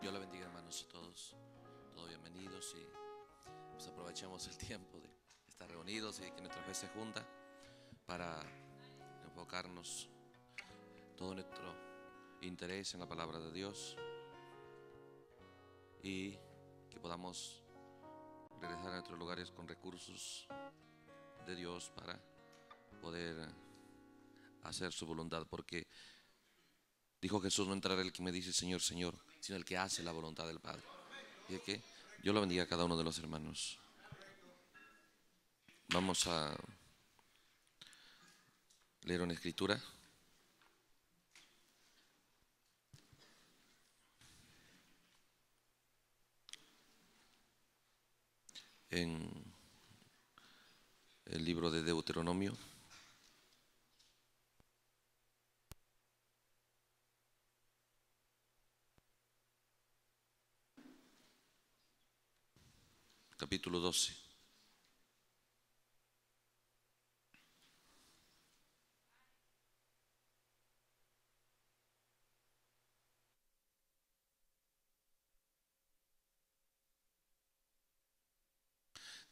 Dios la bendiga, hermanos, a todos. Todos bienvenidos y pues, aprovechemos el tiempo de estar reunidos y que nuestra fe se junta para enfocarnos todo nuestro interés en la palabra de Dios y que podamos regresar a nuestros lugares con recursos de Dios para poder hacer su voluntad, porque dijo Jesús, no entrará el que me dice Señor, Señor, sino el que hace la voluntad del Padre. Y es que yo lo bendiga a cada uno de los hermanos. Vamos a leer una escritura. En el libro de Deuteronomio. capítulo 12.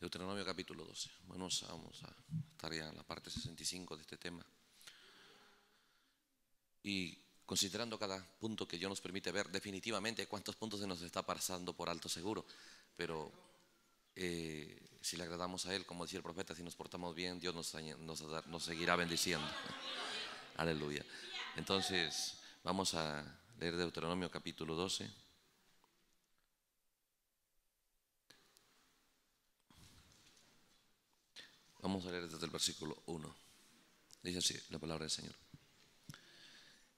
Deuteronomio capítulo 12. Bueno, vamos a estar ya en la parte 65 de este tema. Y considerando cada punto que Dios nos permite ver, definitivamente cuántos puntos se nos está pasando por alto seguro, pero eh, si le agradamos a Él, como decía el profeta, si nos portamos bien, Dios nos, seguirá bendiciendo. Aleluya. Entonces, vamos a leer Deuteronomio capítulo 12. Vamos a leer desde el versículo 1. Dice así la palabra del Señor.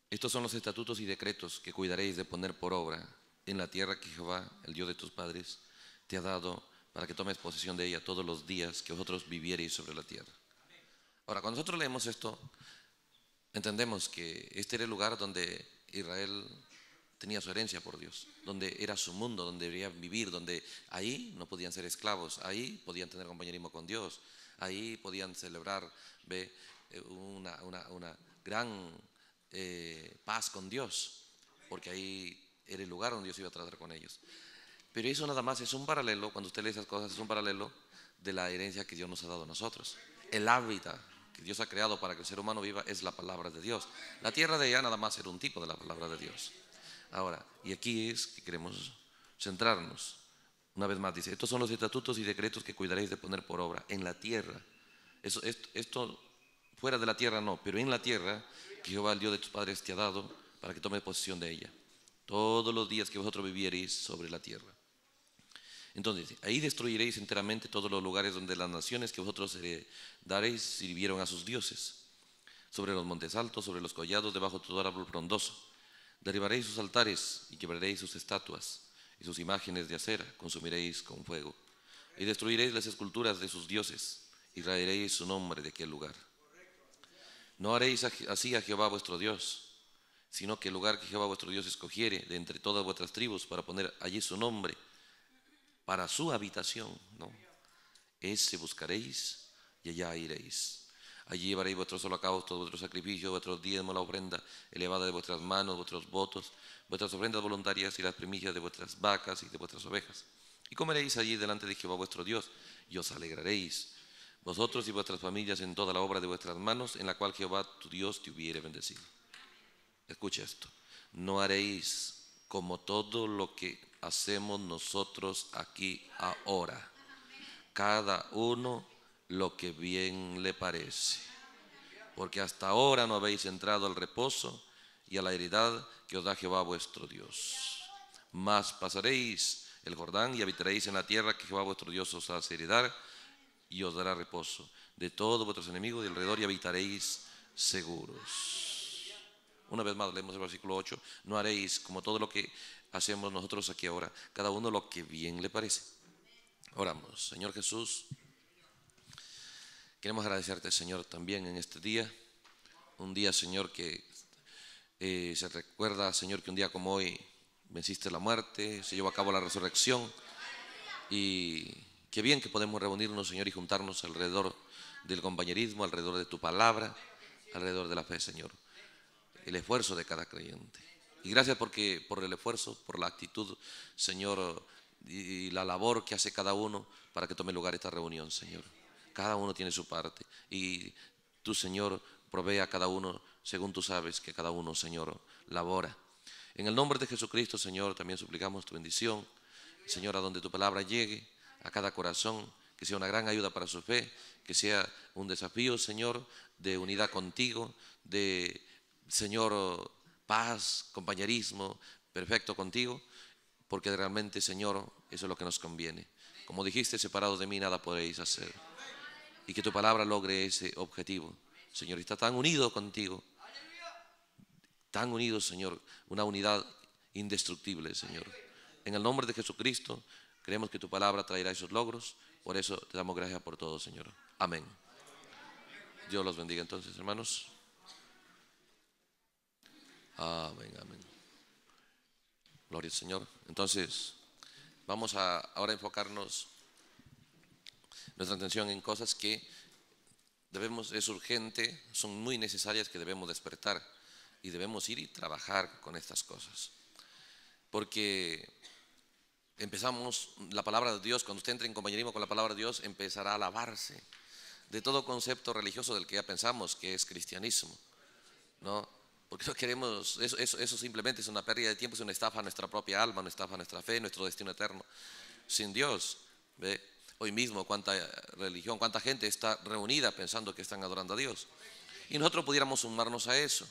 Estos son los estatutos y decretos que cuidaréis de poner por obra en la tierra que Jehová, el Dios de tus padres, te ha dado para que tomes posesión de ella todos los días que vosotros vivierais sobre la tierra. Ahora, cuando nosotros leemos esto, entendemos que este era el lugar donde Israel tenía su herencia por Dios, donde era su mundo, donde debían vivir, donde ahí no podían ser esclavos, ahí podían tener compañerismo con Dios, ahí podían celebrar ¿ve? Eh, una, gran eh, paz con Dios, porque ahí era el lugar donde Dios iba a tratar con ellos. Pero eso nada más es un paralelo, cuando usted lee esas cosas, es un paralelo de la herencia que Dios nos ha dado a nosotros. El hábitat que Dios ha creado para que el ser humano viva es la palabra de Dios. La tierra de ella nada más era un tipo de la palabra de Dios. Ahora, y aquí es que queremos centrarnos. Una vez más dice, estos son los estatutos y decretos que cuidaréis de poner por obra en la tierra. esto, fuera de la tierra no, pero en la tierra que Jehová, el Dios de tus padres, te ha dado para que tomes posesión de ella. Todos los días que vosotros vivierais sobre la tierra. Entonces, ahí destruiréis enteramente todos los lugares donde las naciones que vosotros daréis sirvieron a sus dioses, sobre los montes altos, sobre los collados, debajo de todo árbol frondoso. Derribaréis sus altares y quebraréis sus estatuas y sus imágenes de acera, consumiréis con fuego. Y destruiréis las esculturas de sus dioses y traeréis su nombre de aquel lugar. No haréis así a Jehová vuestro Dios, sino que el lugar que Jehová vuestro Dios escogiere de entre todas vuestras tribus para poner allí su nombre, para su habitación, ¿no? Ese buscaréis y allá iréis. Allí llevaréis vuestros holocaustos, vuestros sacrificios, vuestros diezmos, la ofrenda elevada de vuestras manos, vuestros votos, vuestras ofrendas voluntarias y las primicias de vuestras vacas y de vuestras ovejas. Y comeréis allí delante de Jehová vuestro Dios, y os alegraréis, vosotros y vuestras familias, en toda la obra de vuestras manos, en la cual Jehová tu Dios te hubiere bendecido. Escucha esto. No haréis como todo lo que hacemos nosotros aquí ahora. Cada uno lo que bien le parece. Porque hasta ahora no habéis entrado al reposo y a la heredad que os da Jehová vuestro Dios. Mas pasaréis el Jordán y habitaréis en la tierra que Jehová vuestro Dios os hace heredar y os dará reposo de todos vuestros enemigos y alrededor y habitaréis seguros. Una vez más leemos el versículo 8, no haréis como todo lo que hacemos nosotros aquí ahora, cada uno lo que bien le parece. Oramos, Señor Jesús, queremos agradecerte, Señor, también en este día, un día, Señor, que eh, se recuerda, Señor, que un día como hoy venciste la muerte, se llevó a cabo la resurrección y qué bien que podemos reunirnos, Señor, y juntarnos alrededor del compañerismo, alrededor de tu palabra, alrededor de la fe, Señor el esfuerzo de cada creyente. Y gracias porque, por el esfuerzo, por la actitud, Señor, y, la labor que hace cada uno para que tome lugar esta reunión, Señor. Cada uno tiene su parte. Y tú, Señor, provee a cada uno, según tú sabes que cada uno, Señor, labora. En el nombre de Jesucristo, Señor, también suplicamos tu bendición. Señor, a donde tu palabra llegue, a cada corazón, que sea una gran ayuda para su fe, que sea un desafío, Señor, de unidad contigo, de Señor, paz, compañerismo, perfecto contigo, porque realmente, Señor, eso es lo que nos conviene. Como dijiste, separados de mí nada podéis hacer. Y que tu palabra logre ese objetivo. Señor, está tan unido contigo, tan unido, Señor, una unidad indestructible, Señor. En el nombre de Jesucristo, creemos que tu palabra traerá esos logros. Por eso te damos gracias por todo, Señor. Amén. Dios los bendiga entonces, hermanos. Amén, amén. Gloria al Señor. Entonces, vamos a ahora enfocarnos nuestra atención en cosas que debemos, es urgente, son muy necesarias que debemos despertar y debemos ir y trabajar con estas cosas. Porque empezamos la palabra de Dios, cuando usted entre en compañerismo con la palabra de Dios, empezará a lavarse de todo concepto religioso del que ya pensamos que es cristianismo. ¿no? Porque no queremos, eso, simplemente es una pérdida de tiempo, es una estafa a nuestra propia alma, una estafa a nuestra fe, nuestro destino eterno. Sin Dios, ¿ve? hoy mismo cuánta religión, cuánta gente está reunida pensando que están adorando a Dios. Y nosotros pudiéramos sumarnos a eso,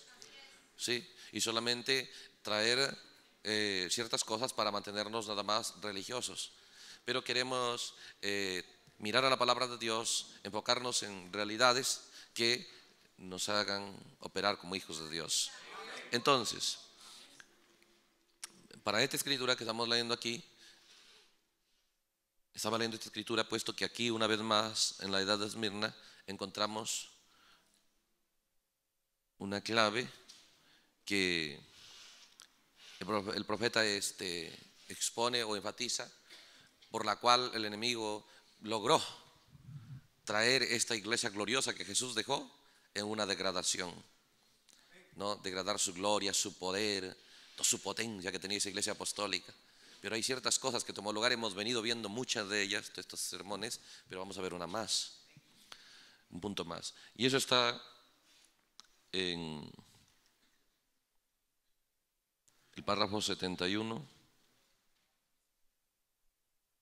¿sí? Y solamente traer eh, ciertas cosas para mantenernos nada más religiosos. Pero queremos eh, mirar a la palabra de Dios, enfocarnos en realidades que nos hagan operar como hijos de Dios. Entonces, para esta escritura que estamos leyendo aquí, estaba leyendo esta escritura puesto que aquí una vez más en la edad de Esmirna encontramos una clave que el profeta este, expone o enfatiza, por la cual el enemigo logró traer esta iglesia gloriosa que Jesús dejó en una degradación. ¿no? Degradar su gloria, su poder, su potencia que tenía esa iglesia apostólica. Pero hay ciertas cosas que tomó lugar, hemos venido viendo muchas de ellas, de estos sermones, pero vamos a ver una más, un punto más. Y eso está en el párrafo 71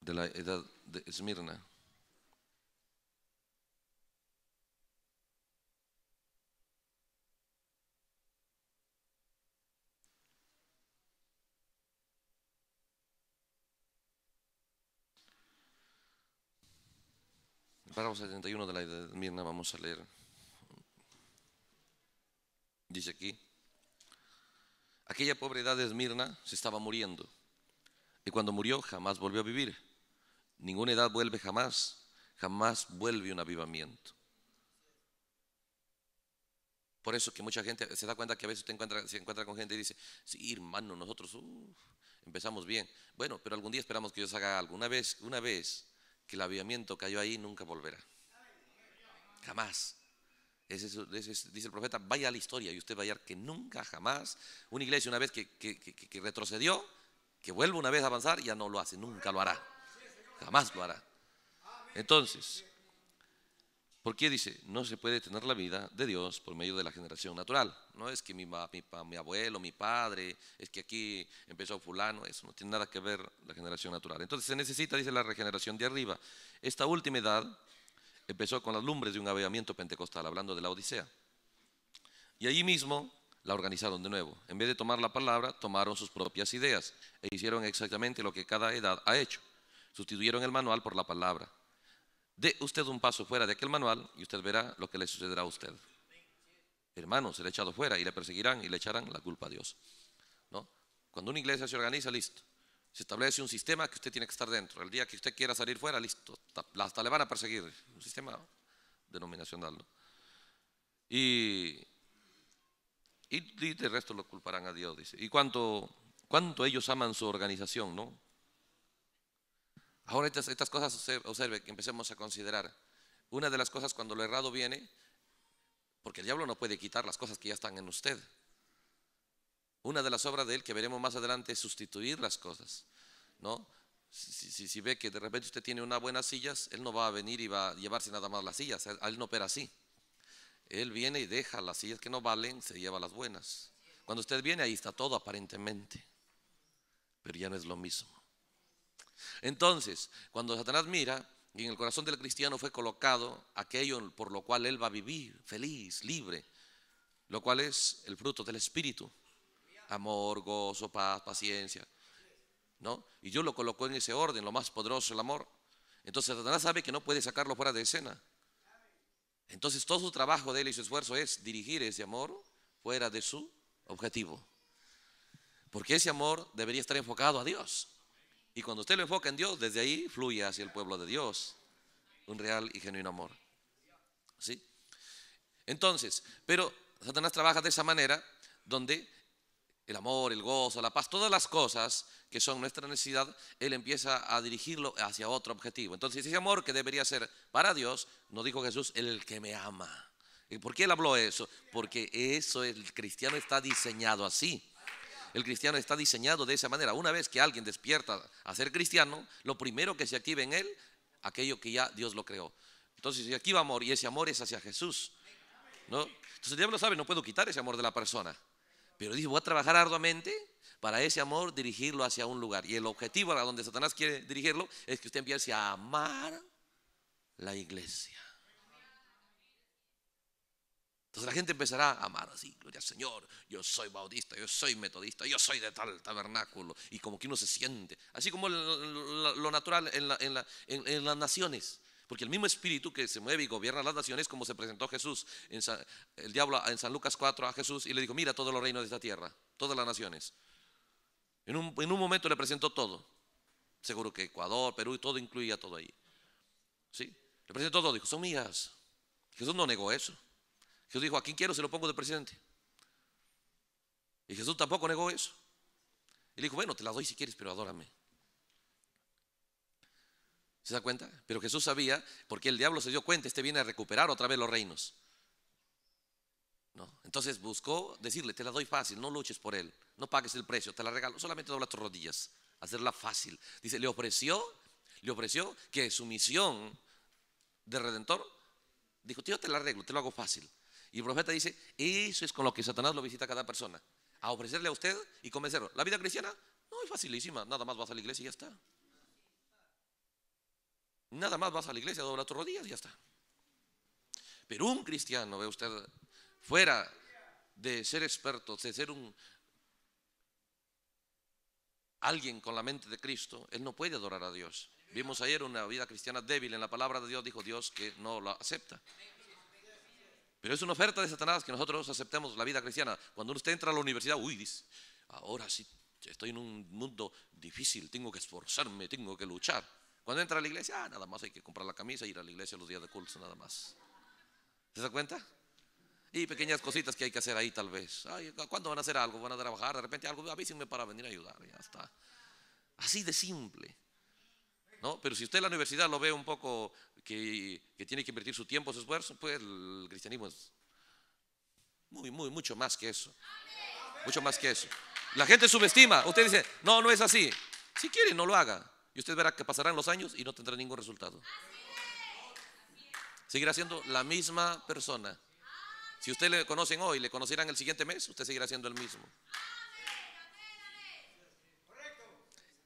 de la edad de Esmirna. El párrafo 71 de la Edad de Mirna vamos a leer. Dice aquí, aquella pobre edad de Esmirna se estaba muriendo y cuando murió jamás volvió a vivir. Ninguna edad vuelve jamás, jamás vuelve un avivamiento. Por eso que mucha gente se da cuenta que a veces encuentra, se encuentra con gente y dice, sí, hermano, nosotros empezamos bien. Bueno, pero algún día esperamos que Dios haga algo. Una vez, una vez que el avivamiento cayó ahí nunca volverá. Jamás. dice el profeta, vaya a la historia y usted va a ver que nunca, jamás, una iglesia una vez que, que retrocedió, que vuelve una vez a avanzar, ya no lo hace, nunca lo hará. Jamás lo hará. Entonces, qué dice, no se puede tener la vida de Dios por medio de la generación natural. No es que mi, abuelo, mi padre, es que aquí empezó fulano, eso no tiene nada que ver la generación natural. Entonces se necesita, dice la regeneración de arriba. Esta última edad empezó con las lumbres de un avivamiento pentecostal, hablando de la Odisea. Y allí mismo la organizaron de nuevo. En vez de tomar la palabra, tomaron sus propias ideas e hicieron exactamente lo que cada edad ha hecho. Sustituyeron el manual por la palabra. De usted un paso fuera de aquel manual y usted verá lo que le sucederá a usted. Hermano, se le ha echado fuera y le perseguirán y le echarán la culpa a Dios. ¿no? Cuando una iglesia se organiza, listo. Se establece un sistema que usted tiene que estar dentro. El día que usted quiera salir fuera, listo. Hasta le van a perseguir. Un sistema denominacional. Y, del resto lo culparán a Dios, Y cuánto, cuánto ellos aman su organización, ¿no? Ahora estas, cosas, observe, que empecemos a considerar. Una de las cosas cuando lo errado viene, porque el diablo no puede quitar las cosas que ya están en usted. Una de las obras de él que veremos más adelante es sustituir las cosas, ¿no? Si, si, ve que de repente usted tiene unas buenas sillas, él no va a venir y va a llevarse nada más las sillas, él, él no opera así. Él viene y deja las sillas que no valen, se lleva las buenas. Cuando usted viene, ahí está todo aparentemente, pero ya no es lo mismo. Entonces, cuando Satanás mira, y en el corazón del cristiano fue colocado aquello por lo cual él va a vivir feliz, libre, lo cual es el fruto del Espíritu. Amor, gozo, paz, paciencia. ¿No? Y yo lo colocó en ese orden, lo más poderoso, el amor. Entonces Satanás sabe que no puede sacarlo fuera de escena. Entonces todo su trabajo de él y su esfuerzo es dirigir ese amor fuera de su objetivo. Porque ese amor debería estar enfocado a Dios. Y cuando usted lo enfoca en Dios, desde ahí fluye hacia el pueblo de Dios un real y genuino amor. ¿Sí? Entonces, pero Satanás trabaja de esa manera donde el amor, el gozo, la paz, todas las cosas que son nuestra necesidad, Él empieza a dirigirlo hacia otro objetivo. Entonces ese amor que debería ser para Dios, no dijo Jesús, el que me ama. ¿Y por qué Él habló eso? Porque eso el cristiano está diseñado así el cristiano está diseñado de esa manera. Una vez que alguien despierta a ser cristiano, lo primero que se activa en él, aquello que ya Dios lo creó. Entonces, si aquí va amor y ese amor es hacia Jesús. ¿no? Entonces, el diablo sabe, no puedo quitar ese amor de la persona. Pero dice, voy a trabajar arduamente para ese amor dirigirlo hacia un lugar. Y el objetivo a donde Satanás quiere dirigirlo es que usted empiece a amar la iglesia la gente empezará a amar así, gloria al Señor, yo soy bautista, yo soy metodista, yo soy de tal tabernáculo, y como que uno se siente, así como lo, natural en, las naciones, porque el mismo espíritu que se mueve y gobierna las naciones, como se presentó Jesús, en el diablo en San Lucas 4 a Jesús, y le dijo, mira todos los reinos de esta tierra, todas las naciones. En un, momento le presentó todo, seguro que Ecuador, Perú, y todo incluía todo ahí. ¿Sí? Le presentó todo, dijo, son mías. Jesús no negó eso. Jesús dijo, a quien quiero se lo pongo de presidente. Y Jesús tampoco negó eso. Él dijo, bueno, te la doy si quieres, pero adórame. ¿Se da cuenta? Pero Jesús sabía, porque el diablo se dio cuenta, este viene a recuperar otra vez los reinos. ¿No? Entonces buscó decirle, te la doy fácil, no luches por él, no pagues el precio, te la regalo, solamente dobla tus rodillas, hacerla fácil. Dice, le ofreció, le ofreció que su misión de redentor, dijo, tío, te la arreglo, te lo hago fácil. Y el profeta dice, eso es con lo que Satanás lo visita a cada persona, a ofrecerle a usted y convencerlo. La vida cristiana no es facilísima, nada más vas a la iglesia y ya está. Nada más vas a la iglesia, dobla tus rodillas y ya está. Pero un cristiano, ve usted, fuera de ser experto, de ser un alguien con la mente de Cristo, él no puede adorar a Dios. Vimos ayer una vida cristiana débil en la palabra de Dios, dijo Dios que no la acepta. Pero es una oferta de Satanás que nosotros aceptemos la vida cristiana. Cuando usted entra a la universidad, uy, dice, ahora sí, estoy en un mundo difícil, tengo que esforzarme, tengo que luchar. Cuando entra a la iglesia, ah, nada más hay que comprar la camisa y ir a la iglesia los días de culto, nada más. ¿Se da cuenta? Y pequeñas cositas que hay que hacer ahí tal vez. Ay, ¿Cuándo van a hacer algo? ¿Van a trabajar? De repente algo, avísenme para venir a ayudar. Ya está. Así de simple. ¿no? Pero si usted en la universidad lo ve un poco que, tiene que invertir su tiempo, su esfuerzo, pues el cristianismo es muy, muy, mucho más que eso. Mucho más que eso. La gente subestima. Usted dice, no, no es así. Si quiere, no lo haga. Y usted verá que pasarán los años y no tendrá ningún resultado. Seguirá siendo la misma persona. Si usted le conocen hoy, le conocerán el siguiente mes, usted seguirá siendo el mismo.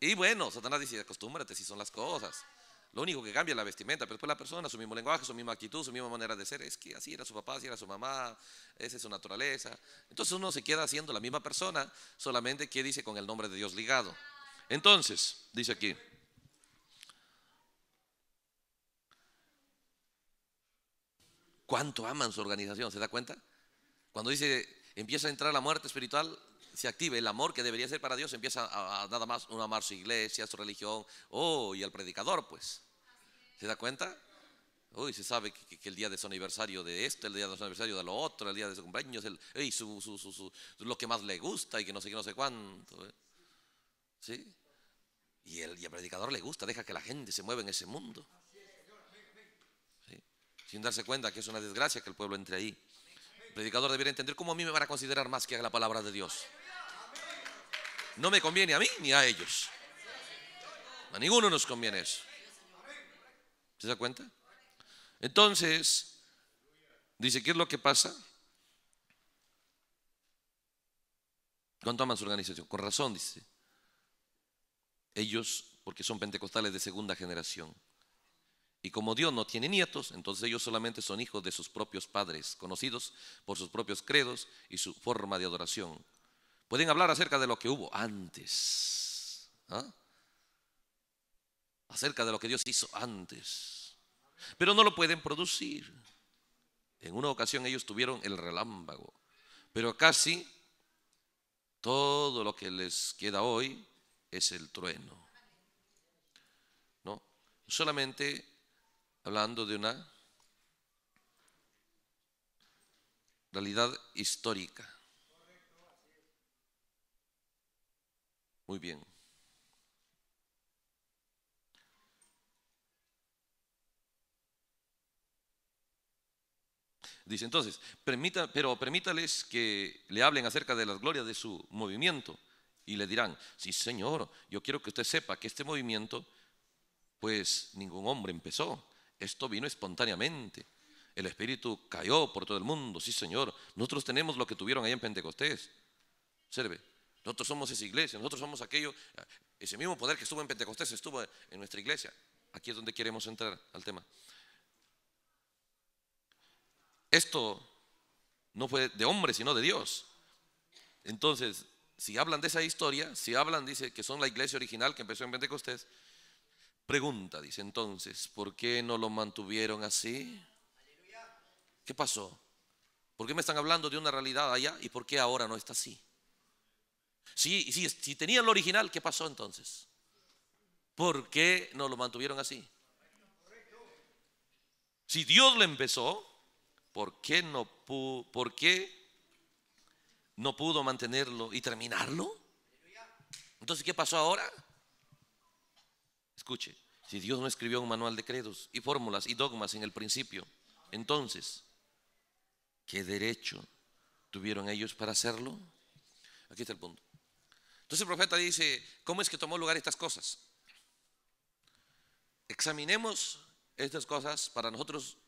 Y bueno, Satanás dice, acostúmbrate, si son las cosas. Lo único que cambia es la vestimenta, pero después la persona, su mismo lenguaje, su misma actitud, su misma manera de ser, es que así era su papá, así era su mamá, esa es su naturaleza. Entonces uno se queda siendo la misma persona, solamente que dice con el nombre de Dios ligado. Entonces, dice aquí, ¿cuánto aman su organización? ¿Se da cuenta? Cuando dice, empieza a entrar la muerte espiritual, se active el amor que debería ser para Dios, empieza a, nada más uno amar su iglesia, su religión, oh, y al predicador, pues. ¿Se da cuenta? Uy, se sabe que, el día de su aniversario de este el día de su aniversario de lo otro, el día de su cumpleaños, el, lo que más le gusta y que no sé qué, no sé cuánto. ¿eh? ¿Sí? Y el, predicador le gusta, deja que la gente se mueva en ese mundo. Sin darse cuenta que es una desgracia que el pueblo entre ahí. El predicador debería entender cómo a mí me van a considerar más que haga la palabra de Dios. No me conviene a mí ni a ellos. A ninguno nos conviene eso. ¿Se da cuenta? Entonces, dice, ¿qué es lo que pasa? ¿Cuánto aman su organización? Con razón, dice. Ellos, porque son pentecostales de segunda generación. Y como Dios no tiene nietos, entonces ellos solamente son hijos de sus propios padres, conocidos por sus propios credos y su forma de adoración. Pueden hablar acerca de lo que hubo antes. ¿ah? Acerca de lo que Dios hizo antes. Pero no lo pueden producir. En una ocasión ellos tuvieron el relámpago. Pero casi todo lo que les queda hoy es el trueno. No, solamente hablando de una realidad histórica. Muy bien. Dice entonces, permita, pero permítales que le hablen acerca de las glorias de su movimiento y le dirán, sí señor, yo quiero que usted sepa que este movimiento, pues ningún hombre empezó, esto vino espontáneamente, el Espíritu cayó por todo el mundo, sí señor, nosotros tenemos lo que tuvieron ahí en Pentecostés, observe, nosotros somos esa iglesia, nosotros somos aquello, ese mismo poder que estuvo en Pentecostés estuvo en nuestra iglesia. Aquí es donde queremos entrar al tema. Esto no fue de hombre, sino de Dios. Entonces, si hablan de esa historia, si hablan, dice que son la iglesia original que empezó en Pentecostés, pregunta, dice entonces, ¿por qué no lo mantuvieron así? ¿Qué pasó? ¿Por qué me están hablando de una realidad allá y por qué ahora no está así? Si, si tenían lo original, ¿qué pasó entonces? ¿Por qué no lo mantuvieron así? Si Dios lo empezó, ¿por qué no pudo, por qué no pudo mantenerlo y terminarlo? Entonces, ¿qué pasó ahora? Escuche, si Dios no escribió un manual de credos y fórmulas y dogmas en el principio, entonces, ¿qué derecho tuvieron ellos para hacerlo? Aquí está el punto. Entonces el profeta dice, ¿cómo es que tomó lugar estas cosas? Examinemos estas cosas para nosotros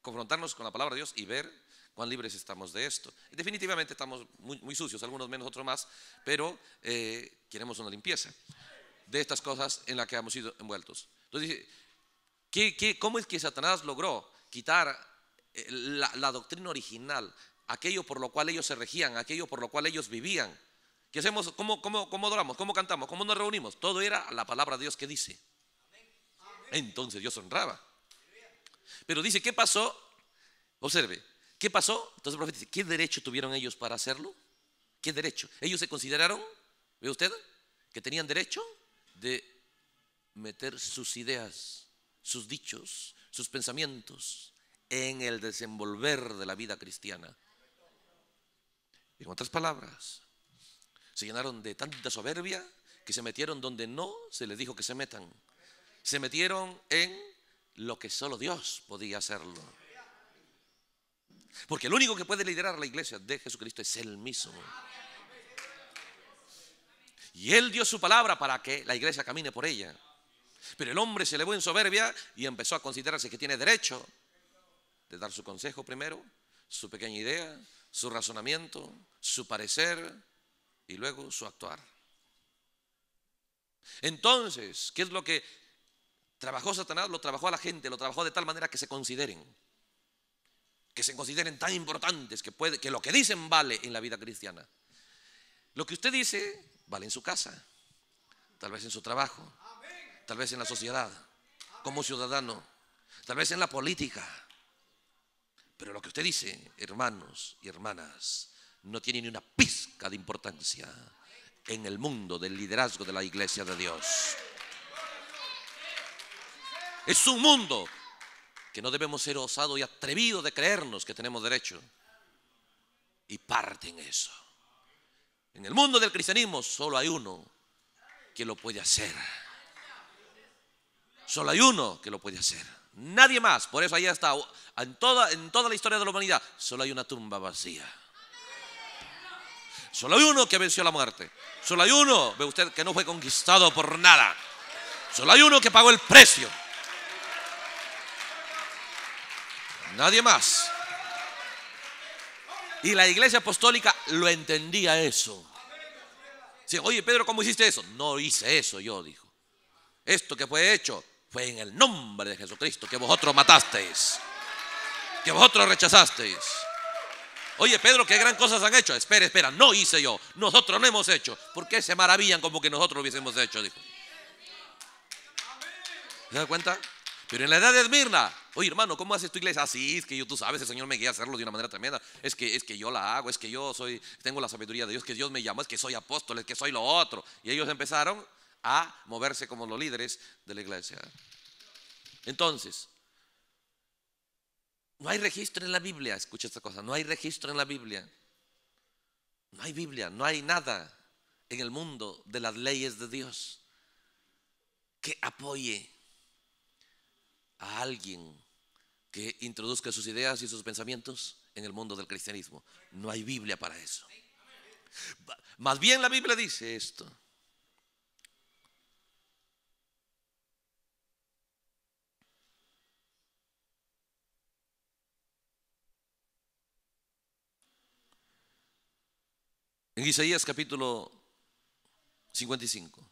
confrontarnos con la palabra de Dios y ver cuán libres estamos de esto. Definitivamente estamos muy, sucios, algunos menos, otros más, pero eh, queremos una limpieza de estas cosas en las que hemos sido envueltos. Entonces dice, cómo es que Satanás logró quitar eh, la doctrina original, aquello por lo cual ellos se regían, aquello por lo cual ellos vivían? ¿Qué hacemos? ¿Cómo, cómo, cómo ¿Cómo cantamos? ¿Cómo nos reunimos? Todo era la palabra de Dios que dice. Entonces Dios honraba. Pero dice, ¿qué pasó? Observe, ¿qué pasó? Entonces el profeta dice, ¿qué derecho tuvieron ellos para hacerlo? ¿Qué derecho? Ellos se consideraron, ¿ve usted? Que tenían derecho de meter sus ideas, sus dichos, sus pensamientos en el desenvolver de la vida cristiana. En otras palabras, se llenaron de tanta soberbia que se metieron donde no se les dijo que se metan. Se metieron en lo que solo Dios podía hacerlo. Porque el único que puede liderar la iglesia de Jesucristo es Él mismo. Y Él dio su palabra para que la iglesia camine por ella. Pero el hombre se elevó en soberbia y empezó a considerarse que tiene derecho de dar su consejo primero, su pequeña idea, su razonamiento, su parecer, y luego su actuar. Entonces, ¿qué es lo que trabajó Satanás? Lo trabajó a la gente, lo trabajó de tal manera que se consideren, que se consideren tan importantes que, puede, que lo que dicen vale en la vida cristiana. Lo que usted dice vale en su casa, tal vez en su trabajo, tal vez en la sociedad, como ciudadano, tal vez en la política. Pero lo que usted dice, hermanos y hermanas, no tiene ni una pizca de importancia en el mundo del liderazgo de la iglesia de Dios. Es un mundo que no debemos ser osados y atrevidos de creernos que tenemos derecho. Y parte en eso. En el mundo del cristianismo solo hay uno que lo puede hacer. Solo hay uno que lo puede hacer. Nadie más. Por eso ahí está. En toda, en toda la historia de la humanidad solo hay una tumba vacía. Solo hay uno que venció la muerte. Solo hay uno, ve usted, que no fue conquistado por nada. Solo hay uno que pagó el precio. Nadie más. Y la iglesia apostólica lo entendía eso. Sí, Oye, Pedro, ¿cómo hiciste eso? No hice eso, yo dijo. Esto que fue hecho fue en el nombre de Jesucristo que vosotros matasteis, que vosotros rechazasteis. Oye, Pedro, qué gran cosas han hecho. Espera, espera, no hice yo. Nosotros no hemos hecho. ¿Por qué se maravillan como que nosotros lo hubiésemos hecho? Dijo. ¿Se da cuenta? Pero en la edad de Esmirna, oye hermano, ¿cómo haces tu iglesia? Así es que yo, tú sabes, el Señor me guía a hacerlo de una manera tremenda. Es que, es que yo la hago, es que yo soy, tengo la sabiduría de Dios, que Dios me llama. es que soy apóstol, es que soy lo otro. Y ellos empezaron a moverse como los líderes de la iglesia. Entonces, no hay registro en la Biblia, escucha esta cosa, no hay registro en la Biblia. No hay Biblia, no hay nada en el mundo de las leyes de Dios que apoye a alguien que introduzca sus ideas y sus pensamientos en el mundo del cristianismo. No hay Biblia para eso. Más bien la Biblia dice esto. En Isaías capítulo 55.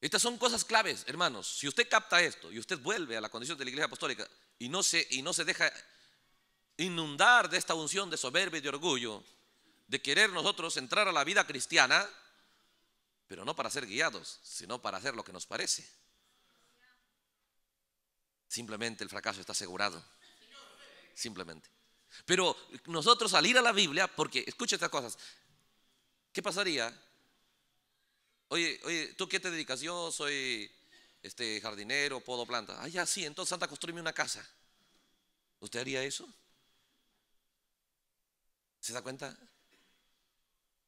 Estas son cosas claves, hermanos. Si usted capta esto y usted vuelve a la condición de la iglesia apostólica y no se, y no se deja inundar de esta unción de soberbia y de orgullo, de querer nosotros entrar a la vida cristiana, pero no para ser guiados, sino para hacer lo que nos parece. Simplemente el fracaso está asegurado. Simplemente. Pero nosotros al ir a la Biblia, porque escucha estas cosas, ¿qué pasaría? Oye, oye, ¿tú qué te dedicas? Yo soy este jardinero, podo planta. Ah, ya sí, entonces Santa, construirme una casa. ¿Usted haría eso? ¿Se da cuenta?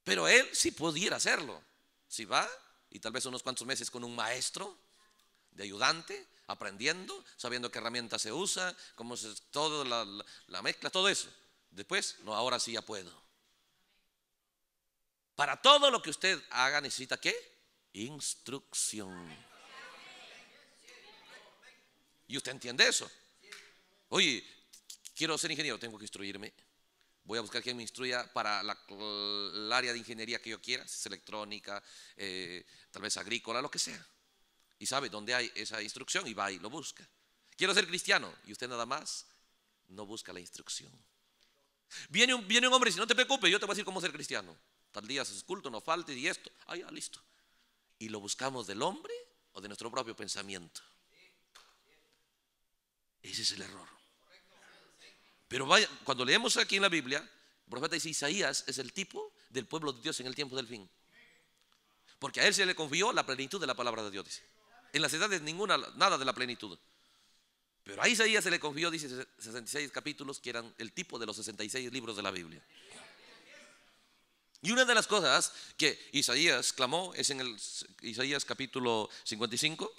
Pero él sí pudiera hacerlo. Si va, y tal vez unos cuantos meses con un maestro de ayudante, aprendiendo, sabiendo qué herramienta se usa, cómo es toda la, la mezcla, todo eso. Después, no, ahora sí ya puedo. Para todo lo que usted haga necesita qué? Instrucción. ¿Y usted entiende eso? Oye, quiero ser ingeniero, tengo que instruirme voy a buscar quien me instruya para el área de ingeniería que yo quiera, si es electrónica, eh, tal vez agrícola, lo que sea. Y sabe dónde hay esa instrucción y va y lo busca. Quiero ser cristiano y usted nada más no busca la instrucción. Viene un, viene un hombre y dice, no te preocupes, yo te voy a decir cómo ser cristiano. Tal día se culto, no falte y esto. Ah, ya, listo. ¿Y lo buscamos del hombre o de nuestro propio pensamiento? Ese es el error. Pero cuando leemos aquí en la Biblia, el profeta dice, Isaías es el tipo del pueblo de Dios en el tiempo del fin. Porque a él se le confió la plenitud de la palabra de Dios. En las edades ninguna, nada de la plenitud. Pero a Isaías se le confió, dice, 66 capítulos que eran el tipo de los 66 libros de la Biblia. Y una de las cosas que Isaías clamó es en el Isaías capítulo 55,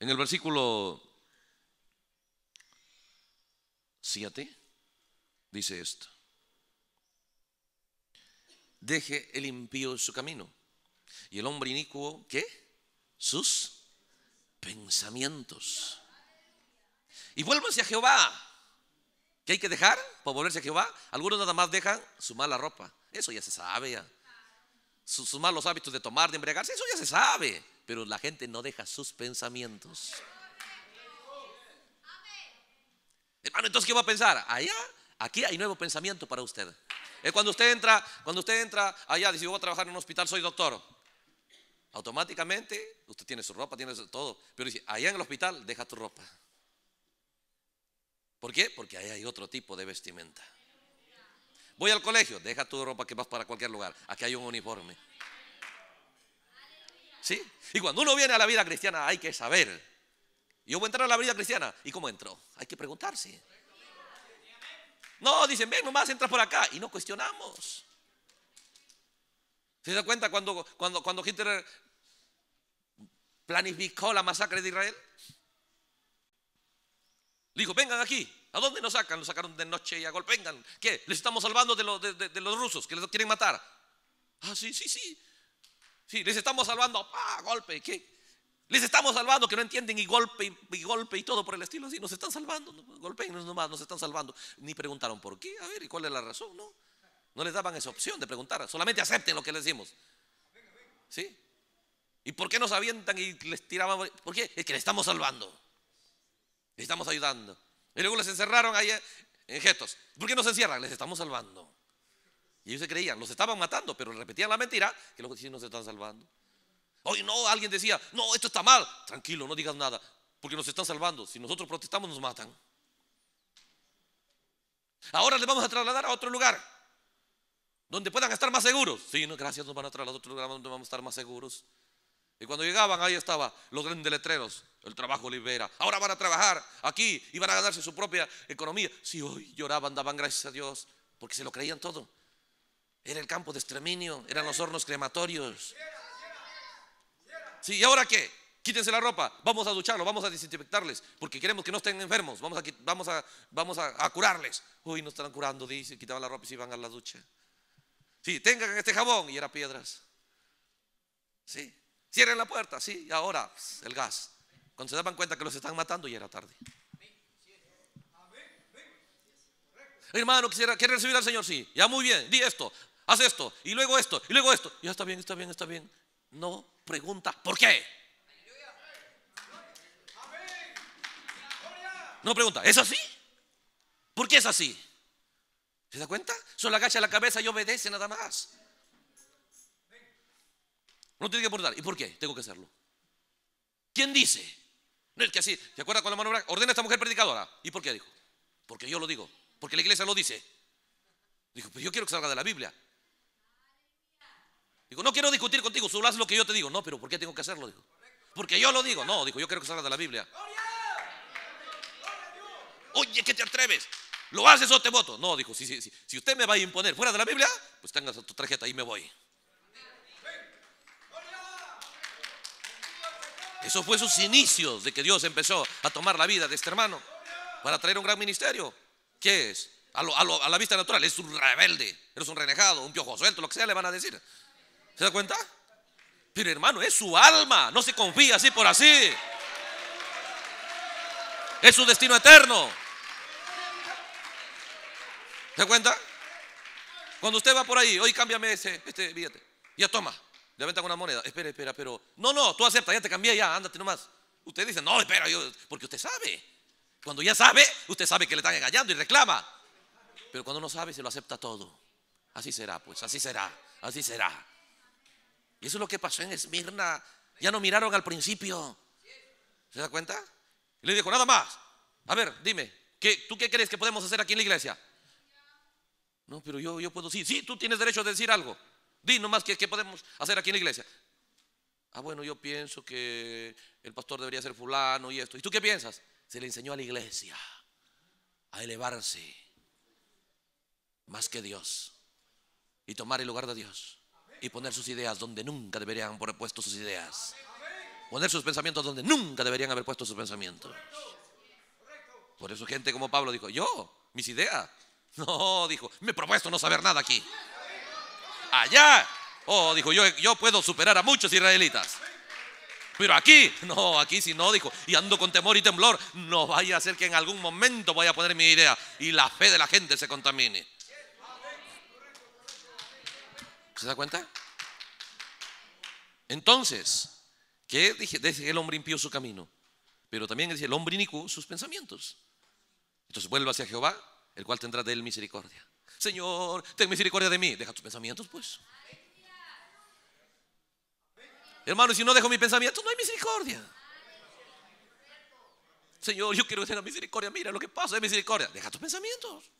en el versículo ti, dice esto. Deje el impío su camino y el hombre inicuo, ¿qué? Sus pensamientos. Y vuélvanse a Jehová. ¿Qué hay que dejar para volverse a Jehová? Algunos nada más dejan su mala ropa. Eso ya se sabe. Ya. Sus, sus malos hábitos de tomar, de embriagarse, eso ya se sabe. Pero la gente no deja sus pensamientos. Hermano, entonces ¿qué va a pensar? Allá, aquí hay nuevo pensamiento para usted. Es cuando usted entra, cuando usted entra allá, dice, voy a trabajar en un hospital, soy doctor. Automáticamente, usted tiene su ropa, tiene todo. Pero dice, allá en el hospital, deja tu ropa. ¿Por qué? Porque ahí hay otro tipo de vestimenta. Voy al colegio, deja tu ropa que vas para cualquier lugar. Aquí hay un uniforme. ¿Sí? Y cuando uno viene a la vida cristiana hay que saber yo voy a entrar a la vida cristiana. ¿Y cómo entro? Hay que preguntarse. No, dicen, ven nomás, entras por acá. Y no cuestionamos. ¿Se da cuenta cuando, cuando, cuando Hitler planificó la masacre de Israel? Le dijo, vengan aquí. ¿A dónde nos sacan? Nos sacaron de noche y a golpe. Vengan. ¿Qué? Les estamos salvando de, los, rusos que les quieren matar. Ah, sí, sí, sí. Sí, les estamos salvando. a golpe! ¿Qué? Les estamos salvando que no entienden y golpe y, golpe y todo por el estilo. Así nos están salvando, no, golpeennos nomás, nos están salvando. Ni preguntaron por qué, a ver, ¿y cuál es la razón? No, no les daban esa opción de preguntar, solamente acepten lo que les decimos. ¿Sí? ¿Y por qué nos avientan y les tiraban? ¿Por qué? Es que les estamos salvando, Les estamos ayudando. Y luego les encerraron ahí en Getos. ¿Por qué nos encierran? Les estamos salvando. Y ellos se creían, los estaban matando, pero repetían la mentira que los sí nos están salvando. Hoy no, alguien decía, no, esto está mal. Tranquilo, no digas nada, porque nos están salvando. Si nosotros protestamos, nos matan. Ahora les vamos a trasladar a otro lugar, donde puedan estar más seguros. Sí, no, gracias, nos van a trasladar a otro lugar donde vamos a estar más seguros. Y cuando llegaban, ahí estaba los grandes letreros. El trabajo libera. Ahora van a trabajar aquí y van a ganarse su propia economía. sí, hoy lloraban, daban gracias a Dios, porque se lo creían todo. Era el campo de exterminio, eran los hornos crematorios. Sí, ¿y ahora qué? Quítense la ropa, vamos a ducharlos, vamos a desinfectarles, porque queremos que no estén enfermos, vamos a, vamos a, vamos a, curarles. Uy, no están curando, dice, quitaban la ropa y se iban a la ducha. Sí, tengan este jabón y era piedras. Sí, cierren la puerta, sí, y ahora el gas. Cuando se daban cuenta que los están matando y era tarde. Hermano, quisiera, ¿quiere recibir al Señor? Sí, ya muy bien, di esto, haz esto, y luego esto, y luego esto. Ya está bien, está bien, está bien no pregunta por qué. No pregunta, ¿es así? ¿Por qué es así? ¿Se da cuenta? Solo agacha la cabeza y obedece nada más. No tiene que preguntar, ¿y por qué? Tengo que hacerlo. ¿Quién dice? No es que así, ¿se acuerda con la mano blanca? Ordena a esta mujer predicadora. ¿Y por qué dijo? Porque yo lo digo, porque la iglesia lo dice. Dijo, pero pues yo quiero que salga de la Biblia. Digo, no quiero discutir contigo, solo haz lo que yo te digo. No, pero ¿por qué tengo que hacerlo? digo Porque yo lo digo. No, dijo, yo quiero que salga de la Biblia. Oye, ¿qué te atreves? ¿Lo haces o te voto? No, dijo, sí sí si usted me va a imponer fuera de la Biblia, pues tengas tu tarjeta y me voy. Eso fue sus inicios de que Dios empezó a tomar la vida de este hermano para traer un gran ministerio. ¿Qué es? A, la vista natural, es un rebelde, eres un renejado, un piojo suelto, lo que sea le van a decir. ¿Se da cuenta? Pero hermano, es su alma, no se confía así por así. Es su destino eterno. ¿Se da cuenta? Cuando usted va por ahí, hoy cámbiame ese, este billete. Ya toma, le con una moneda. Espera, espera, pero. No, no, tú aceptas, ya te cambié, ya, ándate nomás. Usted dice, no, espera, yo, porque usted sabe. Cuando ya sabe, usted sabe que le están engañando y reclama. Pero cuando no sabe, se lo acepta todo. Así será, pues, así será, así será. Y eso es lo que pasó en Esmirna. Ya no miraron al principio. ¿Se da cuenta? Y le dijo, nada más. A ver, dime, ¿qué, ¿tú qué crees que podemos hacer aquí en la iglesia? No, pero yo, yo puedo, decir. sí, tú tienes derecho a decir algo. Di nomás qué, qué podemos hacer aquí en la iglesia. Ah, bueno, yo pienso que el pastor debería ser fulano y esto. ¿Y tú qué piensas? Se le enseñó a la iglesia a elevarse más que Dios y tomar el lugar de Dios y poner sus ideas donde nunca deberían haber puesto sus ideas. Poner sus pensamientos donde nunca deberían haber puesto sus pensamientos. Por eso gente como Pablo dijo, yo, mis ideas. No, dijo, me he propuesto no saber nada aquí. Allá, oh, dijo, yo, yo puedo superar a muchos israelitas. Pero aquí, no, aquí si no, dijo, y ando con temor y temblor, no vaya a ser que en algún momento vaya a poner mi idea y la fe de la gente se contamine. ¿Se da cuenta? Entonces, qué dije, el hombre impío su camino, pero también dice el hombre inicuo sus pensamientos. Entonces vuelve hacia Jehová, el cual tendrá de él misericordia. Señor, ten misericordia de mí. Deja tus pensamientos, pues. Hermano, si no dejo mis pensamientos, no hay misericordia. Señor, yo quiero tener misericordia. Mira lo que pasa, es misericordia. Deja tus pensamientos.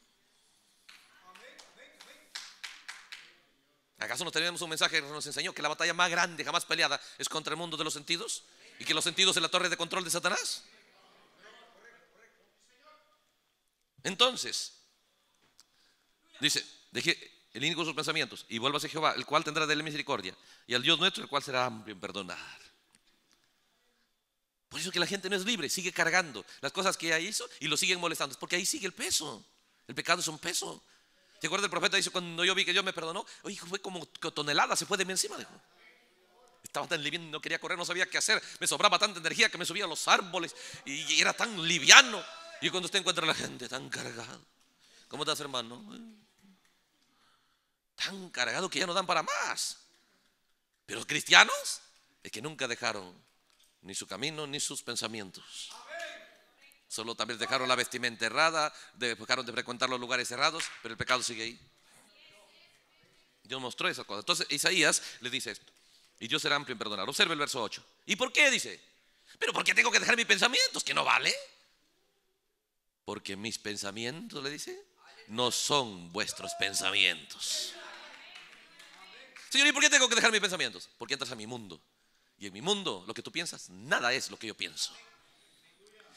¿Acaso no tenemos un mensaje que nos enseñó que la batalla más grande jamás peleada es contra el mundo de los sentidos? ¿Y que los sentidos es la torre de control de Satanás? Entonces, dice, deje el índigo sus pensamientos y vuelva a Jehová, el cual tendrá de él misericordia, y al Dios nuestro, el cual será amplio en perdonar. Por eso que la gente no es libre, sigue cargando las cosas que ya hizo y lo siguen molestando, porque ahí sigue el peso. El pecado es un peso. ¿Te acuerdas el profeta dice, cuando yo vi que Dios me perdonó, oye, fue como tonelada, se fue de mí encima, Estaba tan liviano, no quería correr, no sabía qué hacer. Me sobraba tanta energía que me subía a los árboles y era tan liviano. Y cuando usted encuentra a la gente tan cargada, ¿cómo estás, hermano? Tan cargado que ya no dan para más. Pero los cristianos es que nunca dejaron ni su camino ni sus pensamientos. Solo también dejaron la vestimenta errada, dejaron de frecuentar los lugares cerrados, pero el pecado sigue ahí. Dios mostró esa cosa. Entonces Isaías le dice esto. Y Dios será amplio en perdonar. Observe el verso 8. ¿Y por qué? Dice. Pero porque tengo que dejar mis pensamientos, que no vale. Porque mis pensamientos, le dice, no son vuestros pensamientos. Señor, ¿y por qué tengo que dejar mis pensamientos? Porque entras a mi mundo. Y en mi mundo, lo que tú piensas, nada es lo que yo pienso.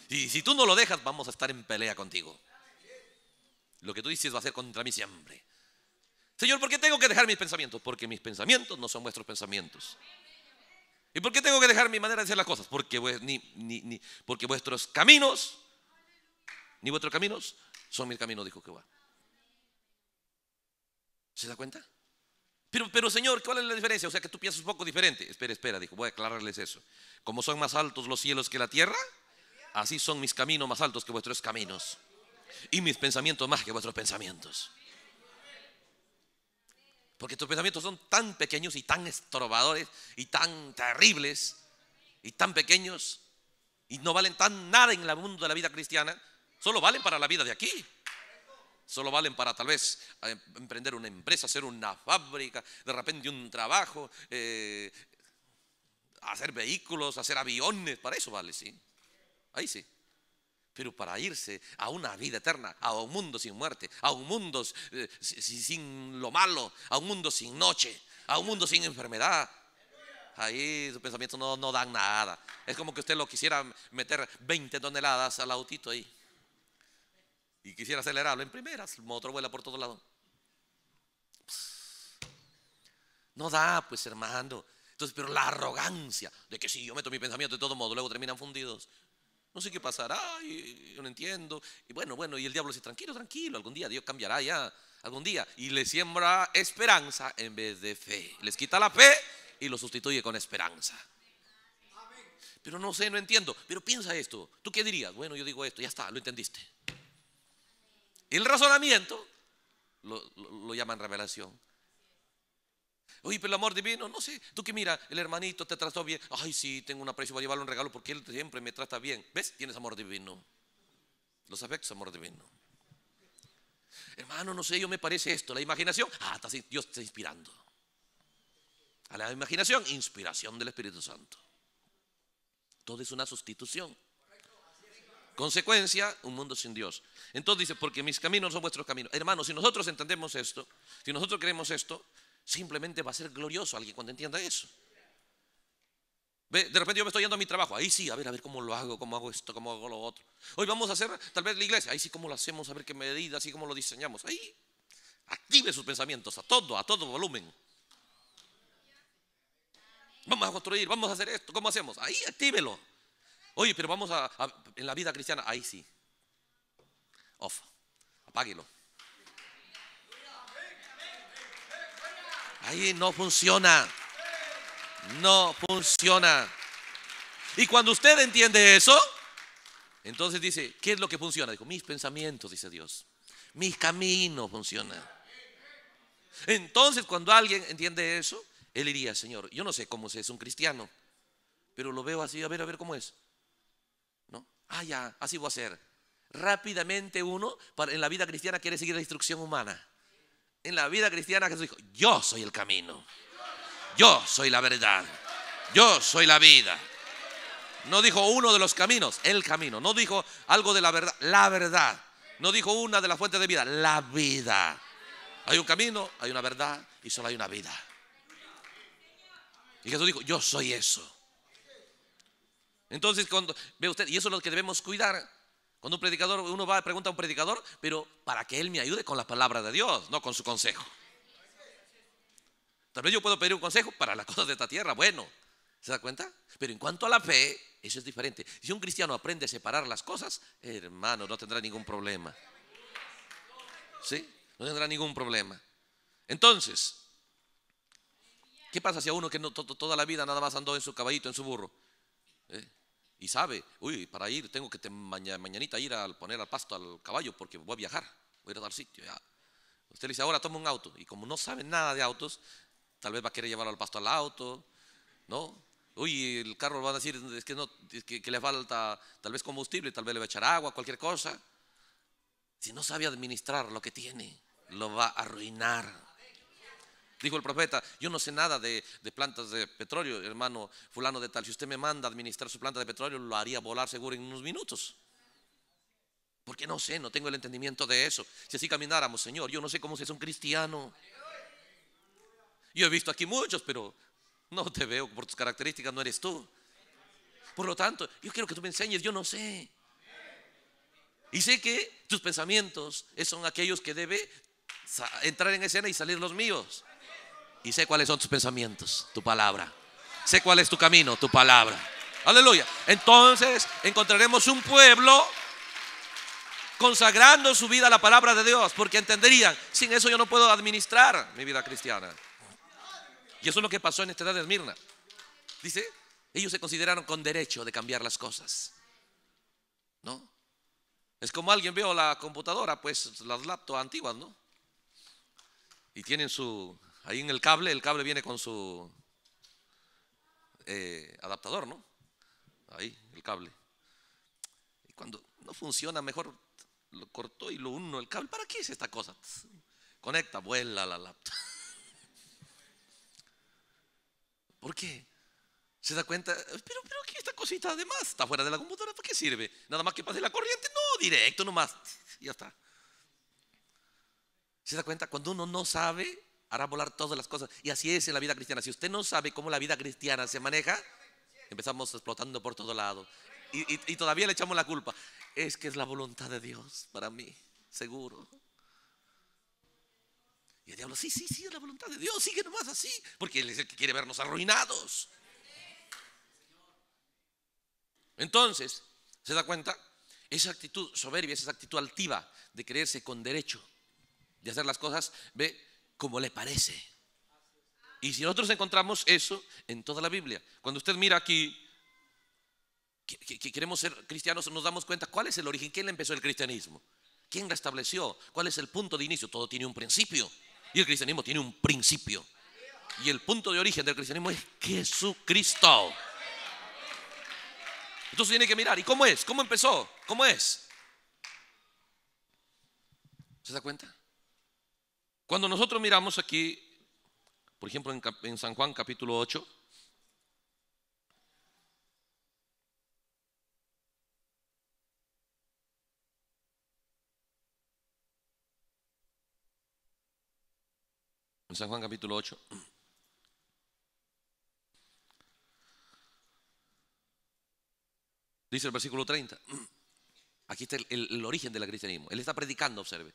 Y si tú no lo dejas, vamos a estar en pelea contigo. Lo que tú dices va a ser contra mí siempre. Señor, ¿por qué tengo que dejar mis pensamientos? Porque mis pensamientos no son vuestros pensamientos. ¿Y por qué tengo que dejar mi manera de hacer las cosas? Porque, ni, ni, porque vuestros caminos, ni vuestros caminos, son mis caminos, dijo Jehová. ¿Se da cuenta? Pero, pero Señor, ¿cuál es la diferencia? O sea, que tú piensas un poco diferente. Espera, espera, dijo, voy a aclararles eso. Como son más altos los cielos que la tierra, Así son mis caminos más altos que vuestros caminos. Y mis pensamientos más que vuestros pensamientos. Porque tus pensamientos son tan pequeños y tan estorbadores y tan terribles y tan pequeños y no valen tan nada en el mundo de la vida cristiana. Solo valen para la vida de aquí. Solo valen para tal vez eh, emprender una empresa, hacer una fábrica, de repente un trabajo, eh, hacer vehículos, hacer aviones. Para eso vale, sí. Ahí sí. Pero para irse a una vida eterna, a un mundo sin muerte, a un mundo eh, sin lo malo, a un mundo sin noche, a un mundo sin enfermedad. Ahí sus pensamientos no, no dan nada. Es como que usted lo quisiera meter 20 toneladas al autito ahí. Y quisiera acelerarlo en primeras, el motor vuela por todos lados. No da, pues hermano. Entonces, pero la arrogancia de que si yo meto mi pensamiento de todo modo, luego terminan fundidos no sé qué pasará, y, yo no entiendo. Y bueno, bueno, y el diablo dice, tranquilo, tranquilo, algún día Dios cambiará ya, algún día. Y le siembra esperanza en vez de fe. Les quita la fe y lo sustituye con esperanza. Pero no sé, no entiendo. Pero piensa esto. ¿Tú qué dirías? Bueno, yo digo esto, ya está, lo entendiste. El razonamiento lo llaman revelación. Oye, pero el amor divino, no sé. Tú que mira, el hermanito te trató bien. Ay, sí, tengo un aprecio, voy a llevarle un regalo porque él siempre me trata bien. ¿Ves? Tienes amor divino. Los afectos, amor divino. Hermano, no sé, yo me parece esto. La imaginación, ah, Dios te está inspirando. A la imaginación, inspiración del Espíritu Santo. Todo es una sustitución. Consecuencia, un mundo sin Dios. Entonces dice, porque mis caminos son vuestros caminos. Hermano si nosotros entendemos esto, si nosotros creemos esto, simplemente va a ser glorioso alguien cuando entienda eso. De repente yo me estoy yendo a mi trabajo. Ahí sí, a ver, a ver cómo lo hago, cómo hago esto, cómo hago lo otro. Hoy vamos a hacer tal vez la iglesia. Ahí sí, cómo lo hacemos, a ver qué medidas así cómo lo diseñamos. Ahí active sus pensamientos a todo, a todo volumen. Vamos a construir, vamos a hacer esto, ¿cómo hacemos? Ahí actívelo. Oye, pero vamos a en la vida cristiana, ahí sí. Off, apáguelo. Ahí no funciona. No funciona. Y cuando usted entiende eso, entonces dice, ¿qué es lo que funciona? Dijo, mis pensamientos, dice Dios. Mis caminos funcionan. Entonces, cuando alguien entiende eso, él diría, Señor, yo no sé cómo es un cristiano, pero lo veo así, a ver, a ver cómo es. ¿No? Ah, ya, así voy a ser. Rápidamente uno, en la vida cristiana, quiere seguir la instrucción humana en la vida cristiana Jesús dijo, yo soy el camino, yo soy la verdad, yo soy la vida. No dijo uno de los caminos, el camino. No dijo algo de la verdad, la verdad. No dijo una de las fuentes de vida, la vida. Hay un camino, hay una verdad y solo hay una vida. Y Jesús dijo, yo soy eso. Entonces, cuando ve usted, y eso es lo que debemos cuidar, cuando un predicador, uno va a pregunta a un predicador, pero para que él me ayude con la palabra de Dios, no con su consejo. Tal vez yo puedo pedir un consejo para las cosas de esta tierra, bueno, ¿se da cuenta? Pero en cuanto a la fe, eso es diferente. Si un cristiano aprende a separar las cosas, hermano, no tendrá ningún problema. ¿Sí? No tendrá ningún problema. Entonces, ¿qué pasa si a uno que no, toda la vida nada más andó en su caballito, en su burro? ¿Eh? y sabe, uy, para ir tengo que mañana mañanita ir a poner al pasto al caballo porque voy a viajar, voy a ir a sitio. Usted le dice, ahora toma un auto. Y como no sabe nada de autos, tal vez va a querer llevarlo al pasto al auto, ¿no? Uy, el carro va a decir es que, no, que, que, le falta tal vez combustible, tal vez le va a echar agua, cualquier cosa. Si no sabe administrar lo que tiene, lo va a arruinar. Dijo el profeta, yo no sé nada de, plantas de petróleo, hermano fulano de tal. Si usted me manda a administrar su planta de petróleo, lo haría volar seguro en unos minutos. Porque no sé, no tengo el entendimiento de eso. Si así camináramos, Señor, yo no sé cómo se es un cristiano. Yo he visto aquí muchos, pero no te veo por tus características, no eres tú. Por lo tanto, yo quiero que tú me enseñes, yo no sé. Y sé que tus pensamientos son aquellos que debe entrar en escena y salir los míos. Y sé cuáles son tus pensamientos, tu palabra. Sé cuál es tu camino, tu palabra. Aleluya. Entonces encontraremos un pueblo consagrando su vida a la palabra de Dios, porque entenderían, sin eso yo no puedo administrar mi vida cristiana. Y eso es lo que pasó en esta edad de Esmirna. Dice, ellos se consideraron con derecho de cambiar las cosas. ¿No? Es como alguien veo la computadora, pues las laptops antiguas, ¿no? Y tienen su Ahí en el cable, el cable viene con su eh, adaptador, ¿no? Ahí, el cable. Y cuando no funciona, mejor lo cortó y lo uno el cable. ¿Para qué es esta cosa? Conecta, vuela la laptop. ¿Por qué? Se da cuenta, pero, pero esta cosita además está fuera de la computadora, ¿para qué sirve? Nada más que pase la corriente, no, directo nomás, ya está. Se da cuenta, cuando uno no sabe, hará volar todas las cosas. Y así es en la vida cristiana. Si usted no sabe cómo la vida cristiana se maneja, empezamos explotando por todo lado. Y, y todavía le echamos la culpa. Es que es la voluntad de Dios para mí, seguro. Y el diablo, sí, sí, sí, es la voluntad de Dios, sigue nomás así, porque Él es el que quiere vernos arruinados. Entonces, ¿se da cuenta? Esa actitud soberbia, esa actitud altiva de creerse con derecho, de hacer las cosas, ve, como le parece. Y si nosotros encontramos eso en toda la Biblia, cuando usted mira aquí, que, queremos ser cristianos, nos damos cuenta cuál es el origen, quién empezó el cristianismo, quién lo estableció? cuál es el punto de inicio. Todo tiene un principio y el cristianismo tiene un principio. Y el punto de origen del cristianismo es Jesucristo. Entonces tiene que mirar, ¿y cómo es? ¿Cómo empezó? ¿Cómo es? ¿Se da cuenta? Cuando nosotros miramos aquí, por ejemplo, en, San Juan capítulo 8, en San Juan capítulo 8. Dice el versículo 30. Aquí está el origen del cristianismo. Él está predicando, observe.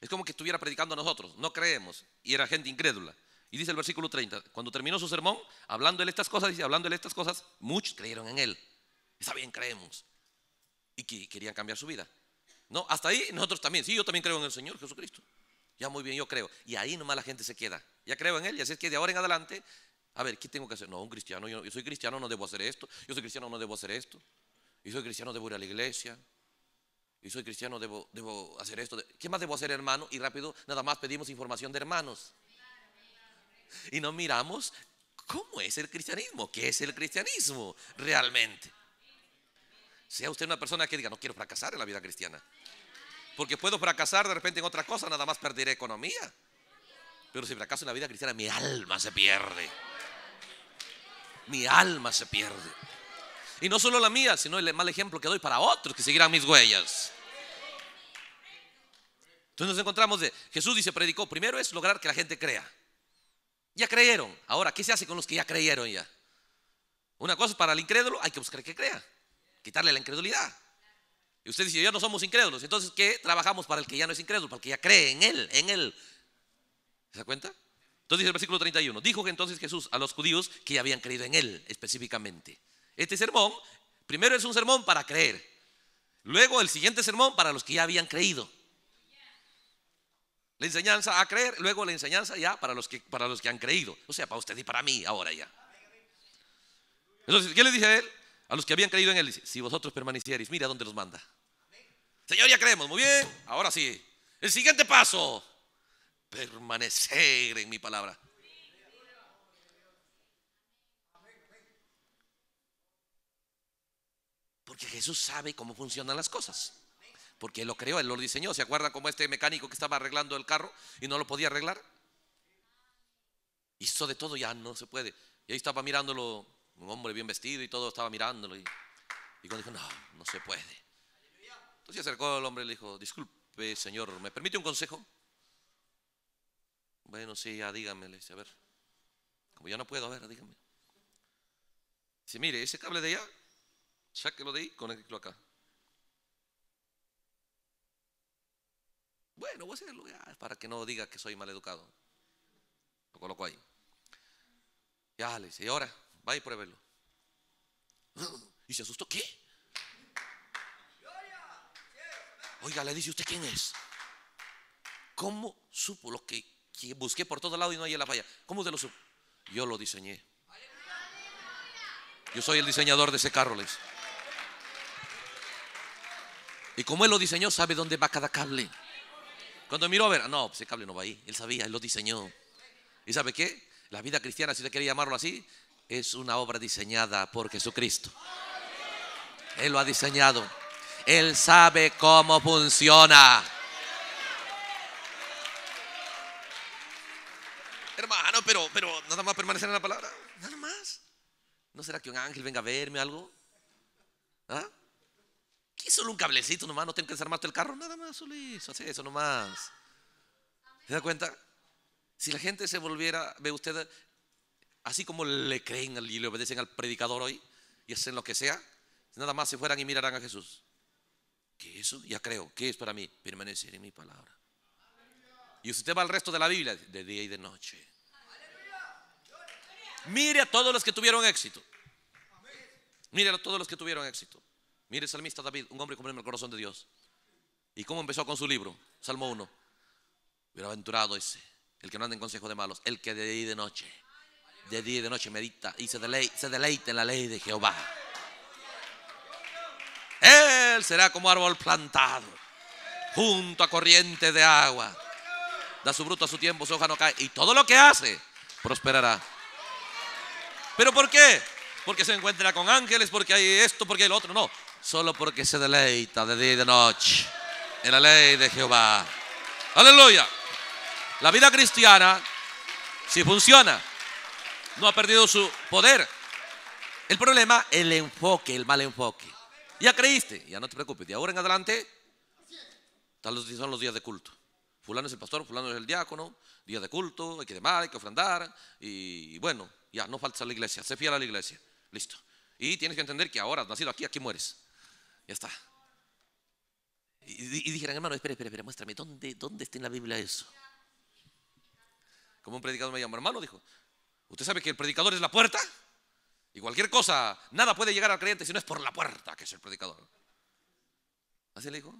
Es como que estuviera predicando a nosotros, no creemos, y era gente incrédula. Y dice el versículo 30, cuando terminó su sermón, hablando estas cosas, dice, hablando estas cosas, muchos creyeron en él. Está bien, creemos. Y que querían cambiar su vida. No, hasta ahí nosotros también, sí, yo también creo en el Señor Jesucristo. Ya muy bien, yo creo. Y ahí nomás la gente se queda. Ya creo en él, y así es que de ahora en adelante, a ver, ¿qué tengo que hacer? No, un cristiano, yo, yo soy cristiano, no debo hacer esto. Yo soy cristiano, no debo hacer esto. Yo soy cristiano, debo ir a la iglesia y soy cristiano, debo, debo hacer esto. ¿Qué más debo hacer, hermano? Y rápido, nada más pedimos información de hermanos. Y no miramos cómo es el cristianismo, qué es el cristianismo realmente. Sea usted una persona que diga, no quiero fracasar en la vida cristiana. Porque puedo fracasar de repente en otra cosa, nada más perderé economía. Pero si fracaso en la vida cristiana, mi alma se pierde. Mi alma se pierde. Y no solo la mía, sino el mal ejemplo que doy para otros que seguirán mis huellas. Entonces nos encontramos de, Jesús dice, predicó, primero es lograr que la gente crea. Ya creyeron. Ahora, ¿qué se hace con los que ya creyeron ya? Una cosa para el incrédulo, hay que buscar que crea. Quitarle la incredulidad. Y usted dice, ya no somos incrédulos. Entonces, ¿qué trabajamos para el que ya no es incrédulo? Para el que ya cree en él, en él. ¿Se da cuenta? Entonces dice el versículo 31, dijo que entonces Jesús a los judíos que ya habían creído en él específicamente. Este sermón, primero es un sermón para creer, luego el siguiente sermón para los que ya habían creído. La enseñanza a creer, luego la enseñanza ya para los que, para los que han creído. O sea, para usted y para mí ahora ya. Entonces, ¿qué le dije a él? A los que habían creído en él, dice, si vosotros permaneciereis, mira dónde los manda. Señor, ya creemos, muy bien, ahora sí. El siguiente paso, permanecer en mi palabra. Porque Jesús sabe cómo funcionan las cosas. Porque Él lo creó, Él lo diseñó. ¿Se acuerda como este mecánico que estaba arreglando el carro y no lo podía arreglar? Hizo de todo, ya no se puede. Y ahí estaba mirándolo, un hombre bien vestido y todo, estaba mirándolo. Y, cuando dijo, no, no se puede. Entonces se acercó al hombre y le dijo, disculpe, señor, ¿me permite un consejo? Bueno, sí, ya dígame, le dice, a ver. Como ya no puedo, a ver, dígame. Dice, mire, ese cable de allá Sáquelo lo ahí, conéctelo acá. Bueno, voy a hacerlo ya, para que no diga que soy mal educado. Lo coloco ahí. Ya le dice, y ahora, va y pruébelo. ¿Y se asustó qué? Oiga, le dice, ¿usted quién es? ¿Cómo supo lo que, busqué por todo lado y no hay la falla? ¿Cómo usted lo supo? Yo lo diseñé. Yo soy el diseñador de ese carro, le y como Él lo diseñó, sabe dónde va cada cable. Cuando miró a ver, no, pues, ese cable no va ahí. Él sabía, Él lo diseñó. ¿Y sabe qué? La vida cristiana, si usted quiere llamarlo así, es una obra diseñada por Jesucristo. Él lo ha diseñado. Él sabe cómo funciona. Hermano, pero, pero nada más permanecer en la palabra. Nada más. ¿No será que un ángel venga a verme algo? ¿Ah? ¿Qué solo un cablecito nomás? No tengo que desarmar todo el carro, nada más, eso hace eso nomás. ¿Se da cuenta? Si la gente se volviera, ve usted, así como le creen y le obedecen al predicador hoy y hacen lo que sea, nada más se fueran y mirarán a Jesús. ¿Qué eso? Ya creo. ¿Qué es para mí? Permanecer en mi palabra. Y usted va al resto de la Biblia, de día y de noche. Mire a todos los que tuvieron éxito. Mire a todos los que tuvieron éxito. Mire el salmista David, un hombre conforme el corazón de Dios. ¿Y cómo empezó con su libro? Salmo 1. Bienaventurado ese, el que no anda en consejo de malos, el que de día y de noche, de día y de noche medita y se, se deleita en la ley de Jehová. Él será como árbol plantado junto a corriente de agua. Da su bruto a su tiempo, su hoja no cae. Y todo lo que hace prosperará. ¿Pero por qué? Porque se encuentra con ángeles, porque hay esto, porque hay lo otro. No, solo porque se deleita de día y de noche en la ley de Jehová. Aleluya. La vida cristiana, si funciona, no ha perdido su poder. El problema, el enfoque, el mal enfoque. Ya creíste, ya no te preocupes. De ahora en adelante, tal son los días de culto. Fulano es el pastor, fulano es el diácono, día de culto, hay que demar, hay que ofrendar. Y bueno, ya no faltas a la iglesia, sé fiel a la iglesia. Listo. Y tienes que entender que ahora, nacido aquí, aquí mueres. Ya está. Y, dijeron hermano, espere, espere, muéstrame, ¿dónde, ¿dónde está en la Biblia eso? Como un predicador me llamó, hermano, dijo, ¿usted sabe que el predicador es la puerta? Y cualquier cosa, nada puede llegar al creyente si no es por la puerta que es el predicador. Así le dijo.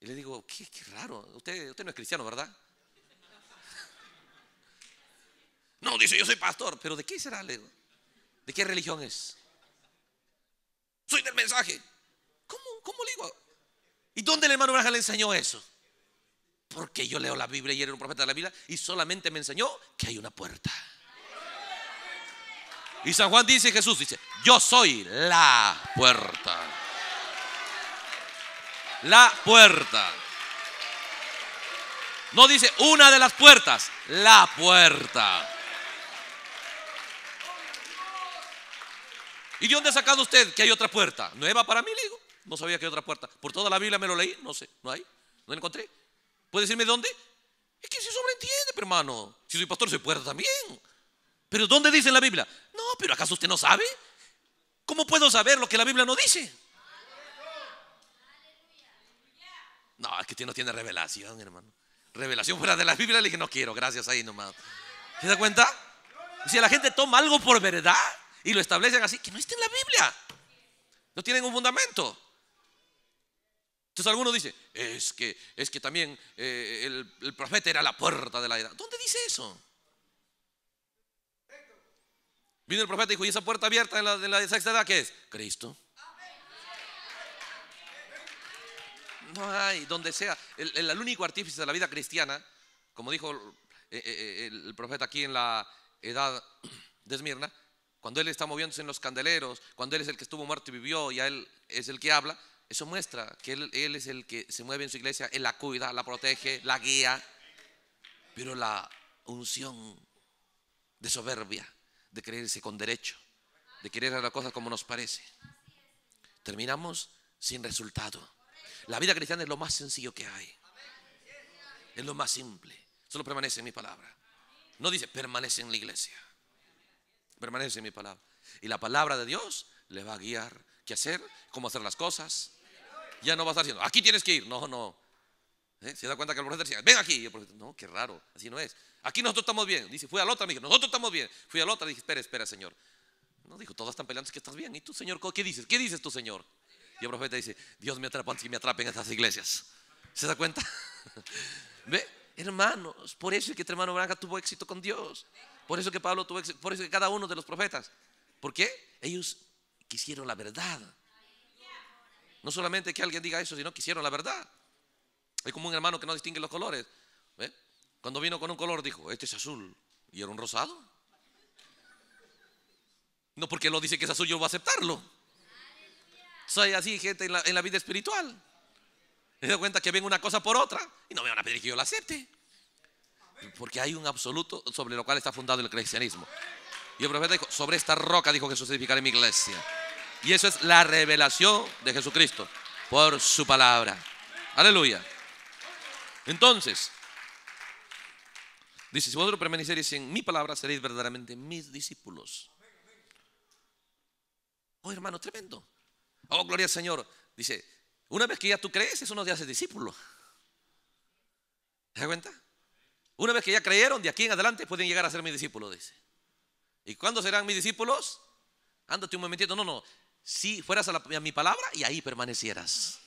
Y le digo, qué, raro, usted, usted no es cristiano, ¿verdad? No, dice, yo soy pastor, pero ¿de qué será? ¿de qué religión es? Soy del mensaje. ¿Cómo le digo? ¿Y dónde el hermano Braja le enseñó eso? Porque yo leo la Biblia y era un profeta de la Biblia y solamente me enseñó que hay una puerta. Y San Juan dice, Jesús dice, yo soy la puerta. La puerta. No dice una de las puertas, la puerta. ¿Y de dónde ha sacado usted que hay otra puerta? Nueva para mí, le digo. No sabía que hay otra puerta. Por toda la Biblia me lo leí, no sé, no hay, no encontré. ¿Puede decirme dónde? Es que se sobreentiende, hermano. Si soy pastor, soy puerta también. Pero ¿dónde dice en la Biblia? No, pero ¿acaso usted no sabe? ¿Cómo puedo saber lo que la Biblia no dice? No, es que usted no tiene revelación, hermano. Revelación fuera de la Biblia, le dije, no quiero, gracias ahí nomás. ¿Se da cuenta? Si la gente toma algo por verdad y lo establecen así, que no está en la Biblia. No tienen un fundamento. Entonces alguno dice es que, es que también eh, el, profeta era la puerta de la edad. ¿Dónde dice eso? Vino el profeta y dijo, ¿y esa puerta abierta de la, de la sexta edad qué es? Cristo. No hay, donde sea. El, el, único artífice de la vida cristiana, como dijo eh, eh, el, profeta aquí en la edad de Esmirna, cuando él está moviéndose en los candeleros, cuando él es el que estuvo muerto y vivió y a él es el que habla, eso muestra que él, es el que se mueve en su iglesia, Él la cuida, la protege, la guía. Pero la unción de soberbia, de creerse con derecho, de querer hacer las cosas como nos parece, terminamos sin resultado. La vida cristiana es lo más sencillo que hay. Es lo más simple. Solo permanece en mi palabra. No dice permanece en la iglesia. Permanece en mi palabra. Y la palabra de Dios le va a guiar qué hacer, cómo hacer las cosas ya no vas a estar diciendo, aquí tienes que ir. No, no. ¿Eh? Se da cuenta que el profeta decía, ven aquí. Y profeta, no, qué raro, así no es. Aquí nosotros estamos bien. Dice, fui a la otra, me dijo, nosotros estamos bien. Fui a la otra, dije, espera, espera, Señor. No, dijo, todos están peleando, es que estás bien. ¿Y tú, Señor, qué dices? ¿Qué dices tú, Señor? Y el profeta dice, Dios me atrapa antes que me atrapen estas iglesias. ¿Se da cuenta? ¿Ve? Hermanos, por eso es que tu este hermano Branca tuvo éxito con Dios. Por eso que Pablo tuvo éxito, por eso que cada uno de los profetas. ¿Por qué? Ellos quisieron la verdad. No solamente que alguien diga eso, sino que hicieron la verdad. Es como un hermano que no distingue los colores. Cuando vino con un color dijo, este es azul. Y era un rosado. No porque lo dice que es azul, yo voy a aceptarlo. Soy así, gente, en la, vida espiritual. Me doy cuenta que ven una cosa por otra y no me van a pedir que yo la acepte. Porque hay un absoluto sobre lo cual está fundado el cristianismo. Y el profeta dijo, sobre esta roca, dijo Jesús, en mi iglesia. Y eso es la revelación de Jesucristo por su palabra. Aleluya. Entonces, dice, si vosotros permaneceréis en mi palabra, seréis verdaderamente mis discípulos. Oh, hermano, tremendo. Oh, gloria al Señor. Dice, una vez que ya tú crees, eso no te hace discípulo ¿Te das cuenta? Una vez que ya creyeron, de aquí en adelante pueden llegar a ser mis discípulos, dice. ¿Y cuándo serán mis discípulos? Ándate un momentito. No, no si fueras a, mi palabra y ahí permanecieras.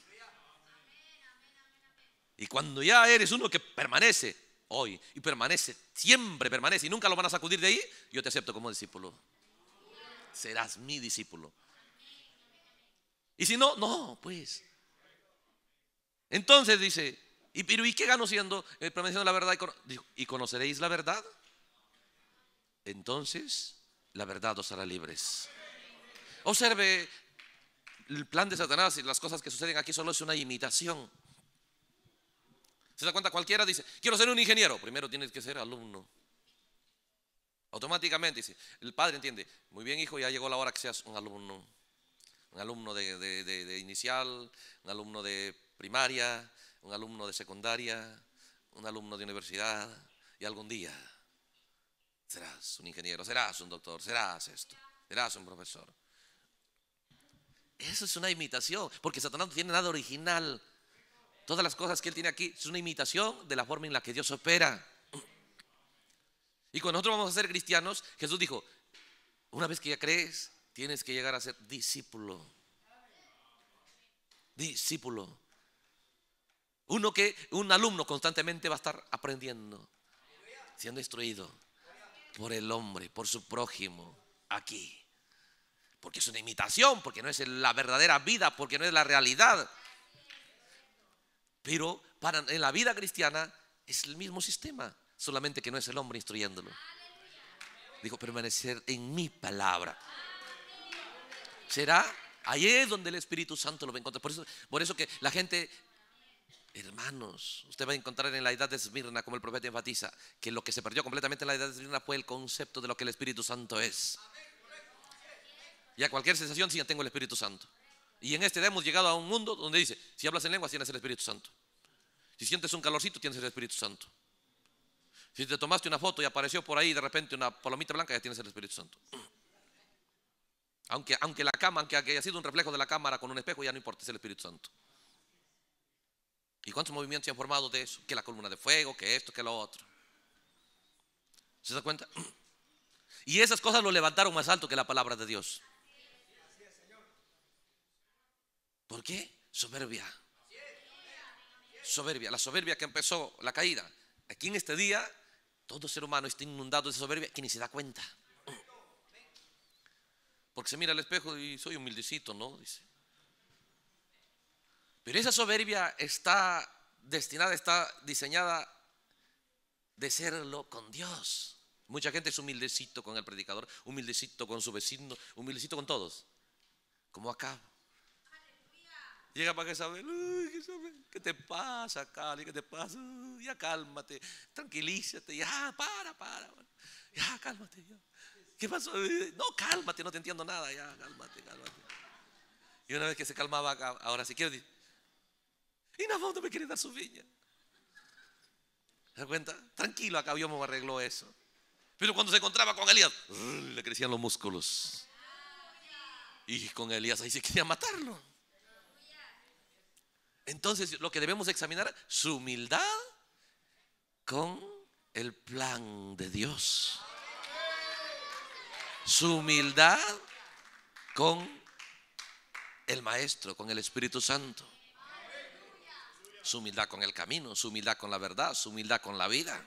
Y cuando ya eres uno que permanece hoy y permanece, siempre permanece y nunca lo van a sacudir de ahí, yo te acepto como discípulo. Serás mi discípulo. Y si no, no, pues. Entonces dice, ¿y, pero, ¿y qué gano siendo, eh, permaneciendo la verdad? Y, y conoceréis la verdad. Entonces, la verdad os hará libres. Observe el plan de Satanás y las cosas que suceden aquí solo es una imitación. ¿Se da cuenta? Cualquiera dice, quiero ser un ingeniero. Primero tienes que ser alumno. Automáticamente dice, el padre entiende, muy bien hijo, ya llegó la hora que seas un alumno. Un alumno de, de inicial, un alumno de primaria, un alumno de secundaria, un alumno de universidad. Y algún día serás un ingeniero, serás un doctor, serás esto, serás un profesor. Eso es una imitación, porque Satanás no tiene nada original. Todas las cosas que él tiene aquí es una imitación de la forma en la que Dios opera. Y cuando nosotros vamos a ser cristianos, Jesús dijo, una vez que ya crees, tienes que llegar a ser discípulo. Discípulo. Uno que, un alumno constantemente va a estar aprendiendo, siendo instruido por el hombre, por su prójimo, aquí porque es una imitación, porque no es la verdadera vida, porque no es la realidad. Pero en la vida cristiana es el mismo sistema, solamente que no es el hombre instruyéndolo. Dijo, permanecer en mi palabra. Será ahí es donde el Espíritu Santo lo va a encontrar. Por eso, por eso que la gente, hermanos, usted va a encontrar en la edad de Esmirna, como el profeta enfatiza, que lo que se perdió completamente en la edad de Esmirna fue el concepto de lo que el Espíritu Santo es. Y a cualquier sensación, si ya tengo el Espíritu Santo. Y en este día hemos llegado a un mundo donde dice, si hablas en lengua tienes el Espíritu Santo. Si sientes un calorcito, tienes el Espíritu Santo. Si te tomaste una foto y apareció por ahí de repente una palomita blanca, ya tienes el Espíritu Santo. Aunque, aunque la cama, aunque haya sido un reflejo de la cámara con un espejo, ya no importa, es el Espíritu Santo. ¿Y cuántos movimientos se han formado de eso? Que la columna de fuego, que esto, que lo otro. ¿Se da cuenta? Y esas cosas lo levantaron más alto que la palabra de Dios. ¿Por qué? Soberbia. Soberbia, la soberbia que empezó la caída. Aquí en este día, todo ser humano está inundado de soberbia que ni se da cuenta. Porque se mira al espejo y soy humildecito, ¿no? Dice. Pero esa soberbia está destinada, está diseñada de serlo con Dios. Mucha gente es humildecito con el predicador, humildecito con su vecino, humildecito con todos. Como acá Llega para que uy, ¿qué te pasa, Cali? ¿Qué te pasa? ya cálmate, tranquilízate, ya, para, para. Ya, cálmate. ¿Qué pasó? No, cálmate, no te entiendo nada, ya, cálmate, cálmate. Y una vez que se calmaba, ahora si quiere decir, y una no me quiere dar su viña. ¿Se da cuenta? Tranquilo, acá yo me arregló eso. Pero cuando se encontraba con Elías, le crecían los músculos. Y con Elías ahí se quería matarlo. Entonces lo que debemos examinar, su humildad con el plan de Dios. Su humildad con el Maestro, con el Espíritu Santo. Su humildad con el camino, su humildad con la verdad, su humildad con la vida.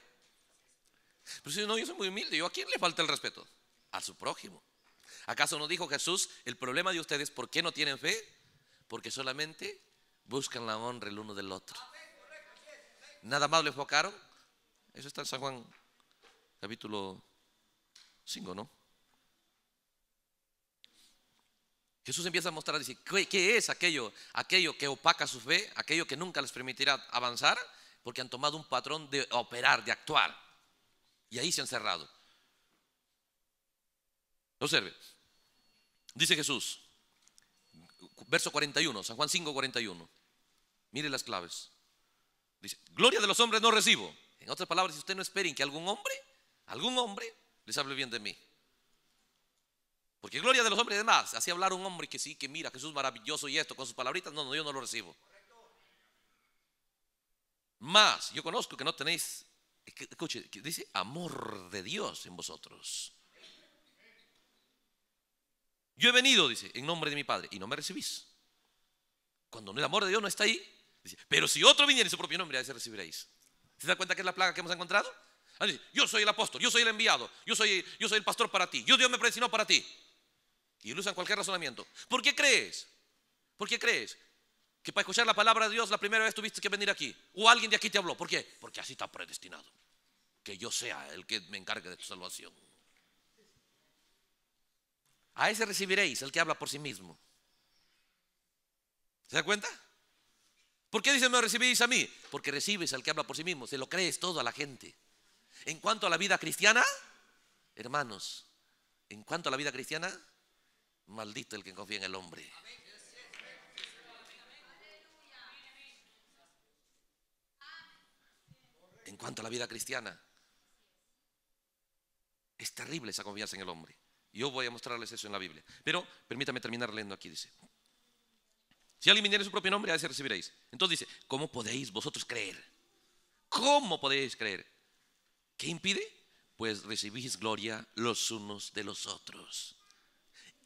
Pero si no, yo soy muy humilde, ¿yo a quién le falta el respeto? A su prójimo. ¿Acaso no dijo Jesús, el problema de ustedes, ¿por qué no tienen fe? Porque solamente buscan la honra el uno del otro. Nada más le enfocaron. Eso está en San Juan capítulo 5, ¿no? Jesús empieza a mostrar, dice, ¿qué, es aquello? Aquello que opaca su fe, aquello que nunca les permitirá avanzar, porque han tomado un patrón de operar, de actuar. Y ahí se han cerrado. Observe, dice Jesús, verso 41, San Juan 5, 41. Mire las claves. Dice, gloria de los hombres no recibo. En otras palabras, si usted no esperen que algún hombre, algún hombre les hable bien de mí. Porque gloria de los hombres es más, así hablar un hombre que sí, que mira, Jesús maravilloso y esto, con sus palabritas, no, no, yo no lo recibo. Más, yo conozco que no tenéis, escuche, dice amor de Dios en vosotros. Yo he venido, dice, en nombre de mi Padre, y no me recibís. Cuando el amor de Dios no está ahí, pero si otro viniera en su propio nombre, a ese recibiréis. ¿Se da cuenta que es la plaga que hemos encontrado? Ah, yo soy el apóstol, yo soy el enviado, yo soy, yo soy el pastor para ti, yo Dios me predestinó para ti. Y usan cualquier razonamiento. ¿Por qué crees? ¿Por qué crees que para escuchar la palabra de Dios la primera vez tuviste que venir aquí? ¿O alguien de aquí te habló? ¿Por qué? Porque así está predestinado. Que yo sea el que me encargue de tu salvación. A ese recibiréis, el que habla por sí mismo. ¿Se da cuenta? ¿Por qué dicen no recibís a mí? Porque recibes al que habla por sí mismo, se lo crees todo a la gente. En cuanto a la vida cristiana, hermanos, en cuanto a la vida cristiana, maldito el que confía en el hombre. En cuanto a la vida cristiana, es terrible esa confianza en el hombre. Yo voy a mostrarles eso en la Biblia. Pero permítame terminar leyendo aquí, dice. Si alguien viniera su propio nombre, a ese recibiréis. Entonces dice, ¿cómo podéis vosotros creer? ¿Cómo podéis creer? ¿Qué impide? Pues recibís gloria los unos de los otros.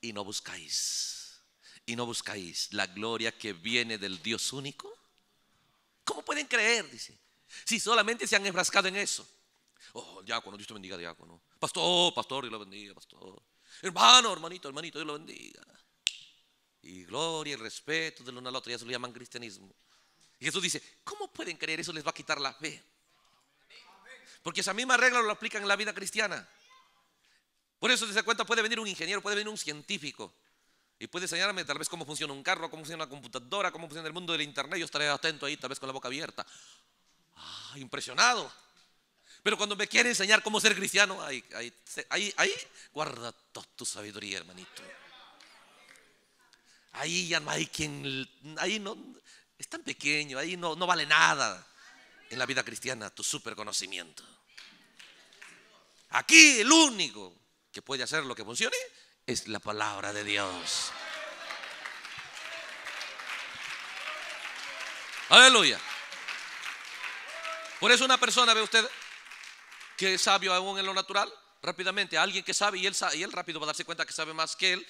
Y no buscáis, y no buscáis la gloria que viene del Dios único. ¿Cómo pueden creer? Dice. Si solamente se han enfrascado en eso. Oh, diácono, Dios te bendiga, diácono. Pastor, pastor, Dios lo bendiga, pastor. Hermano, hermanito, hermanito, Dios lo bendiga y gloria, y respeto del uno al otro, ya se lo llaman cristianismo. Y Jesús dice, ¿cómo pueden creer eso? Les va a quitar la fe. Porque esa misma regla lo aplican en la vida cristiana. Por eso, si se cuenta, puede venir un ingeniero, puede venir un científico. Y puede enseñarme tal vez cómo funciona un carro, cómo funciona una computadora, cómo funciona el mundo del Internet. Yo estaré atento ahí, tal vez con la boca abierta. Ah, impresionado. Pero cuando me quiere enseñar cómo ser cristiano, ahí, ahí, ahí, ahí guarda toda tu sabiduría, hermanito. Ahí ya no hay quien, ahí no, es tan pequeño, ahí no, no vale nada en la vida cristiana tu conocimiento Aquí el único que puede hacer lo que funcione es la palabra de Dios. Aleluya. Por eso una persona, ve usted, que es sabio aún en lo natural, rápidamente, alguien que sabe y él, y él rápido va a darse cuenta que sabe más que él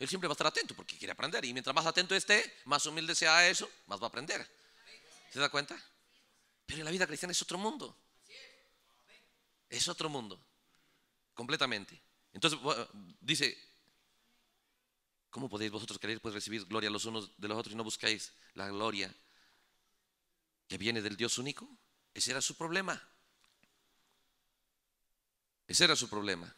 él siempre va a estar atento porque quiere aprender. Y mientras más atento esté, más humilde sea eso, más va a aprender. ¿Se da cuenta? Pero la vida cristiana es otro mundo. Es otro mundo. Completamente. Entonces dice, ¿cómo podéis vosotros querer pues, recibir gloria los unos de los otros y no buscáis la gloria que viene del Dios único? Ese era su problema. Ese era su problema.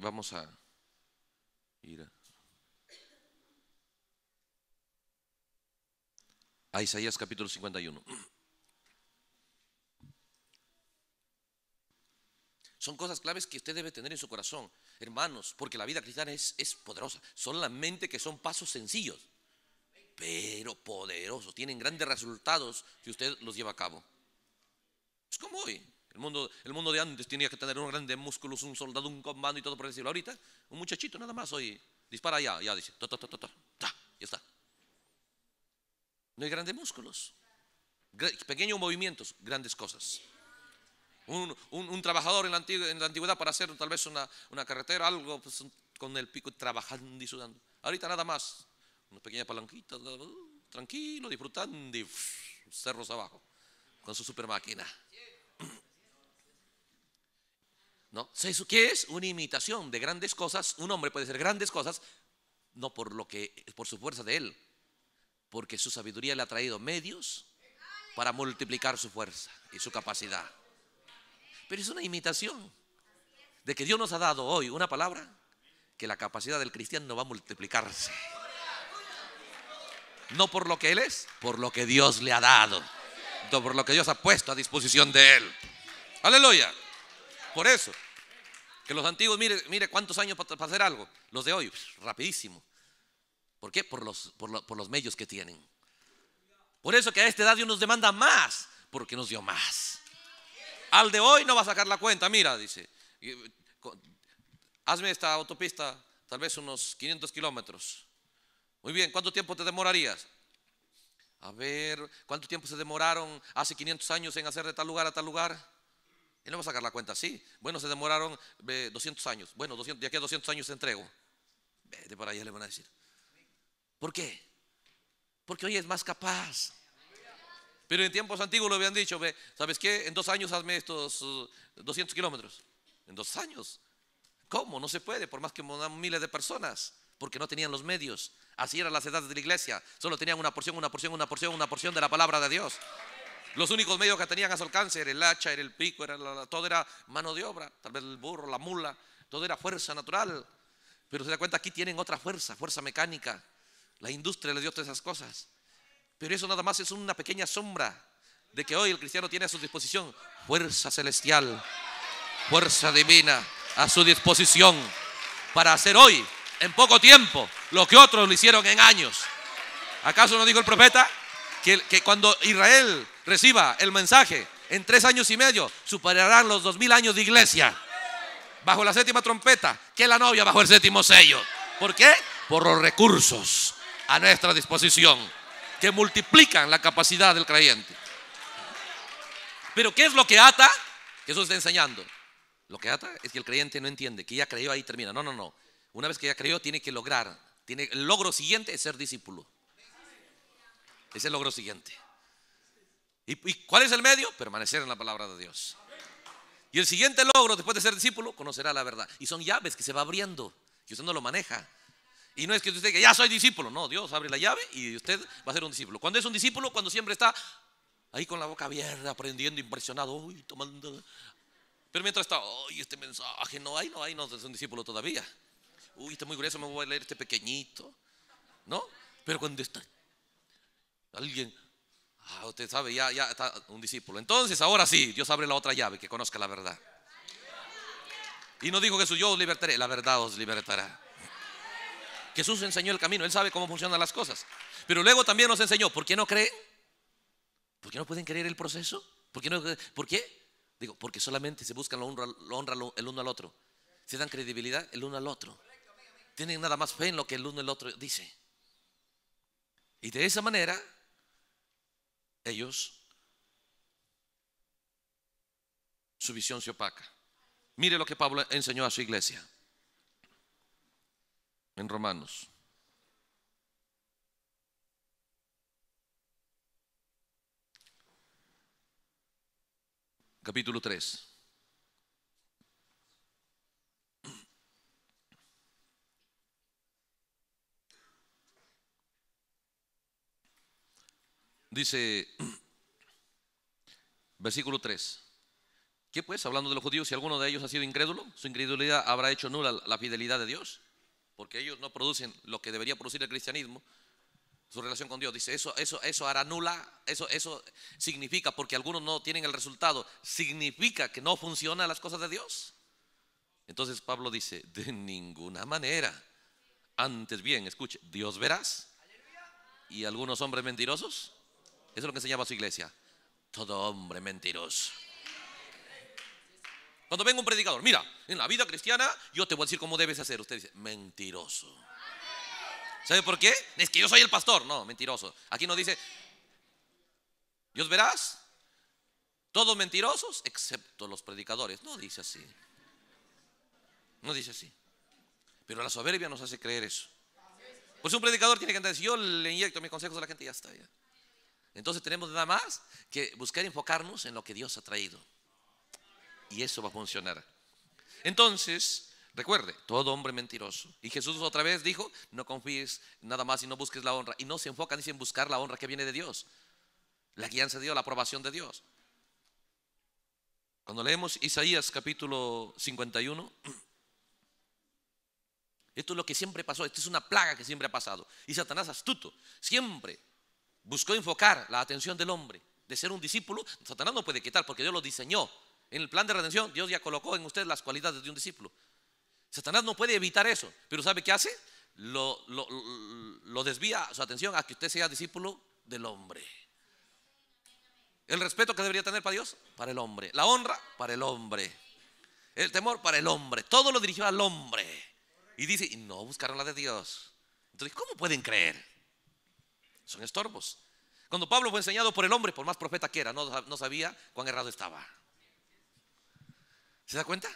vamos a ir a, Isaías capítulo 51. Son cosas claves que usted debe tener en su corazón, hermanos, porque la vida cristiana es, es poderosa. Solamente que son pasos sencillos, pero poderosos. Tienen grandes resultados si usted los lleva a cabo. Es como hoy. El mundo, el mundo de antes tenía que tener unos grandes músculos, un soldado, un comando y todo por decirlo. Ahorita, un muchachito nada más, hoy dispara allá, ya dice, ta, ta, ta, ta, ya está. No hay grandes músculos. Pequeños movimientos, grandes cosas. Un, trabajador en la, antigüedad, para hacer tal vez una, carretera, algo pues, con el pico trabajando y sudando. Ahorita nada más, una pequeña palanquita, uh, tranquilo, disfrutando y cerros abajo, con su super máquina. ¿No? qué es? Una imitación de grandes cosas. Un hombre puede hacer grandes cosas, no por lo que, por su fuerza de él, porque su sabiduría le ha traído medios para multiplicar su fuerza y su capacidad. Pero es una imitación de que Dios nos ha dado hoy una palabra que la capacidad del cristiano va a multiplicarse. No por lo que él es, por lo que Dios le ha dado, no por lo que Dios ha puesto a disposición de él. Aleluya. Por eso, que los antiguos, mire, mire cuántos años para, hacer algo. Los de hoy, rapidísimo. ¿Por qué? Por los, por los medios que tienen. Por eso que a esta edad Dios nos demanda más, porque nos dio más. Al de hoy no va a sacar la cuenta, mira, dice. Hazme esta autopista, tal vez unos 500 kilómetros. Muy bien, ¿cuánto tiempo te demorarías? A ver, ¿cuánto tiempo se demoraron hace 500 años en hacer de tal lugar a tal lugar? y no va a sacar la cuenta, sí. Bueno, se demoraron 200 años. Bueno, 200, de aquí a 200 años se entrego. Vete para allá, le van a decir. ¿Por qué? Porque hoy es más capaz. Pero en tiempos antiguos lo habían dicho, ¿sabes qué? En dos años hazme estos 200 uh, kilómetros. En dos años. ¿Cómo? No se puede, por más que mudan miles de personas, porque no tenían los medios. Así eran las edades de la iglesia. Solo tenían una porción, una porción, una porción, una porción de la palabra de Dios. Los únicos medios que tenían a su alcance era el hacha, era el pico, era todo era mano de obra, tal vez el burro, la mula, todo era fuerza natural. Pero se da cuenta, aquí tienen otra fuerza, fuerza mecánica. La industria le dio todas esas cosas. Pero eso nada más es una pequeña sombra de que hoy el cristiano tiene a su disposición fuerza celestial, fuerza divina a su disposición para hacer hoy, en poco tiempo, lo que otros lo hicieron en años. ¿Acaso no dijo el profeta? que, cuando Israel reciba el mensaje, en tres años y medio superarán los dos mil años de iglesia. Bajo la séptima trompeta, que la novia bajo el séptimo sello. ¿Por qué? Por los recursos a nuestra disposición, que multiplican la capacidad del creyente. Pero ¿qué es lo que ata? eso está enseñando. Lo que ata es que el creyente no entiende, que ya creyó ahí termina. No, no, no. Una vez que ya creyó, tiene que lograr. Tiene, el logro siguiente es ser discípulo. Es el logro siguiente. ¿Y, cuál es el medio? Permanecer en la palabra de Dios. Y el siguiente logro, después de ser discípulo, conocerá la verdad. Y son llaves que se va abriendo, que usted no lo maneja. Y no es que usted diga, ya soy discípulo. No, Dios abre la llave y usted va a ser un discípulo. Cuando es un discípulo, cuando siempre está ahí con la boca abierta, aprendiendo, impresionado, uy, tomando. Pero mientras está, uy, este mensaje, no hay, no hay, no es un discípulo todavía. Uy, está muy grueso, me voy a leer este pequeñito. ¿No? Pero cuando está Alguien, ah, usted sabe, ya, ya está un discípulo. Entonces, ahora sí, Dios abre la otra llave, que conozca la verdad. Y no dijo Jesús, yo os libertaré, la verdad os libertará. Jesús enseñó el camino, Él sabe cómo funcionan las cosas. Pero luego también nos enseñó, ¿por qué no creen? ¿Por qué no pueden creer el proceso? ¿Por qué? ¿Por Digo, porque solamente se buscan la honra, el uno al otro. Se dan credibilidad el uno al otro. Tienen nada más fe en lo que el uno el otro dice. Y de esa manera ellos, su visión se opaca. Mire lo que Pablo enseñó a su iglesia en Romanos. Capítulo 3. Dice, versículo 3. ¿Qué pues? Hablando de los judíos, si alguno de ellos ha sido incrédulo, su incredulidad habrá hecho nula la fidelidad de Dios, porque ellos no producen lo que debería producir el cristianismo, su relación con Dios. Dice, eso, eso, eso hará nula, eso, eso significa, porque algunos no tienen el resultado, significa que no funcionan las cosas de Dios. Entonces Pablo dice, de ninguna manera, antes bien, escuche, Dios verás y algunos hombres mentirosos eso es lo que enseñaba su iglesia. Todo hombre mentiroso. Cuando venga un predicador, mira, en la vida cristiana yo te voy a decir cómo debes hacer. Usted dice, mentiroso. ¿Sabe por qué? Es que yo soy el pastor. No, mentiroso. Aquí no dice, Dios verás, todos mentirosos excepto los predicadores. No dice así. No dice así. Pero la soberbia nos hace creer eso. Pues un predicador tiene que entender yo le inyecto mis consejos a la gente y ya está. Ya. Entonces tenemos nada más que buscar enfocarnos en lo que Dios ha traído. Y eso va a funcionar. Entonces, recuerde, todo hombre mentiroso. Y Jesús otra vez dijo, no confíes nada más y no busques la honra. Y no se enfocan, en buscar la honra que viene de Dios. La guianza de Dios, la aprobación de Dios. Cuando leemos Isaías capítulo 51, esto es lo que siempre pasó, esto es una plaga que siempre ha pasado. Y Satanás astuto, siempre buscó enfocar la atención del hombre, de ser un discípulo, Satanás no puede quitar porque Dios lo diseñó. En el plan de redención, Dios ya colocó en usted las cualidades de un discípulo. Satanás no puede evitar eso, pero ¿sabe qué hace? Lo, desvía su atención a que usted sea discípulo del hombre. El respeto que debería tener para Dios, para el hombre. La honra, para el hombre. El temor, para el hombre. Todo lo dirigió al hombre. Y dice, no buscaron la de Dios. Entonces, ¿cómo pueden creer? son estorbos. Cuando Pablo fue enseñado por el hombre, por más profeta que era, no, sabía cuán errado estaba. ¿Se da cuenta?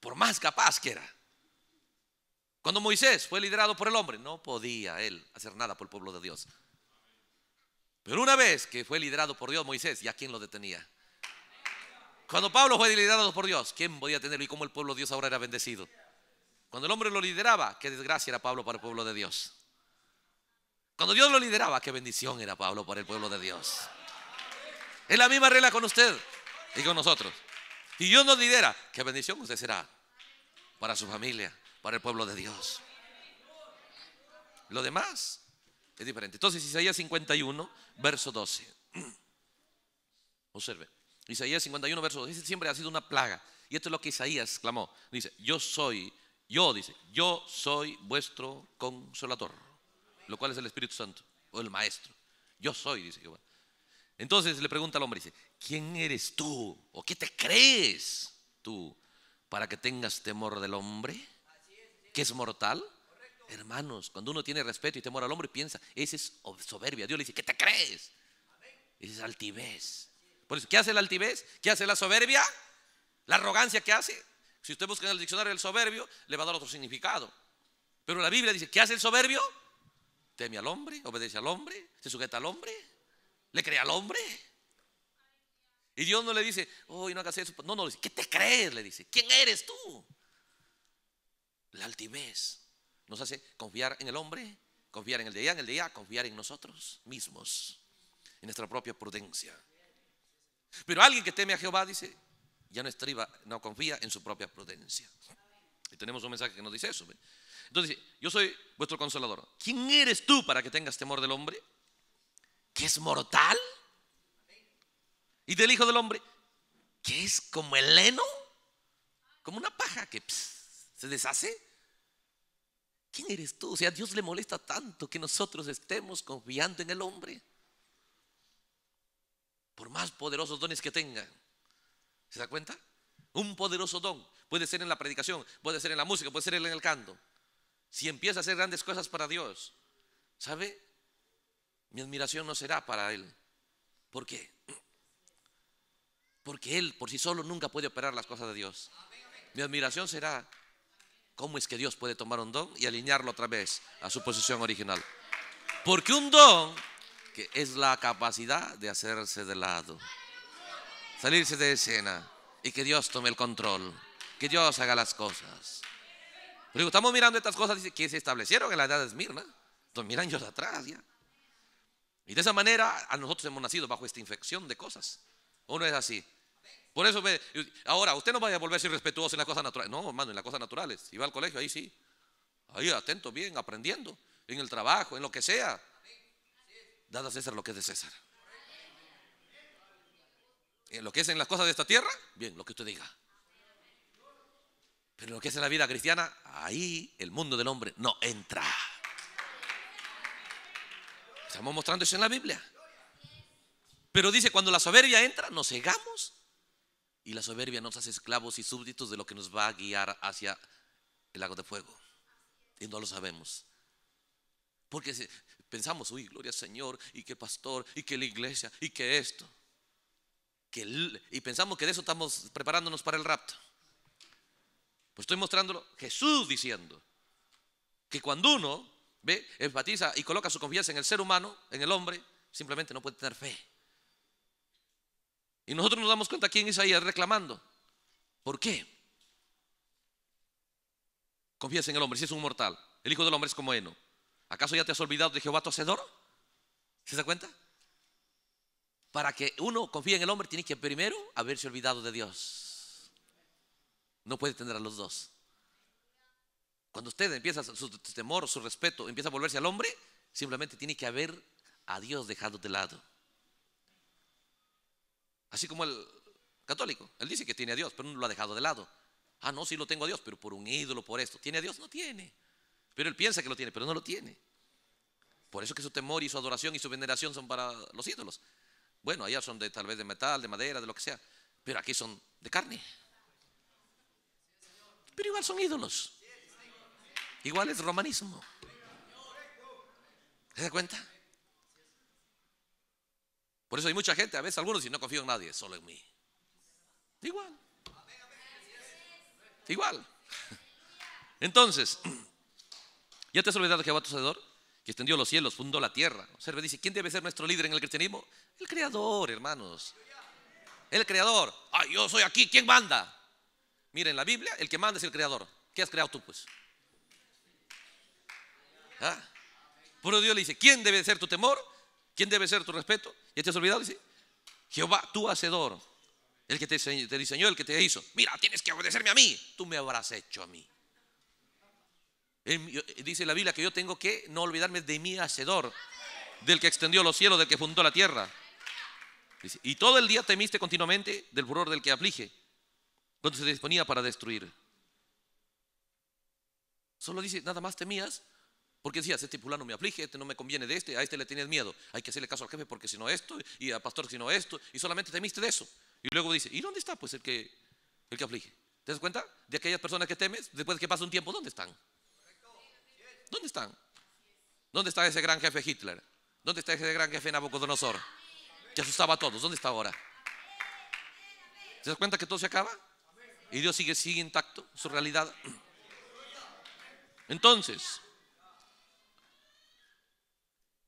Por más capaz que era. Cuando Moisés fue liderado por el hombre, no podía él hacer nada por el pueblo de Dios. Pero una vez que fue liderado por Dios Moisés, ¿ya quién lo detenía? Cuando Pablo fue liderado por Dios, ¿quién podía tenerlo y cómo el pueblo de Dios ahora era bendecido? Cuando el hombre lo lideraba, qué desgracia era Pablo para el pueblo de Dios. Cuando Dios lo lideraba, qué bendición era Pablo para el pueblo de Dios. Es la misma regla con usted y con nosotros. Si Dios nos lidera, qué bendición usted será para su familia, para el pueblo de Dios. Lo demás es diferente. Entonces, Isaías 51, verso 12. Observe. Isaías 51, verso 12. Siempre ha sido una plaga. Y esto es lo que Isaías clamó. Dice, yo soy, yo, dice, yo soy vuestro consolador lo cual es el Espíritu Santo o el Maestro. Yo soy, dice Jehová. Entonces le pregunta al hombre, dice, ¿quién eres tú? ¿O qué te crees tú para que tengas temor del hombre? Que es mortal. Hermanos, cuando uno tiene respeto y temor al hombre, piensa, ese es soberbia. Dios le dice, ¿qué te crees? es altivez. Por eso, ¿qué hace la altivez? ¿Qué hace la soberbia? La arrogancia que hace. Si usted busca en el diccionario el soberbio, le va a dar otro significado. Pero la Biblia dice, ¿qué hace el soberbio? teme al hombre, obedece al hombre, se sujeta al hombre, le cree al hombre. Y Dios no le dice, hoy Y no hagas eso. No, no, le dice, ¿qué te crees? Le dice, ¿quién eres tú? La altivez nos hace confiar en el hombre, confiar en el de allá, en el de allá, confiar en nosotros mismos, en nuestra propia prudencia. Pero alguien que teme a Jehová dice, ya no estriba, no confía en su propia prudencia. Y tenemos un mensaje que nos dice eso. Entonces, yo soy vuestro consolador. ¿Quién eres tú para que tengas temor del hombre? ¿Que es mortal? ¿Y del Hijo del Hombre? ¿Que es como el heno? Como una paja que se deshace. ¿Quién eres tú? O sea, a Dios le molesta tanto que nosotros estemos confiando en el hombre. Por más poderosos dones que tengan. ¿Se da cuenta? Un poderoso don puede ser en la predicación, puede ser en la música, puede ser en el canto. Si empieza a hacer grandes cosas para Dios, ¿sabe? Mi admiración no será para Él. ¿Por qué? Porque Él por sí solo nunca puede operar las cosas de Dios. Mi admiración será cómo es que Dios puede tomar un don y alinearlo otra vez a su posición original. Porque un don que es la capacidad de hacerse de lado, salirse de escena y que Dios tome el control que Dios haga las cosas. Pero estamos mirando estas cosas que se establecieron en la edad de Esmirna, dos mil años atrás ya. Y de esa manera a nosotros hemos nacido bajo esta infección de cosas. ¿O no es así? Por eso, me, ahora, usted no vaya a volverse irrespetuoso en las cosas naturales. No, hermano, en las cosas naturales. Si va al colegio, ahí sí. Ahí atento, bien, aprendiendo. En el trabajo, en lo que sea. Dad a César lo que es de César. En lo que es en las cosas de esta tierra, bien, lo que usted diga. Pero lo que es en la vida cristiana, ahí el mundo del hombre no entra. Estamos mostrando eso en la Biblia. Pero dice, cuando la soberbia entra, nos cegamos y la soberbia nos hace esclavos y súbditos de lo que nos va a guiar hacia el lago de fuego. Y no lo sabemos. Porque pensamos, uy, gloria al Señor, y que pastor, y que la iglesia, y que esto. y pensamos que de eso estamos preparándonos para el rapto. Pues estoy mostrándolo Jesús diciendo que cuando uno ve, enfatiza y coloca su confianza en el ser humano, en el hombre, simplemente no puede tener fe. Y nosotros nos damos cuenta quién es ahí reclamando. ¿Por qué? Confías en el hombre, si es un mortal. El Hijo del Hombre es como heno. ¿Acaso ya te has olvidado de Jehová tu hacedor? ¿Se da cuenta? Para que uno confíe en el hombre tiene que primero haberse olvidado de Dios. No puede tener a los dos. Cuando usted empieza su temor, su respeto, empieza a volverse al hombre, simplemente tiene que haber a Dios dejado de lado. Así como el católico, él dice que tiene a Dios, pero no lo ha dejado de lado. Ah, no, sí lo tengo a Dios, pero por un ídolo, por esto. ¿Tiene a Dios? No tiene. Pero él piensa que lo tiene, pero no lo tiene. Por eso que su temor y su adoración y su veneración son para los ídolos. Bueno, allá son de tal vez de metal, de madera, de lo que sea, pero aquí son de carne pero igual son ídolos. Igual es romanismo. ¿Se da cuenta? Por eso hay mucha gente, a veces algunos, y no confío en nadie, solo en mí. Igual. Igual. Entonces, ¿ya te has olvidado Que Jehová tu Que extendió los cielos, fundó la tierra. Observe, dice, ¿quién debe ser nuestro líder en el cristianismo? El Creador, hermanos. El Creador. Ay, yo soy aquí, ¿quién manda? Mira, en la Biblia el que manda es el creador. ¿Qué has creado tú, pues? ¿Ah? Pero Dios le dice, ¿quién debe ser tu temor? ¿Quién debe ser tu respeto? ¿Ya te has olvidado? Dice, Jehová, tu hacedor, el que te, diseñó, el que te hizo. Mira, tienes que obedecerme a mí. Tú me habrás hecho a mí. Eh, dice la Biblia que yo tengo que no olvidarme de mi hacedor, del que extendió los cielos, del que fundó la tierra. y todo el día temiste continuamente del furor del que aflige cuando se disponía para destruir. Solo dice, nada más temías, porque decías, este fulano me aflige, este no me conviene de este, a este le tienes miedo, hay que hacerle caso al jefe porque si no esto, y al pastor si no esto, y solamente temiste de eso. Y luego dice, ¿y dónde está pues el que, el que aflige? ¿Te das cuenta? De aquellas personas que temes, después de que pasa un tiempo, ¿dónde están? ¿Dónde están? ¿Dónde está ese gran jefe Hitler? ¿Dónde está ese gran jefe Nabucodonosor? Que asustaba a todos, ¿dónde está ahora? ¿Se das cuenta que todo se acaba? Y Dios sigue, sigue intacto, su realidad. Entonces,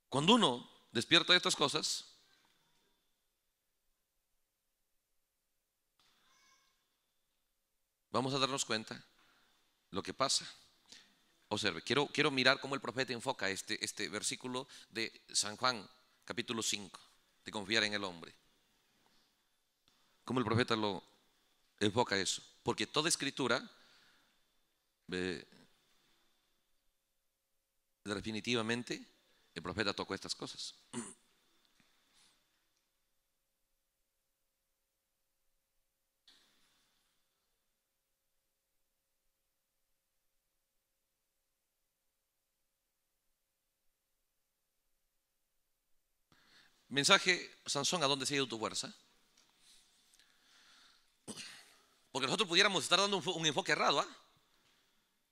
cuando uno despierta de estas cosas, vamos a darnos cuenta lo que pasa. Observe, quiero, quiero mirar cómo el profeta enfoca este, este versículo de San Juan, capítulo 5, de confiar en el hombre. Cómo el profeta lo enfoca eso porque toda escritura definitivamente el profeta tocó estas cosas. Mensaje, Sansón, ¿a dónde se ha ido tu fuerza? Porque nosotros pudiéramos estar dando un, enfoque errado. ¿ah?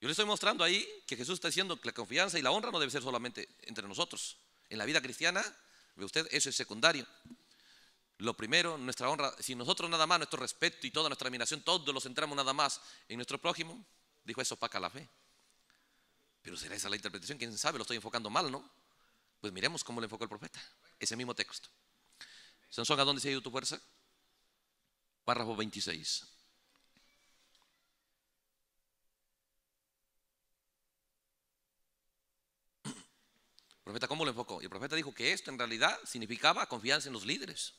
Yo le estoy mostrando ahí que Jesús está diciendo que la confianza y la honra no debe ser solamente entre nosotros. En la vida cristiana, ve usted, eso es secundario. Lo primero, nuestra honra, si nosotros nada más, nuestro respeto y toda nuestra admiración, todos los centramos nada más en nuestro prójimo, dijo eso paca la fe. Pero será esa la interpretación, quién sabe, lo estoy enfocando mal, ¿no? Pues miremos cómo le enfocó el profeta, ese mismo texto. Sansón, ¿a dónde se ha ido tu fuerza? Párrafo 26. profeta cómo lo enfocó? Y el profeta dijo que esto en realidad significaba confianza en los líderes,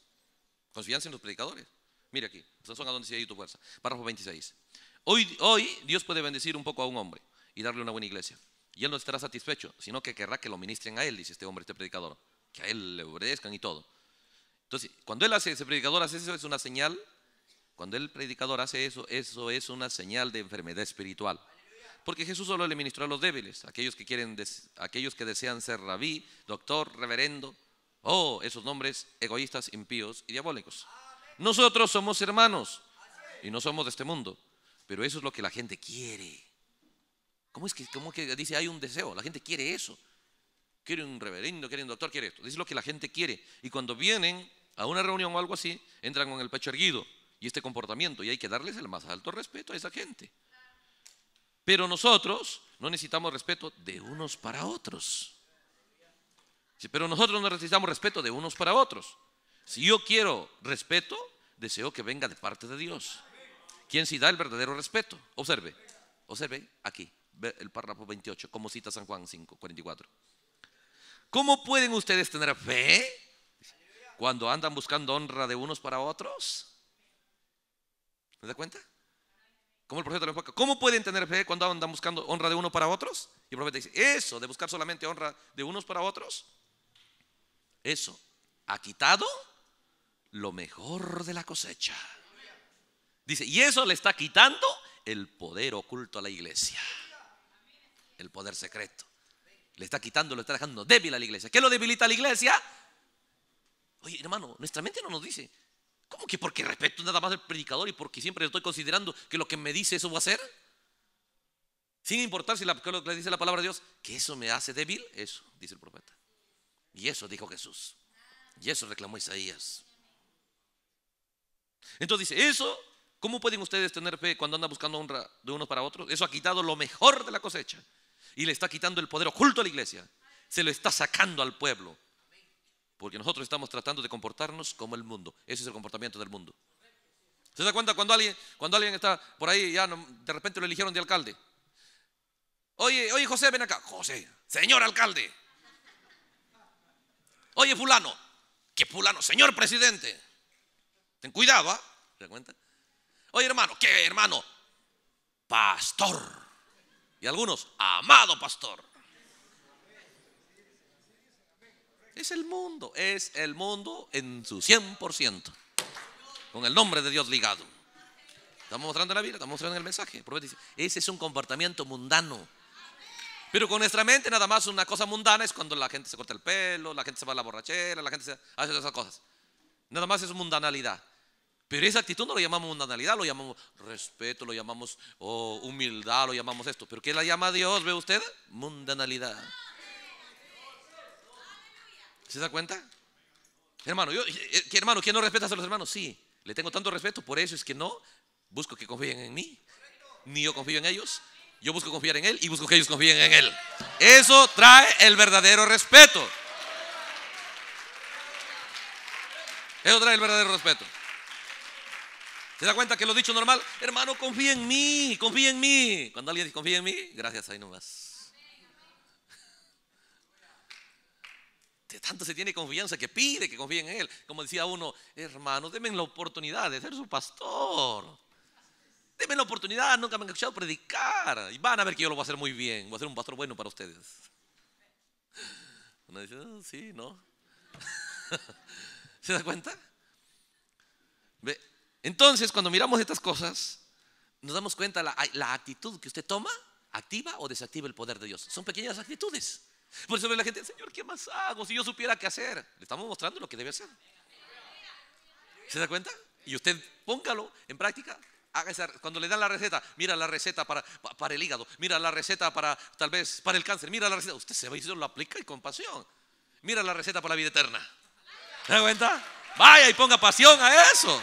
confianza en los predicadores. Mire aquí, son a donde se tu fuerza. Párrafo 26. Hoy, hoy Dios puede bendecir un poco a un hombre y darle una buena iglesia. Y él no estará satisfecho, sino que querrá que lo ministren a él, dice este hombre, este predicador. Que a él le obedezcan y todo. Entonces, cuando él hace, ese predicador hace eso, es una señal. Cuando el predicador hace eso, eso es una señal de enfermedad espiritual porque Jesús solo le ministró a los débiles, aquellos que, quieren, aquellos que desean ser rabí, doctor, reverendo, oh, esos nombres egoístas, impíos y diabólicos. Nosotros somos hermanos y no somos de este mundo, pero eso es lo que la gente quiere. ¿Cómo es que, cómo que dice hay un deseo? La gente quiere eso. Quiere un reverendo, quiere un doctor, quiere esto. Es lo que la gente quiere. Y cuando vienen a una reunión o algo así, entran con el pecho erguido y este comportamiento. Y hay que darles el más alto respeto a esa gente. Pero nosotros no necesitamos respeto de unos para otros. Pero nosotros no necesitamos respeto de unos para otros. Si yo quiero respeto, deseo que venga de parte de Dios. ¿Quién si da el verdadero respeto? Observe, observe aquí, el párrafo 28, como cita San Juan 5, 44. ¿Cómo pueden ustedes tener fe cuando andan buscando honra de unos para otros? ¿Se da cuenta? Como el profeta le enfoca. ¿Cómo pueden tener fe cuando andan buscando honra de uno para otros? Y el profeta dice, eso de buscar solamente honra de unos para otros, eso ha quitado lo mejor de la cosecha. Dice, y eso le está quitando el poder oculto a la iglesia. El poder secreto. Le está quitando, le está dejando débil a la iglesia. ¿Qué lo debilita a la iglesia? Oye, hermano, nuestra mente no nos dice, ¿Cómo que porque respeto nada más al predicador y porque siempre estoy considerando que lo que me dice eso va a ser? Sin importar si lo que le dice la palabra de Dios, que eso me hace débil, eso dice el profeta. Y eso dijo Jesús. Y eso reclamó Isaías. Entonces dice, eso, ¿cómo pueden ustedes tener fe cuando andan buscando honra de unos para otros? Eso ha quitado lo mejor de la cosecha y le está quitando el poder oculto a la iglesia. Se lo está sacando al pueblo. Porque nosotros estamos tratando de comportarnos como el mundo. Ese es el comportamiento del mundo. ¿Se da cuenta cuando alguien, cuando alguien está por ahí, ya de repente lo eligieron de alcalde? Oye, oye, José, ven acá. José, señor alcalde. Oye, fulano. ¿Qué fulano? Señor presidente. Ten cuidado, ¿ah? ¿Se da cuenta? Oye, hermano. ¿Qué, hermano? Pastor. Y algunos, amado pastor. Es el mundo, es el mundo en su 100%. Con el nombre de Dios ligado. Estamos mostrando la vida, estamos mostrando el mensaje. Ese es un comportamiento mundano. Pero con nuestra mente nada más una cosa mundana es cuando la gente se corta el pelo, la gente se va a la borrachera, la gente hace esas cosas. Nada más es mundanalidad. Pero esa actitud no lo llamamos mundanalidad, lo llamamos respeto, lo llamamos oh, humildad, lo llamamos esto. Pero ¿qué la llama Dios? ¿Ve usted? Mundanalidad. ¿Se da cuenta? Hermano, yo, eh, eh, hermano, ¿quién no respeta a los hermanos? Sí, le tengo tanto respeto, por eso es que no busco que confíen en mí, ni yo confío en ellos. Yo busco confiar en Él y busco que ellos confíen en Él. Eso trae el verdadero respeto. Eso trae el verdadero respeto. ¿Se da cuenta que lo dicho normal? Hermano, confía en mí, confía en mí. Cuando alguien dice confía en mí, gracias ahí nomás. tanto se tiene confianza que pide que confíen en Él. Como decía uno, hermano denme la oportunidad de ser su pastor. Denme la oportunidad, nunca me han escuchado predicar. Y van a ver que yo lo voy a hacer muy bien. Voy a ser un pastor bueno para ustedes. Uno dice, ah, sí, ¿no? ¿Se da cuenta? Entonces, cuando miramos estas cosas, nos damos cuenta la, la actitud que usted toma, activa o desactiva el poder de Dios. Son pequeñas actitudes. Por eso la gente, Señor, ¿qué más hago si yo supiera qué hacer? Le estamos mostrando lo que debe hacer. ¿Se da cuenta? Y usted póngalo en práctica. cuando le dan la receta, mira la receta para, para el hígado, mira la receta para tal vez para el cáncer, mira la receta. Usted se va y se lo aplica y con pasión. Mira la receta para la vida eterna. ¿Se da cuenta? Vaya y ponga pasión a eso.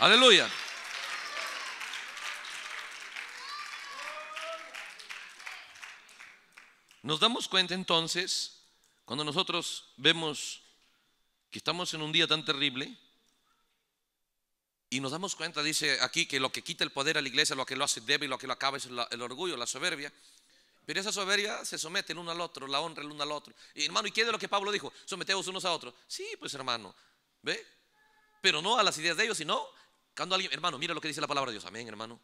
Aleluya. Nos damos cuenta entonces, cuando nosotros vemos que estamos en un día tan terrible, y nos damos cuenta, dice aquí, que lo que quita el poder a la iglesia, lo que lo hace débil, lo que lo acaba es el orgullo, la soberbia. Pero esa soberbia se somete el uno al otro, la honra el uno al otro. Y hermano, ¿y qué de lo que Pablo dijo? Someteos unos a otros. Sí, pues hermano, ¿ve? Pero no a las ideas de ellos, sino cuando alguien, hermano, mira lo que dice la palabra de Dios. Amén, hermano.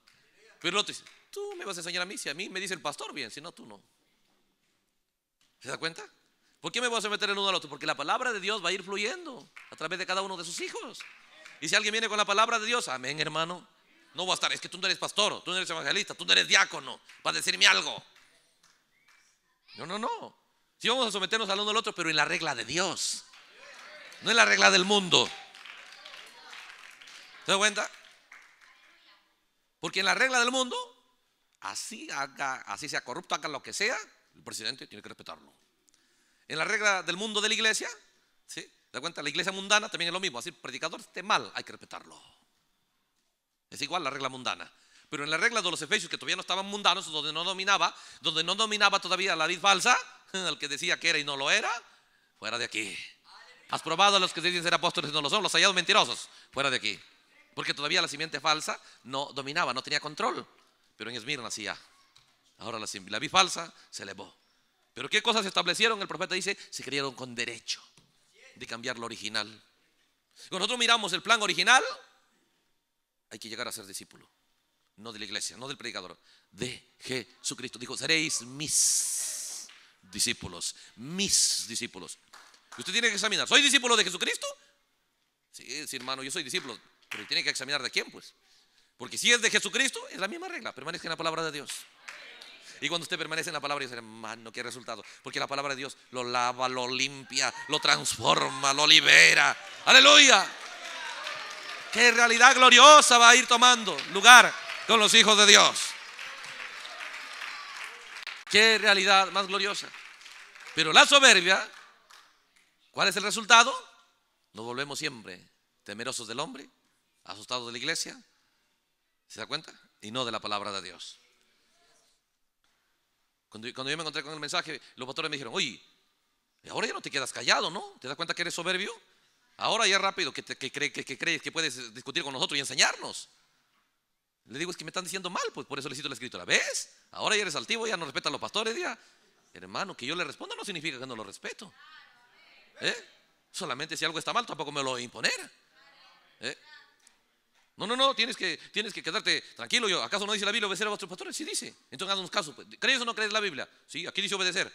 Pero el otro dice, tú me vas a enseñar a mí, si a mí me dice el pastor, bien, si no, tú no. ¿Se da cuenta? ¿Por qué me voy a someter el uno al otro? Porque la palabra de Dios va a ir fluyendo a través de cada uno de sus hijos. Y si alguien viene con la palabra de Dios, amén, hermano. No va a estar, es que tú no eres pastor, tú no eres evangelista, tú no eres diácono para decirme algo. No, no, no. Si vamos a someternos al uno al otro, pero en la regla de Dios. No en la regla del mundo. ¿Se da cuenta? Porque en la regla del mundo, así haga, así sea corrupto, haga lo que sea, el presidente tiene que respetarlo. En la regla del mundo de la iglesia, ¿sí? da cuenta? La iglesia mundana también es lo mismo. Así, predicador esté mal, hay que respetarlo. Es igual la regla mundana. Pero en la regla de los efesios, que todavía no estaban mundanos, donde no dominaba, donde no dominaba todavía la vid falsa, El que decía que era y no lo era, fuera de aquí. Has probado a los que dicen ser apóstoles y no lo son, los hallados mentirosos, fuera de aquí. Porque todavía la simiente falsa no dominaba, no tenía control. Pero en Esmirna sí Ahora la, la vi falsa se elevó. Pero ¿qué cosas se establecieron? El profeta dice, se crearon con derecho de cambiar lo original. Cuando nosotros miramos el plan original, hay que llegar a ser discípulo. No de la iglesia, no del predicador, de Jesucristo. Dijo, seréis mis discípulos, mis discípulos. usted tiene que examinar, ¿soy discípulo de Jesucristo? Sí, sí, hermano, yo soy discípulo, pero tiene que examinar de quién, pues. Porque si es de Jesucristo, es la misma regla, permanezca en la palabra de Dios. Y cuando usted permanece en la palabra, dice, hermano, qué resultado. Porque la palabra de Dios lo lava, lo limpia, lo transforma, lo libera. Aleluya. Qué realidad gloriosa va a ir tomando lugar con los hijos de Dios. Qué realidad más gloriosa. Pero la soberbia, ¿cuál es el resultado? Nos volvemos siempre temerosos del hombre, asustados de la iglesia. ¿Se da cuenta? Y no de la palabra de Dios. Cuando, yo me encontré con el mensaje, los pastores me dijeron, oye, ahora ya no te quedas callado, ¿no? ¿Te das cuenta que eres soberbio? Ahora ya rápido que, que, crees que puedes eh, discutir con nosotros y enseñarnos. Le digo, es que me están diciendo mal, pues por eso le cito la escritura. ¿Ves? Ahora ya eres altivo, ya no respetas a los pastores, ya. Hermano, que yo le responda no significa que no lo respeto. ¿Eh? Solamente si algo está mal, tampoco me lo imponer. ¿Eh? No, no, no, tienes que, tienes que quedarte tranquilo. Yo, ¿acaso no dice la Biblia obedecer a vuestros pastores? Sí dice. Entonces haznos caso. casos pues. ¿Crees o no crees la Biblia? Sí, aquí dice obedecer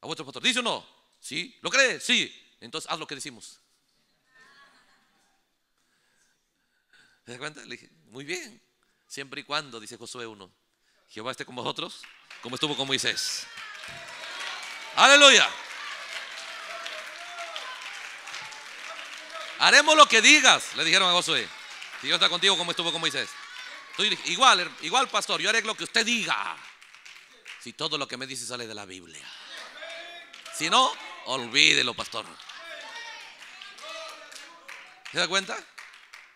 a vuestros pastores. ¿Dice o no? Sí. ¿Lo crees? Sí. Entonces haz lo que decimos. cuenta? Le dije, muy bien. Siempre y cuando, dice Josué 1, Jehová esté con vosotros, como estuvo con Moisés. Aleluya. Haremos lo que digas, le dijeron a Josué. Si Dios está contigo, como estuvo con Moisés? igual, igual, pastor, yo haré lo que usted diga. Si todo lo que me dice sale de la Biblia. Si no, olvídelo, pastor. ¿Se da cuenta?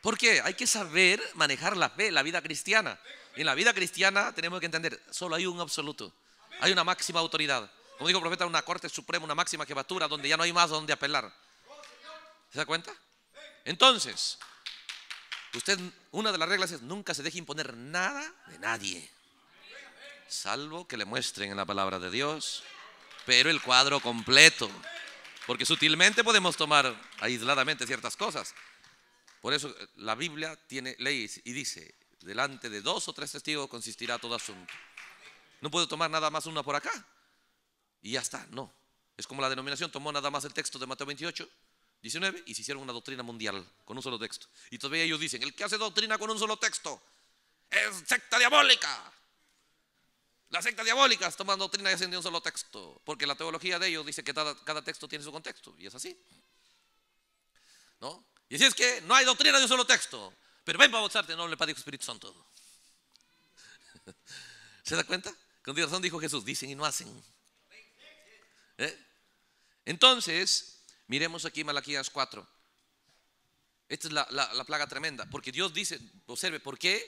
Porque Hay que saber manejar la fe, la vida cristiana. Y en la vida cristiana tenemos que entender, solo hay un absoluto. Hay una máxima autoridad. Como dijo el profeta, una corte suprema, una máxima jefatura, donde ya no hay más donde apelar. ¿Se da cuenta? Entonces, Usted, una de las reglas es nunca se deje imponer nada de nadie, salvo que le muestren en la palabra de Dios, pero el cuadro completo, porque sutilmente podemos tomar aisladamente ciertas cosas. Por eso eh, la Biblia tiene leyes y dice, delante de dos o tres testigos consistirá todo asunto. No puedo tomar nada más una por acá y ya está, no. Es como la denominación tomó nada más el texto de Mateo 28 19 y se hicieron una doctrina mundial con un solo texto. Y todavía ellos dicen, el que hace doctrina con un solo texto es secta diabólica. Las secta diabólicas toman doctrina y hacen de un solo texto, porque la teología de ellos dice que cada, texto tiene su contexto, y es así. ¿No? Y así es que no hay doctrina de un solo texto, pero ven para bautizarte en nombre del Padre Espíritu Santo. ¿Se da cuenta? Con razón dijo Jesús, dicen y no hacen. ¿Eh? Entonces, Miremos aquí Malaquías 4. Esta es la, plaga tremenda, porque Dios dice, observe, ¿por qué?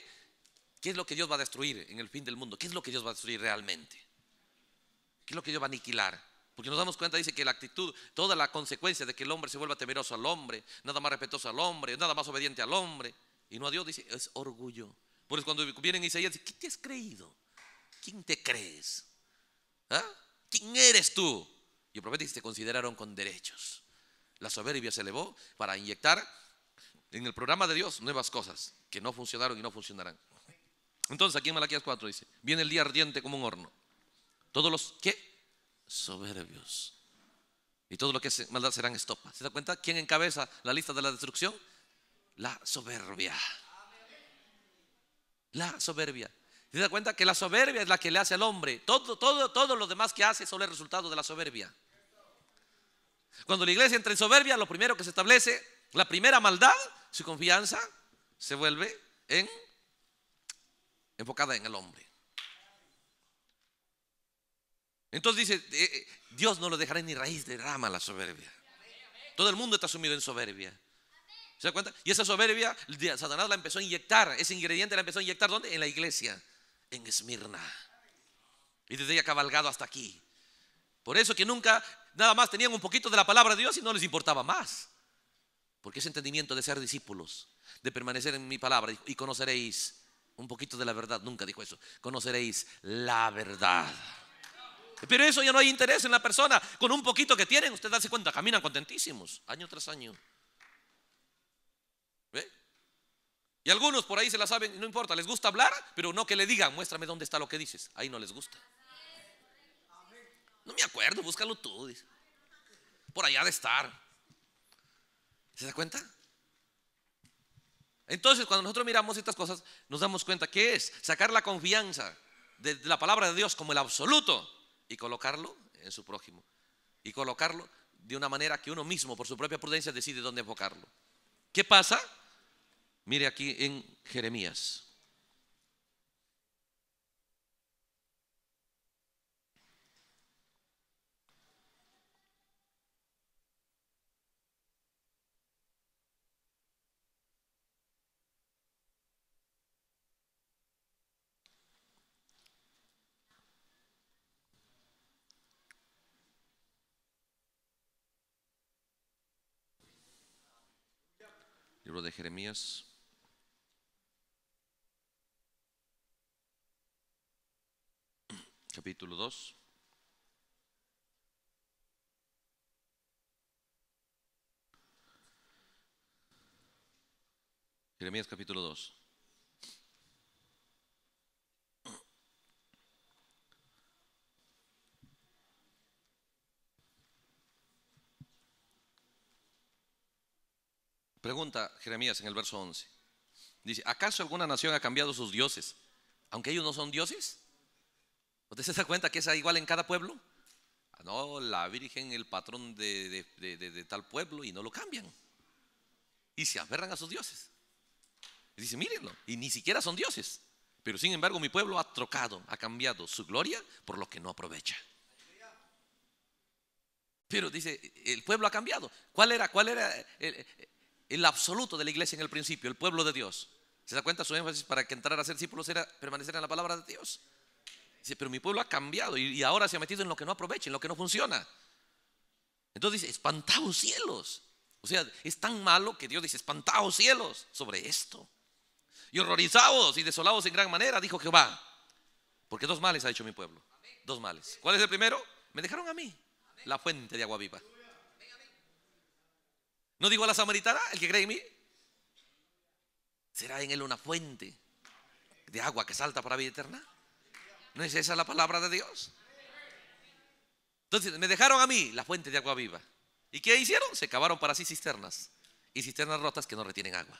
¿Qué es lo que Dios va a destruir en el fin del mundo? ¿Qué es lo que Dios va a destruir realmente? ¿Qué es lo que Dios va a aniquilar? Porque nos damos cuenta, dice que la actitud, toda la consecuencia de que el hombre se vuelva temeroso al hombre, nada más respetuoso al hombre, nada más obediente al hombre, y no a Dios, dice, es orgullo. Por eso cuando vienen Isaías, dice, ¿qué te has creído? ¿Quién te crees? ¿Ah? ¿Quién eres tú? Y el profeta dice, te consideraron con derechos. La soberbia se elevó para inyectar en el programa de Dios nuevas cosas que no funcionaron y no funcionarán. Entonces aquí en Malaquías 4 dice, viene el día ardiente como un horno. Todos los que soberbios y todo lo que es maldad serán estopa. ¿Se da cuenta? ¿Quién encabeza la lista de la destrucción? La soberbia. La soberbia. ¿Se da cuenta que la soberbia es la que le hace al hombre? Todo, todo, todo lo demás que hace son el resultado de la soberbia. Cuando la iglesia entra en soberbia, lo primero que se establece, la primera maldad, su confianza se vuelve enfocada en el hombre. Entonces dice, eh, eh, Dios no lo dejará ni raíz de rama la soberbia. Todo el mundo está sumido en soberbia. ¿Se da cuenta? Y esa soberbia, Satanás la empezó a inyectar, ese ingrediente la empezó a inyectar, ¿dónde? En la iglesia, en Esmirna. Y desde ella cabalgado hasta aquí. Por eso que nunca nada más tenían un poquito de la palabra de Dios y no les importaba más. Porque ese entendimiento de ser discípulos, de permanecer en mi palabra y conoceréis un poquito de la verdad, nunca dijo eso, conoceréis la verdad. Pero eso ya no hay interés en la persona. Con un poquito que tienen, usted darse cuenta, caminan contentísimos, año tras año. ¿Ve? Y algunos por ahí se la saben, no importa, les gusta hablar, pero no que le digan, muéstrame dónde está lo que dices. Ahí no les gusta. No me acuerdo, búscalo tú. Por allá de estar. ¿Se da cuenta? Entonces, cuando nosotros miramos estas cosas, nos damos cuenta que es sacar la confianza de la palabra de Dios como el absoluto y colocarlo en su prójimo. Y colocarlo de una manera que uno mismo, por su propia prudencia, decide dónde enfocarlo. ¿Qué pasa? Mire aquí en Jeremías. Libro de Jeremías. Capítulo 2. Jeremías capítulo 2. Pregunta Jeremías en el verso 11. Dice, ¿acaso alguna nación ha cambiado sus dioses? Aunque ellos no son dioses. ¿Usted se da cuenta que es igual en cada pueblo? Ah, no, la Virgen, el patrón de, tal pueblo y no lo cambian. Y se aferran a sus dioses. dice, mírenlo, y ni siquiera son dioses. Pero sin embargo mi pueblo ha trocado, ha cambiado su gloria por lo que no aprovecha. Pero dice, el pueblo ha cambiado. ¿Cuál era, cuál era el, el absoluto de la iglesia en el principio, el pueblo de Dios. ¿Se da cuenta? Su énfasis para que entrar a ser discípulos era permanecer en la palabra de Dios. Dice, pero mi pueblo ha cambiado y, ahora se ha metido en lo que no aprovecha, en lo que no funciona. Entonces dice, espantaos cielos. O sea, es tan malo que Dios dice, espantados cielos sobre esto. Y horrorizados y desolados en gran manera, dijo Jehová. Porque dos males ha hecho mi pueblo. Dos males. ¿Cuál es el primero? Me dejaron a mí, la fuente de agua viva. ¿No digo a la samaritana, el que cree en mí? ¿Será en él una fuente de agua que salta para vida eterna? ¿No es esa la palabra de Dios? Entonces, me dejaron a mí la fuente de agua viva. ¿Y qué hicieron? Se cavaron para sí cisternas. Y cisternas rotas que no retienen agua.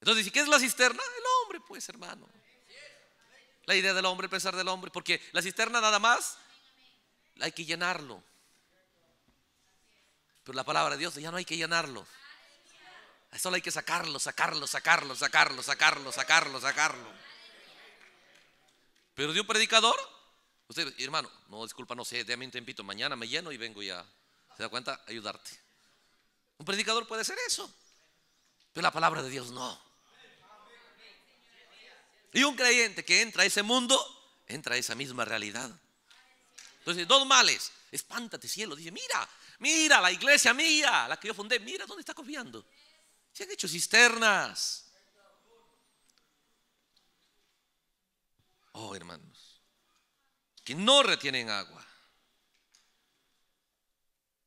Entonces, ¿y qué es la cisterna? El hombre, pues, hermano. La idea del hombre, pensar del hombre. Porque la cisterna nada más hay que llenarlo. Pero la palabra de Dios ya no hay que llenarlo. Solo hay que sacarlo, sacarlo, sacarlo, sacarlo, sacarlo, sacarlo, sacarlo. Pero de un predicador, usted, hermano, no, disculpa, no sé, déjame un tempito, mañana me lleno y vengo ya. ¿Se da cuenta? Ayudarte. Un predicador puede ser eso, pero la palabra de Dios no. Y un creyente que entra a ese mundo, entra a esa misma realidad. Entonces, dos males, espántate cielo, dice, mira, mira la iglesia mía, la que yo fundé, mira dónde está confiando. Se han hecho cisternas. Oh, hermanos, que no retienen agua.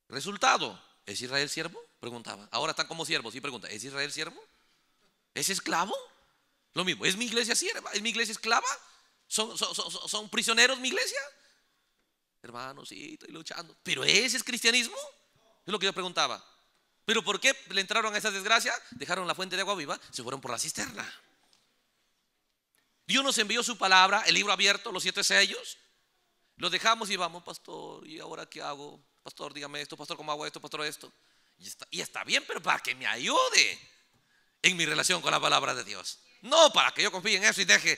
Resultado, ¿es Israel siervo? Preguntaba. Ahora están como siervos y pregunta, ¿es Israel siervo? ¿Es esclavo? Lo mismo, ¿es mi iglesia sierva? ¿Es mi iglesia esclava? ¿Son, son, son, son prisioneros mi iglesia? hermanos sí, estoy luchando. Pero ese es cristianismo. Es lo que yo preguntaba. ¿Pero por qué le entraron a esa desgracia? Dejaron la fuente de agua viva, se fueron por la cisterna. Dios nos envió su palabra, el libro abierto, los siete sellos. Lo dejamos y vamos, pastor, ¿y ahora qué hago? Pastor, dígame esto, pastor, ¿cómo hago esto, pastor, esto? Y está, y está bien, pero para que me ayude en mi relación con la palabra de Dios. No para que yo confíe en eso y deje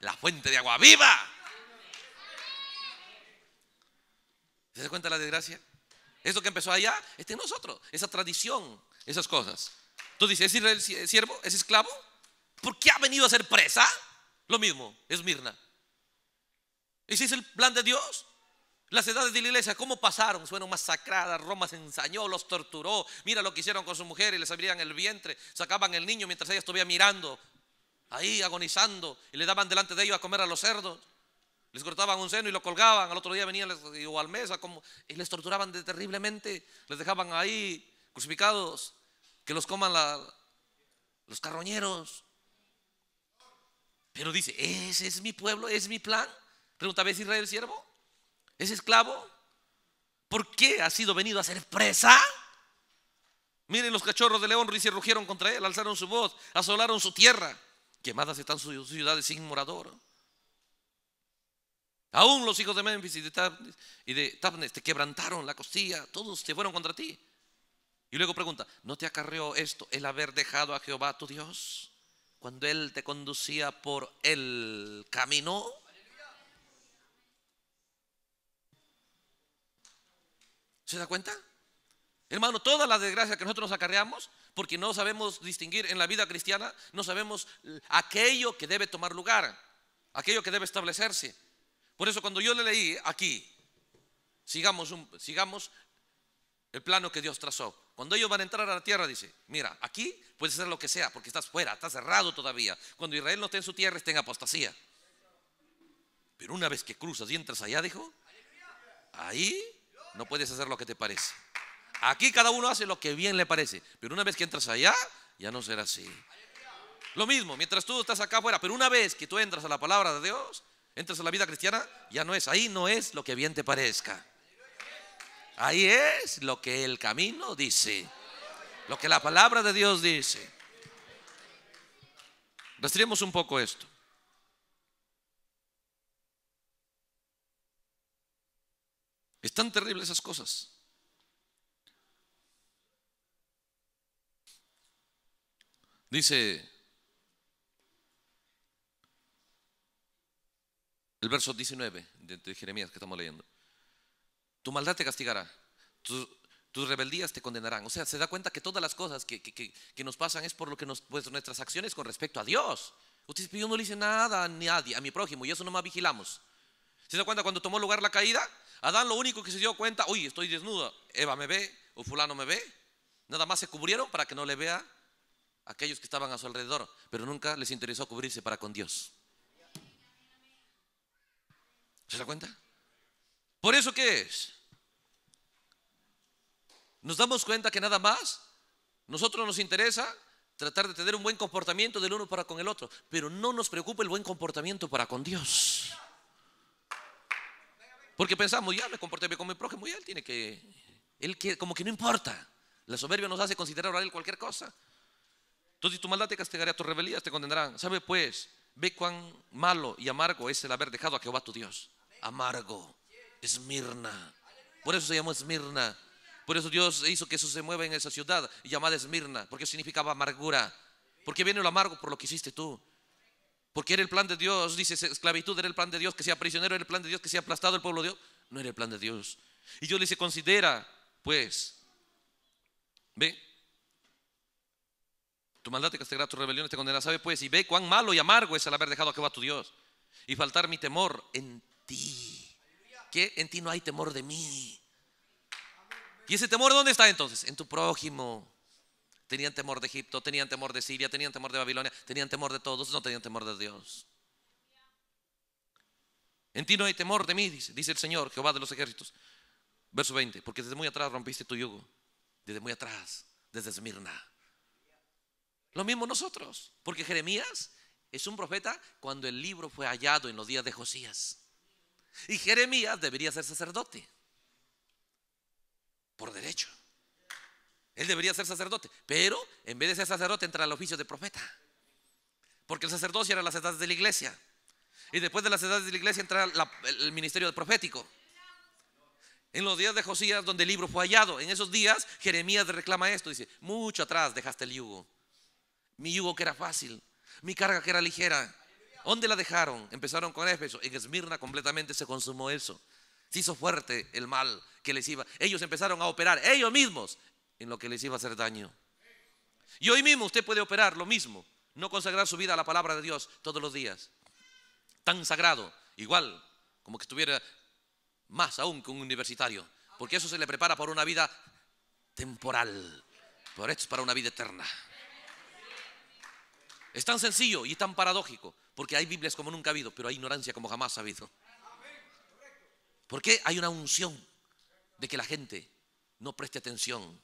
la fuente de agua viva. ¿Te das cuenta la desgracia? eso que empezó allá, este en nosotros, esa tradición, esas cosas. Tú dices, ¿es siervo? ¿Es esclavo? ¿Por qué ha venido a ser presa? Lo mismo, es Mirna. ¿Ese es el plan de Dios? Las edades de la iglesia, ¿cómo pasaron? Fueron masacradas, Roma se ensañó, los torturó. Mira lo que hicieron con su mujer y les abrían el vientre, sacaban el niño mientras ella estuviera mirando, ahí agonizando, y le daban delante de ellos a comer a los cerdos. Les cortaban un seno y lo colgaban, al otro día venían o al mesa como, y les torturaban terriblemente, les dejaban ahí crucificados, que los coman los carroñeros. Pero dice, ese es mi pueblo, es mi plan. Pregunta, ¿ves Israel siervo? ¿Es esclavo? ¿Por qué ha sido venido a ser presa? Miren los cachorros de león, se rugieron contra él, alzaron su voz, asolaron su tierra. Quemadas están sus ciudades sin morador. Aún los hijos de Memphis y de, Tabnes, y de te quebrantaron la costilla, todos se fueron contra ti. Y luego pregunta, ¿no te acarreó esto el haber dejado a Jehová tu Dios cuando Él te conducía por el camino? ¿Se da cuenta? Hermano, todas las desgracias que nosotros nos acarreamos, porque no sabemos distinguir en la vida cristiana, no sabemos aquello que debe tomar lugar, aquello que debe establecerse. Por eso cuando yo le leí aquí, sigamos, un, sigamos el plano que Dios trazó. Cuando ellos van a entrar a la tierra, dice, mira, aquí puedes hacer lo que sea, porque estás fuera, estás cerrado todavía. Cuando Israel no esté en su tierra, está en apostasía. Pero una vez que cruzas y entras allá, dijo, ahí no puedes hacer lo que te parece. Aquí cada uno hace lo que bien le parece, pero una vez que entras allá, ya no será así. Lo mismo, mientras tú estás acá afuera, pero una vez que tú entras a la palabra de Dios, Entras a la vida cristiana, ya no es, ahí no es lo que bien te parezca. Ahí es lo que el camino dice, lo que la palabra de Dios dice. Rastreemos un poco esto. están terribles esas cosas. Dice El verso 19 de, Jeremías que estamos leyendo. Tu maldad te castigará, tus, rebeldías te condenarán. O sea, se da cuenta que todas las cosas que, nos pasan es por lo que nos, pues, nuestras acciones con respecto a Dios. Usted pues, yo no le hice nada a nadie, a mi prójimo, y eso no más vigilamos. ¿Se da cuenta cuando tomó lugar la caída? Adán lo único que se dio cuenta, oye, estoy desnudo, Eva me ve o fulano me ve. Nada más se cubrieron para que no le vea aquellos que estaban a su alrededor, pero nunca les interesó cubrirse para con Dios. ¿Se da cuenta? ¿Por eso qué es? Nos damos cuenta que nada más nosotros nos interesa tratar de tener un buen comportamiento del uno para con el otro, pero no nos preocupa el buen comportamiento para con Dios. Porque pensamos, ya me comporté bien con mi prójimo, y él tiene que, él como que no importa. La soberbia nos hace considerar él cualquier cosa. Entonces, tu maldad te a tus rebelías te condenarán. ¿Sabe pues? Ve cuán malo y amargo es el haber dejado a Jehová tu Dios amargo, Esmirna. Por eso se llamó Esmirna. Por eso Dios hizo que eso se mueva en esa ciudad y llamada Esmirna, porque significaba amargura. Porque viene lo amargo por lo que hiciste tú. Porque era el plan de Dios, dice esclavitud, era el plan de Dios que sea prisionero, era el plan de Dios que sea aplastado el pueblo de Dios. No era el plan de Dios. Y yo le dice, considera, pues, ve, tu maldad te castigará, tu rebelión te condenará. Sabe pues, y ve cuán malo y amargo es el haber dejado a va tu Dios y faltar mi temor en que en ti no hay temor de mí. ¿Y ese temor dónde está entonces? En tu prójimo. Tenían temor de Egipto, tenían temor de Siria, tenían temor de Babilonia, tenían temor de todos, no tenían temor de Dios. En ti no hay temor de mí, dice, dice el Señor, Jehová de los ejércitos. Verso 20, porque desde muy atrás rompiste tu yugo, desde muy atrás, desde Esmirna. Lo mismo nosotros, porque Jeremías es un profeta cuando el libro fue hallado en los días de Josías. Y Jeremías debería ser sacerdote. Por derecho. Él debería ser sacerdote. Pero en vez de ser sacerdote entra al oficio de profeta. Porque el sacerdocio era las edades de la iglesia. Y después de las edades de la iglesia entra el ministerio profético. En los días de Josías, donde el libro fue hallado, en esos días Jeremías reclama esto, dice, mucho atrás dejaste el yugo. Mi yugo que era fácil, mi carga que era ligera. ¿Dónde la dejaron? Empezaron con Éfeso. En Esmirna completamente se consumó eso. Se hizo fuerte el mal que les iba. Ellos empezaron a operar ellos mismos en lo que les iba a hacer daño. Y hoy mismo usted puede operar lo mismo. No consagrar su vida a la palabra de Dios todos los días. Tan sagrado, igual, como que estuviera más aún que un universitario. Porque eso se le prepara para una vida temporal. Pero esto es para una vida eterna. Es tan sencillo y tan paradójico. Porque hay Biblias como nunca ha habido, pero hay ignorancia como jamás ha habido. Porque hay una unción de que la gente no preste atención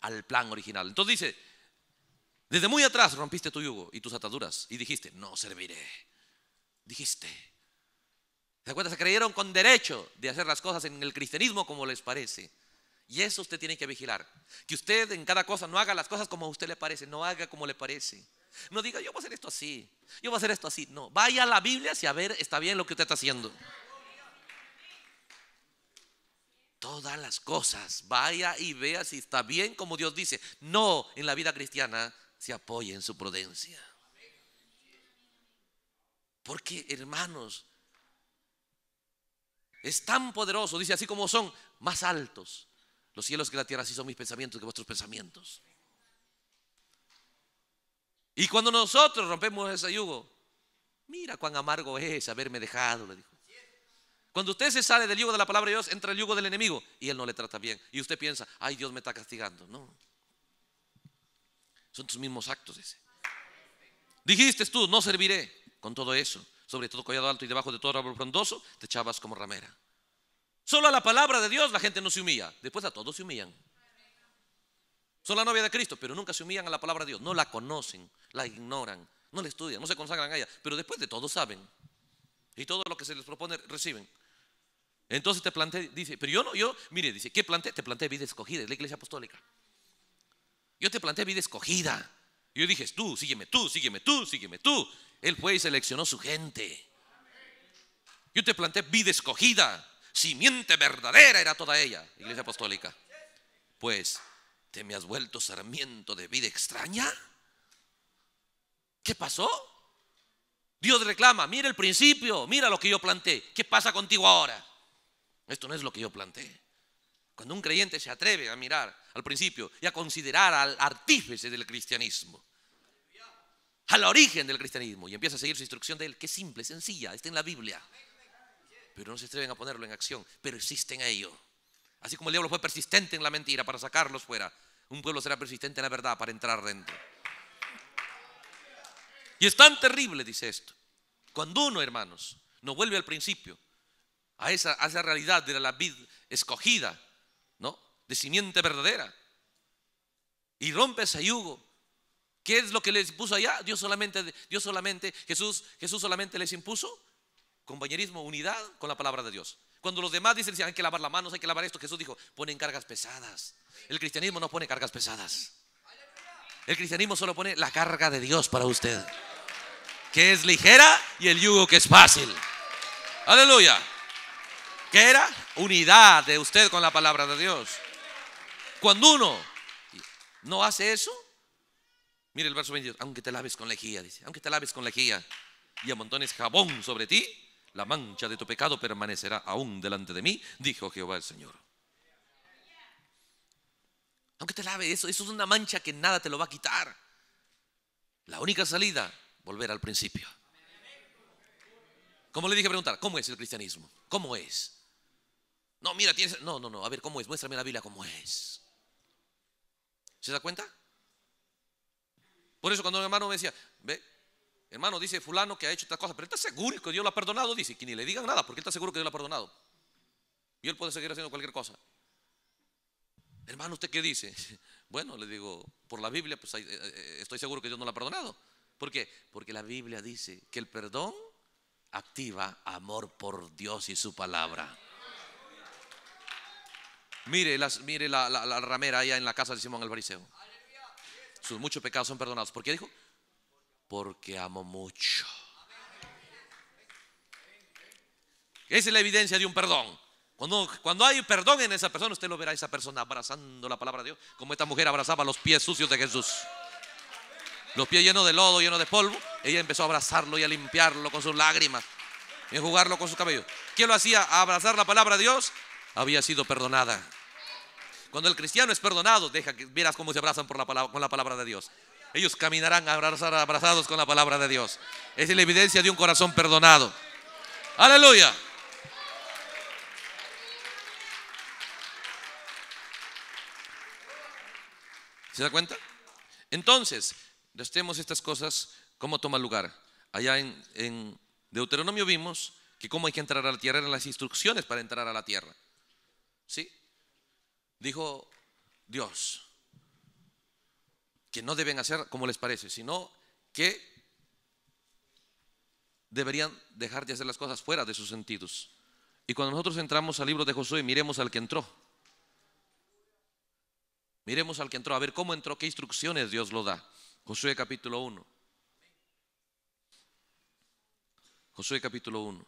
al plan original? Entonces dice, desde muy atrás rompiste tu yugo y tus ataduras y dijiste, no serviré. Dijiste. ¿Se acuerdan? Se creyeron con derecho de hacer las cosas en el cristianismo como les parece. Y eso usted tiene que vigilar. Que usted en cada cosa no haga las cosas como a usted le parece, no haga como le parece. No diga, yo voy a hacer esto así, yo voy a hacer esto así. No, vaya a la Biblia si a ver está bien lo que usted está haciendo. Todas las cosas, vaya y vea si está bien como Dios dice. No, en la vida cristiana se apoye en su prudencia. Porque, hermanos, es tan poderoso, dice así como son, más altos los cielos que la tierra, sí son mis pensamientos que vuestros pensamientos. Y cuando nosotros rompemos ese yugo, mira cuán amargo es haberme dejado, le dijo. Cuando usted se sale del yugo de la palabra de Dios, entra el yugo del enemigo y él no le trata bien. Y usted piensa, ay, Dios me está castigando. No. Son tus mismos actos, ese Dijiste tú, no serviré con todo eso. Sobre todo collado alto y debajo de todo árbol frondoso, te echabas como ramera. Solo a la palabra de Dios la gente no se humilla. Después a todos se humillan. Son la novia de Cristo, pero nunca se humillan a la palabra de Dios. No la conocen, la ignoran, no la estudian, no se consagran a ella. Pero después de todo saben. Y todo lo que se les propone reciben. Entonces te planteé, dice, pero yo no, yo, mire, dice, ¿qué planteé? Te planteé vida escogida, es la iglesia apostólica. Yo te planteé vida escogida. Yo dije, tú, sígueme tú, sígueme tú, sígueme tú. Él fue y seleccionó su gente. Yo te planteé vida escogida. Simiente verdadera era toda ella, iglesia apostólica. Pues, ¿te me has vuelto sarmiento de vida extraña? ¿Qué pasó? Dios reclama, mira el principio, mira lo que yo planté. ¿Qué pasa contigo ahora? Esto no es lo que yo planté Cuando un creyente se atreve a mirar al principio y a considerar al artífice del cristianismo, al origen del cristianismo, y empieza a seguir su instrucción de él, que simple, sencilla, está en la Biblia pero no se atreven a ponerlo en acción. Persisten a ello. Así como el diablo fue persistente en la mentira para sacarlos fuera, un pueblo será persistente en la verdad para entrar dentro. Y es tan terrible, dice esto, cuando uno, hermanos, no vuelve al principio, a esa, a esa realidad de la vid escogida, ¿no? De simiente verdadera. Y rompe ese yugo. ¿Qué es lo que les impuso allá? Dios solamente, Dios solamente, Jesús, Jesús solamente les impuso Compañerismo, unidad con la palabra de Dios. Cuando los demás dicen, hay que lavar las manos, hay que lavar esto, Jesús dijo, ponen cargas pesadas. El cristianismo no pone cargas pesadas. El cristianismo solo pone la carga de Dios para usted, que es ligera y el yugo que es fácil. Aleluya. ¿Qué era? Unidad de usted con la palabra de Dios. Cuando uno no hace eso, mire el verso 22, aunque te laves con lejía, dice, aunque te laves con lejía y amontones jabón sobre ti, la mancha de tu pecado permanecerá aún delante de mí, dijo Jehová el Señor. Aunque te lave eso, eso es una mancha que nada te lo va a quitar. La única salida, volver al principio. Como le dije preguntar, ¿cómo es el cristianismo? ¿Cómo es? No, mira, tienes. No, no, no. A ver, ¿cómo es? Muéstrame la Biblia cómo es. ¿Se da cuenta? Por eso cuando mi hermano me decía, ve, hermano, dice fulano que ha hecho esta cosa, pero está seguro que Dios lo ha perdonado, dice, que ni le digan nada, porque él está seguro que Dios lo ha perdonado. Y él puede seguir haciendo cualquier cosa. Hermano, ¿usted qué dice? Bueno, le digo, por la Biblia, pues eh, eh, estoy seguro que Dios no lo ha perdonado. ¿Por qué? Porque la Biblia dice que el perdón activa amor por Dios y su palabra. Mire, las, mire la, ramera allá en la casa de Simón el Bariseo. Sus muchos pecados son perdonados. ¿Por qué dijo? porque amo mucho. Esa es la evidencia de un perdón. Cuando, cuando, hay perdón en esa persona, usted lo verá esa persona abrazando la palabra de Dios, como esta mujer abrazaba los pies sucios de Jesús. Los pies llenos de lodo, llenos de polvo. Ella empezó a abrazarlo y a limpiarlo con sus lágrimas, y a jugarlo con su cabello. ¿Quién lo hacía? A abrazar la palabra de Dios, había sido perdonada. Cuando el cristiano es perdonado, deja que verás cómo se abrazan por la con la palabra de Dios ellos caminarán abrazados con la palabra de Dios. Es la evidencia de un corazón perdonado. Aleluya. ¿Se da cuenta? Entonces, restemos estas cosas, cómo toma lugar. Allá en, en Deuteronomio vimos que cómo hay que entrar a la tierra, eran las instrucciones para entrar a la tierra. ¿Sí? Dijo Dios, que no deben hacer como les parece, sino que deberían dejar de hacer las cosas fuera de sus sentidos. Y cuando nosotros entramos al libro de Josué, miremos al que entró. Miremos al que entró, a ver cómo entró, qué instrucciones Dios lo da. Josué capítulo 1. Josué capítulo 1.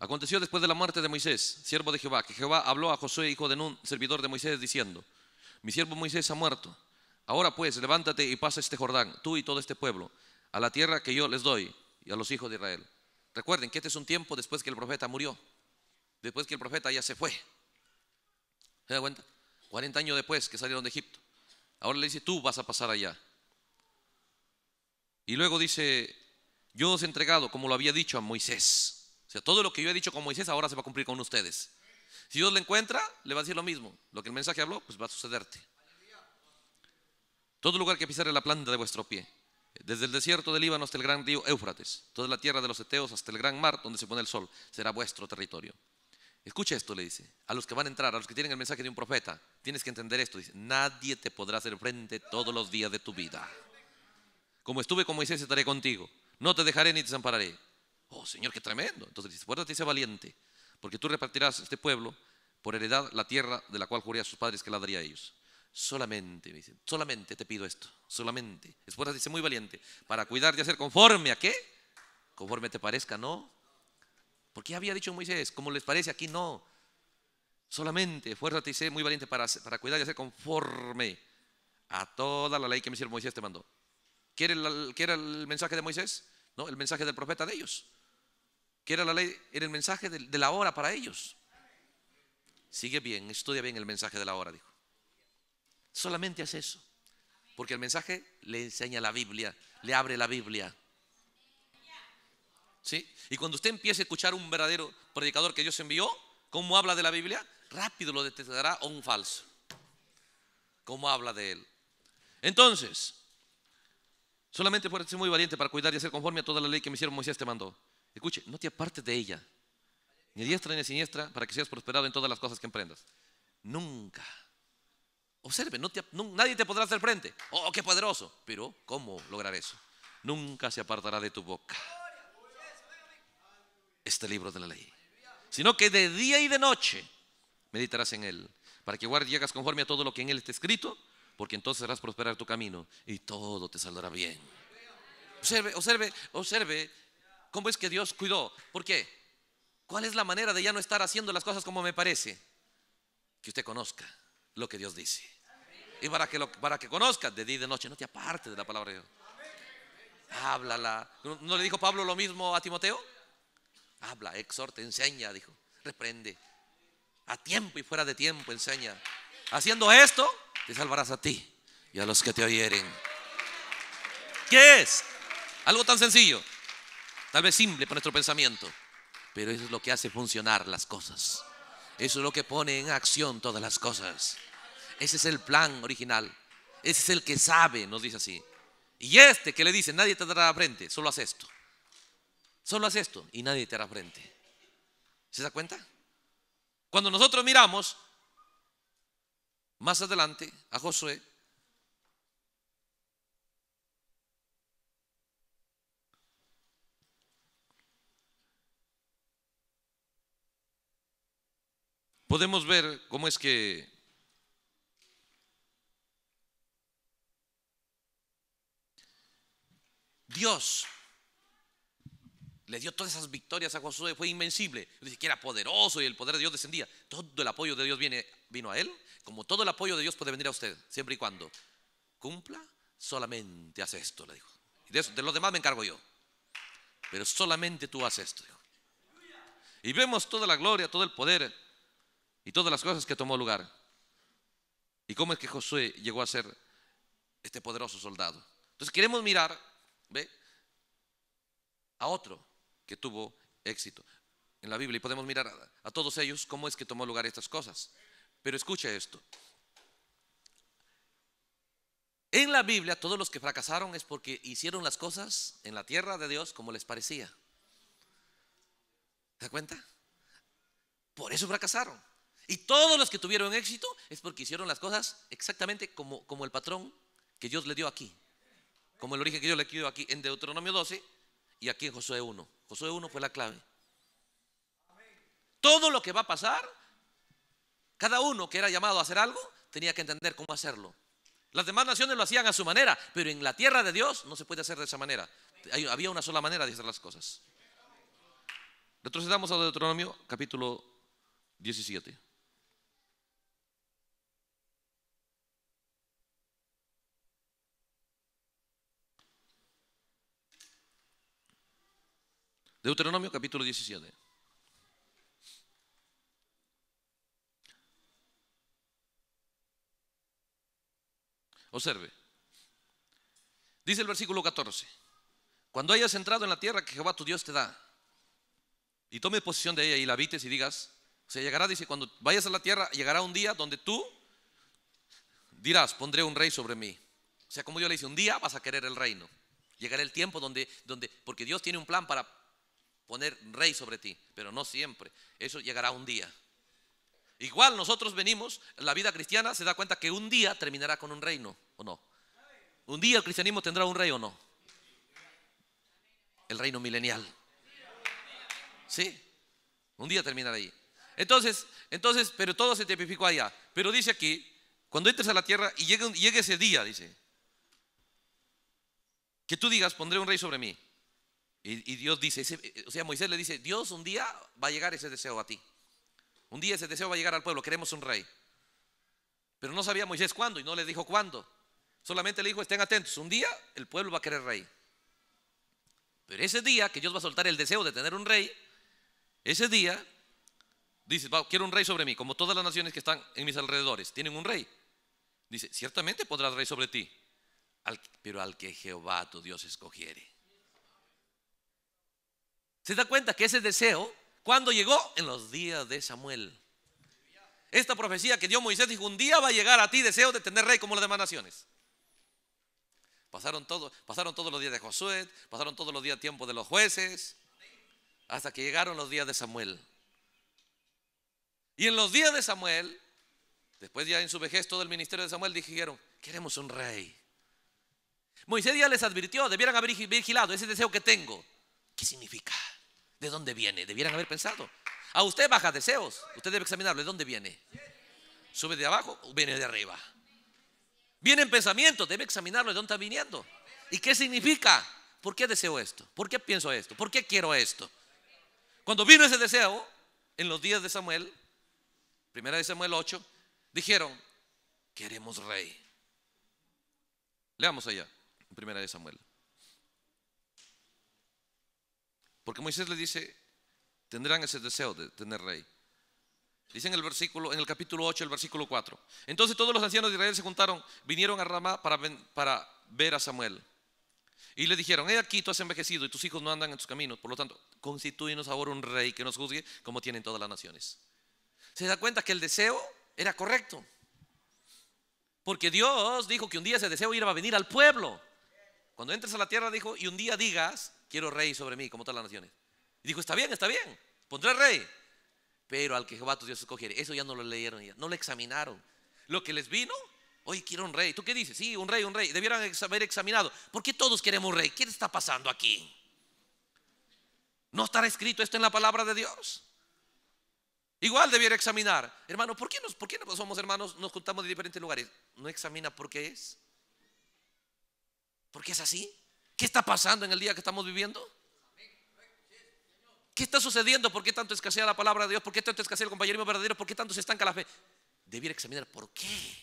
Aconteció después de la muerte de Moisés, siervo de Jehová, que Jehová habló a Josué, hijo de Nun, servidor de Moisés, diciendo, mi siervo Moisés ha muerto. Ahora pues, levántate y pasa este Jordán, tú y todo este pueblo, a la tierra que yo les doy y a los hijos de Israel. Recuerden que este es un tiempo después que el profeta murió, después que el profeta ya se fue. ¿Se da cuenta? 40 años después que salieron de Egipto. Ahora le dice, tú vas a pasar allá. Y luego dice, yo os he entregado, como lo había dicho a Moisés. O sea, todo lo que yo he dicho con Moisés ahora se va a cumplir con ustedes. Si Dios le encuentra, le va a decir lo mismo. Lo que el mensaje habló, pues va a sucederte. Todo lugar que pisare la planta de vuestro pie, desde el desierto del Líbano hasta el gran río Éufrates, toda la tierra de los Eteos hasta el gran mar donde se pone el sol, será vuestro territorio. Escucha esto, le dice, a los que van a entrar, a los que tienen el mensaje de un profeta, tienes que entender esto, dice, nadie te podrá hacer frente todos los días de tu vida. Como estuve con Moisés, estaré contigo, no te dejaré ni te desampararé Oh, Señor, qué tremendo. Entonces dice, fuérdate y sé valiente, porque tú repartirás este pueblo por heredad la tierra de la cual juré a sus padres que la daría a ellos. Solamente, me dice, solamente te pido esto, solamente. Esfuérzate y sé muy valiente para cuidar y hacer conforme a qué? Conforme te parezca, ¿no? Porque había dicho Moisés, como les parece aquí, no. Solamente, esfuérzate y sé muy valiente para, para cuidar y hacer conforme a toda la ley que mi Moisés te mandó. ¿Quiere era ¿Quiere el mensaje de Moisés? No, el mensaje del profeta de ellos que era la ley, era el mensaje de, la hora para ellos. Sigue bien, estudia bien el mensaje de la hora, dijo. Solamente hace eso, porque el mensaje le enseña la Biblia, le abre la Biblia. ¿Sí? Y cuando usted empiece a escuchar un verdadero predicador que Dios envió, ¿cómo habla de la Biblia? Rápido lo detectará un falso. ¿Cómo habla de él? Entonces, solamente puede ser muy valiente para cuidar y hacer conforme a toda la ley que me hicieron Moisés te mandó. Escuche, no te apartes de ella, ni a diestra ni a siniestra, para que seas prosperado en todas las cosas que emprendas. Nunca. Observe, no nadie te podrá hacer frente. Oh, qué poderoso. Pero, ¿cómo lograr eso? Nunca se apartará de tu boca este libro de la ley, sino que de día y de noche meditarás en él, para que guardes conforme a todo lo que en él está escrito, porque entonces harás prosperar tu camino y todo te saldrá bien. Observe, observe, observe ¿Cómo es que Dios cuidó? ¿Por qué? ¿Cuál es la manera de ya no estar haciendo las cosas como me parece? Que usted conozca lo que Dios dice. Y para que, lo, para que de día y de noche, no te aparte de la palabra de Dios. Háblala. ¿No le dijo Pablo lo mismo a Timoteo? Habla, exhorta, enseña, dijo. Reprende. A tiempo y fuera de tiempo enseña. Haciendo esto, te salvarás a ti y a los que te oyeren. ¿Qué es? Algo tan sencillo. Tal vez simple para nuestro pensamiento, pero eso es lo que hace funcionar las cosas. Eso es lo que pone en acción todas las cosas. Ese es el plan original. Ese es el que sabe, nos dice así. Y este que le dice, nadie te dará frente, solo haz esto. Solo haz esto y nadie te hará frente. ¿Se da cuenta? Cuando nosotros miramos más adelante a Josué, podemos ver cómo es que Dios le dio todas esas victorias a Josué, fue invencible. Dice que era poderoso y el poder de Dios descendía. Todo el apoyo de Dios viene, vino a él, como todo el apoyo de Dios puede venir a usted, siempre y cuando cumpla, solamente hace esto, le dijo. de, eso, los demás me encargo yo. Pero solamente tú haces esto. Y vemos toda la gloria, todo el poder y todas las cosas que tomó lugar. ¿Y cómo es que Josué llegó a ser este poderoso soldado? Entonces queremos mirar, ¿ve? A otro que tuvo éxito en la Biblia y podemos mirar a, todos ellos cómo es que tomó lugar estas cosas. Pero escucha esto. En la Biblia todos los que fracasaron es porque hicieron las cosas en la tierra de Dios como les parecía. se cuenta? Por eso fracasaron. Y todos los que tuvieron éxito es porque hicieron las cosas exactamente como, como el patrón que Dios le dio aquí, como el origen que Dios le dio aquí en Deuteronomio 12 y aquí en Josué 1. Josué 1 fue la clave. Todo lo que va a pasar, cada uno que era llamado a hacer algo, tenía que entender cómo hacerlo. Las demás naciones lo hacían a su manera, pero en la tierra de Dios no se puede hacer de esa manera. había una sola manera de hacer las cosas. Retrocedamos a Deuteronomio capítulo 17. Deuteronomio capítulo 17. Observe. Dice el versículo 14. Cuando hayas entrado en la tierra que Jehová tu Dios te da, y tome posesión de ella y la habites y digas, o llegará, dice, cuando vayas a la tierra, llegará un día donde tú dirás, pondré un rey sobre mí. O sea, como yo le hice un día vas a querer el reino. Llegará el tiempo donde, donde, porque Dios tiene un plan para poner rey sobre ti, pero no siempre. Eso llegará un día. Igual nosotros venimos, la vida cristiana se da cuenta que un día terminará con un reino, ¿o no? Un día el cristianismo tendrá un rey o no. El reino milenial. Sí, un día terminará ahí. Entonces, entonces, pero todo se tipificó allá. Pero dice aquí, cuando entres a la tierra y llegue, llegue ese día, dice, que tú digas, pondré un rey sobre mí. Y, Dios dice, eh, o sea, Moisés le dice, Dios un día va a llegar ese deseo a ti. Un día ese deseo va a llegar al pueblo, queremos un rey. Pero no sabía Moisés cuándo y no le dijo cuándo. Solamente le dijo, estén atentos, un día el pueblo va a querer rey. Pero ese día que Dios va a soltar el deseo de tener un rey, ese día dice, quiero un rey sobre mí, como todas las naciones que están en mis alrededores, tienen un rey. Dice, ciertamente podrás rey sobre ti, pero al que Jehová tu Dios escogiere. ¿Se da cuenta que ese deseo, cuando llegó? En los días de Samuel. Esta profecía que dio Moisés dijo, un día va a llegar a ti deseo de tener rey como las demás naciones. Pasaron, pasaron todos los días de Josué, pasaron todos los días tiempo de los jueces, hasta que llegaron los días de Samuel. Y en los días de Samuel, después ya en su vejez todo el ministerio de Samuel dijeron, queremos un rey. Moisés ya les advirtió, debieran haber vigilado ese deseo que tengo. ¿Qué significa? ¿De dónde viene? Debieran haber pensado. A ah, usted baja deseos. Usted debe examinarlo. ¿De dónde viene? ¿Sube de abajo o viene de arriba? Viene en pensamiento, Debe examinarlo. ¿De dónde está viniendo? ¿Y qué significa? ¿Por qué deseo esto? ¿Por qué pienso esto? ¿Por qué quiero esto? Cuando vino ese deseo, en los días de Samuel, primera de Samuel 8, dijeron, queremos rey. Leamos allá, primera de Samuel. Porque Moisés le dice, tendrán ese deseo de tener rey. Dice en el versículo, en el capítulo 8, el versículo 4. Entonces todos los ancianos de Israel se juntaron, vinieron a Ramá para, ver a Samuel. Y le dijeron, he aquí, tú has envejecido y tus hijos no andan en tus caminos. Por lo tanto, constituyenos ahora un rey que nos juzgue como tienen todas las naciones. Se da cuenta que el deseo era correcto. Porque Dios dijo que un día ese deseo iba a venir al pueblo. Cuando entres a la tierra, dijo, y un día digas, quiero rey sobre mí, como todas las naciones. Y dijo, está bien, está bien, pondré rey. Pero al que Jehová tu Dios escogiere, eso ya no lo leyeron, ya, no lo examinaron. Lo que les vino, hoy quiero un rey. ¿Tú qué dices? Sí, un rey, un rey. Debieran haber examinado. ¿Por qué todos queremos rey? ¿Qué está pasando aquí? ¿No estará escrito esto en la palabra de Dios? Igual debiera examinar. Hermano, ¿por qué, nos, por qué no somos hermanos? Nos juntamos de diferentes lugares. ¿No examina por qué es? ¿Por qué es así. ¿Qué está pasando en el día que estamos viviendo? ¿Qué está sucediendo? ¿Por qué tanto escasea la palabra de Dios? ¿Por qué tanto escasea el compañerismo verdadero? ¿Por qué tanto se estanca la fe? Debiera examinar por qué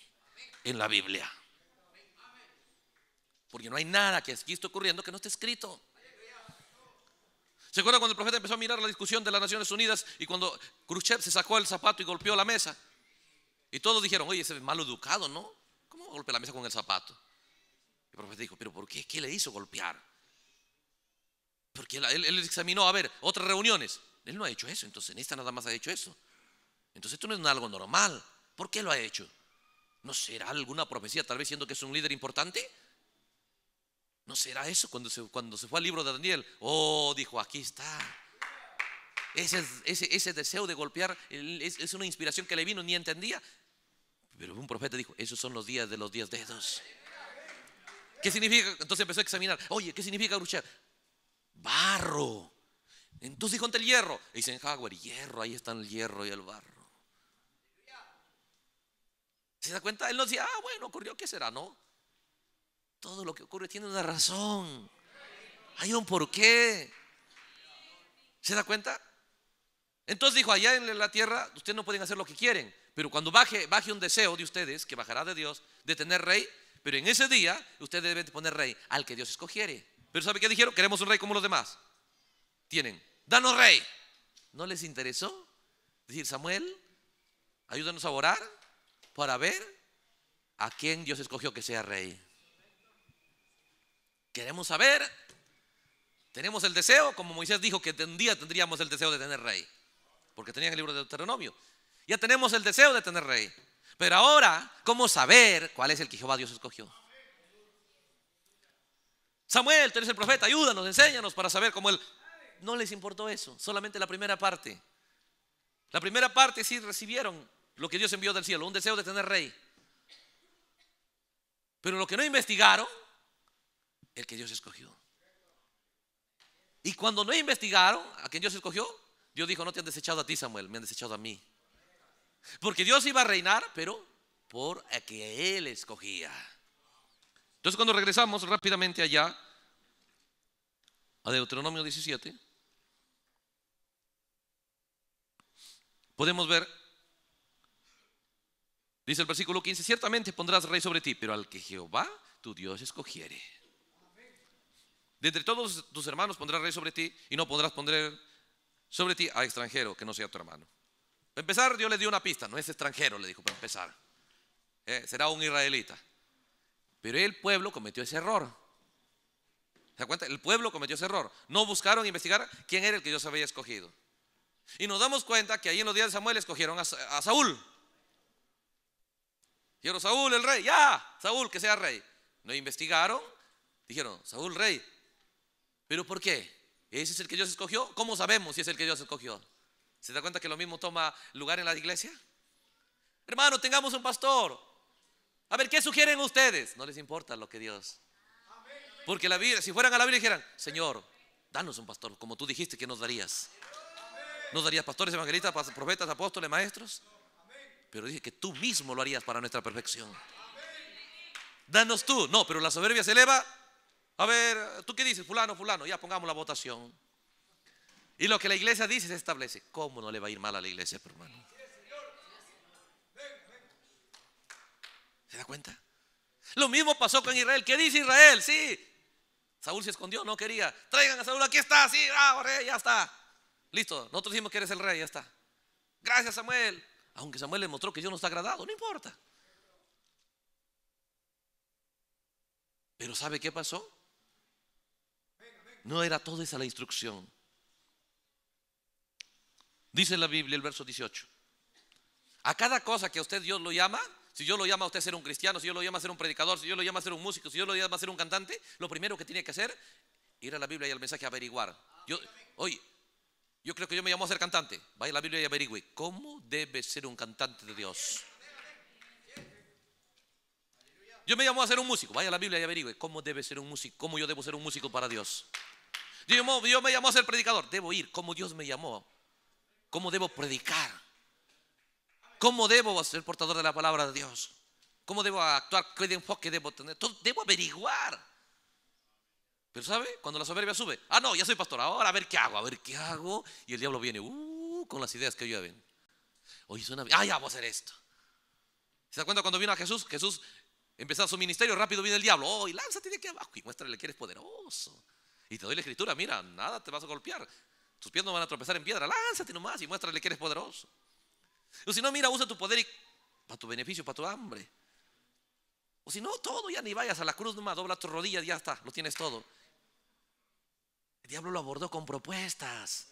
en la Biblia. Porque no hay nada que aquí esté ocurriendo que no esté escrito. ¿Se acuerdan cuando el profeta empezó a mirar la discusión de las Naciones Unidas y cuando Khrushchev se sacó el zapato y golpeó la mesa? Y todos dijeron, oye, ese es mal educado, ¿no? ¿Cómo golpea la mesa con el zapato? El profeta dijo, pero ¿por qué? ¿Qué le hizo golpear? Porque él, examinó, a ver, otras reuniones. Él no ha hecho eso, entonces en esta nada más ha hecho eso. Entonces esto no es algo normal. ¿Por qué lo ha hecho? ¿No será alguna profecía, tal vez siendo que es un líder importante? ¿No será eso cuando se, cuando se fue al libro de Daniel? Oh, dijo, aquí está. Ese, deseo de golpear es, es, una inspiración que le vino, ni entendía. Pero un profeta dijo, esos son los días de los diez dedos. ¿Qué significa? Entonces empezó a examinar. Oye, ¿qué significa gruchar? Barro. Entonces dijo ante el hierro. Y dicen, Jaguar, hierro, ahí están el hierro y el barro. ¿Se da cuenta? Él no decía, ah, bueno, ocurrió, ¿qué será? No. Todo lo que ocurre tiene una razón. Hay un porqué. ¿Se da cuenta? Entonces dijo, allá en la tierra ustedes no pueden hacer lo que quieren, pero cuando baje, baje un deseo de ustedes, que bajará de Dios, de tener rey, pero en ese día ustedes deben poner rey al que Dios escogiere. Pero ¿sabe qué dijeron? Queremos un rey como los demás. Tienen, danos rey. ¿No les interesó? Decir, Samuel, ayúdanos a orar para ver a quién Dios escogió que sea rey. Queremos saber, tenemos el deseo, como Moisés dijo que un día tendríamos el deseo de tener rey, porque tenían el libro de Deuteronomio. Ya tenemos el deseo de tener rey. Pero ahora, ¿cómo saber cuál es el que Jehová Dios escogió? Samuel, tú eres el profeta, ayúdanos, enséñanos para saber cómo él. No les importó eso, solamente la primera parte. La primera parte sí recibieron lo que Dios envió del cielo, un deseo de tener rey. Pero lo que no investigaron, el que Dios escogió. Y cuando no investigaron a quien Dios escogió, Dios dijo, no te han desechado a ti, Samuel, me han desechado a mí. Porque Dios iba a reinar, pero por aquel que Él escogía. Entonces cuando regresamos rápidamente allá, a Deuteronomio 17, podemos ver, dice el versículo 15, ciertamente pondrás rey sobre ti, pero al que Jehová, tu Dios, escogiere. De entre todos tus hermanos pondrás rey sobre ti y no podrás poner sobre ti a extranjero que no sea tu hermano. Para empezar, Dios le dio una pista, no es extranjero, le dijo, para empezar. ¿eh? será un israelita. Pero el pueblo cometió ese error. ¿Se da cuenta? El pueblo cometió ese error. No buscaron investigar quién era el que Dios había escogido. Y nos damos cuenta que ahí en los días de Samuel escogieron a, a Saúl. Dijeron, Saúl el rey, ya, Saúl que sea rey. No investigaron, dijeron, Saúl rey. ¿Pero por qué? ¿Ese es el que Dios escogió? ¿Cómo sabemos si es el que Dios escogió? ¿Se da cuenta que lo mismo toma lugar en la iglesia? Hermano, tengamos un pastor. A ver, ¿qué sugieren ustedes? No les importa lo que Dios. Porque la Biblia, si fueran a la Biblia dijeran, Señor, danos un pastor, como tú dijiste que nos darías. Nos darías pastores, evangelistas, profetas, apóstoles, maestros. Pero dije que tú mismo lo harías para nuestra perfección. Danos tú. No, pero la soberbia se eleva. A ver, ¿tú qué dices? Fulano, fulano. Ya pongamos la votación. Y lo que la iglesia dice se establece. ¿Cómo no le va a ir mal a la iglesia, hermano? ¿Se da cuenta? Lo mismo pasó con Israel. ¿Qué dice Israel? Sí. Saúl se escondió, no quería. Traigan a Saúl, aquí está, sí, bravo, ah, rey, ya está. Listo, nosotros dijimos que eres el rey, ya está. Gracias, Samuel. Aunque Samuel le mostró que Dios no está agradado, no importa. Pero ¿sabe qué pasó? No era toda esa la instrucción. Dice la Biblia el verso 18. A cada cosa que a usted Dios lo llama, si Dios lo llama a usted a ser un cristiano, si yo lo llama a ser un predicador, si yo lo llama a ser un músico, si yo lo llama a ser un cantante, lo primero que tiene que hacer, ir a la Biblia y al mensaje a averiguar. Yo, oye, yo creo que yo me llamo a ser cantante. Vaya a la Biblia y averigüe cómo debe ser un cantante de Dios. Yo me llamo a ser un músico. Vaya a la Biblia y averigüe cómo debe ser un músico, cómo yo debo ser un músico para Dios. Dios me llamo a ser predicador. Debo ir como Dios me llamó ¿Cómo debo predicar? ¿Cómo debo ser portador de la palabra de Dios? ¿Cómo debo actuar? ¿Qué enfoque debo tener? Todo debo averiguar. Pero ¿sabe? Cuando la soberbia sube, ah, no, ya soy pastor, ahora a ver qué hago, a ver qué hago. Y el diablo viene uh, con las ideas que llueven. hoy suena bien, ah, ya voy a hacer esto. ¿Se da cuenta cuando vino a Jesús? Jesús empezó su ministerio, rápido viene el diablo, oh, y lánzate de aquí abajo y muéstrale que eres poderoso. Y te doy la escritura, mira, nada te vas a golpear. Tus pies no van a tropezar en piedra. Lánzate nomás y muéstrale que eres poderoso. O si no, mira, usa tu poder para tu beneficio, para tu hambre. O si no, todo, ya ni vayas a la cruz nomás, dobla tus rodillas y ya está, lo tienes todo. El diablo lo abordó con propuestas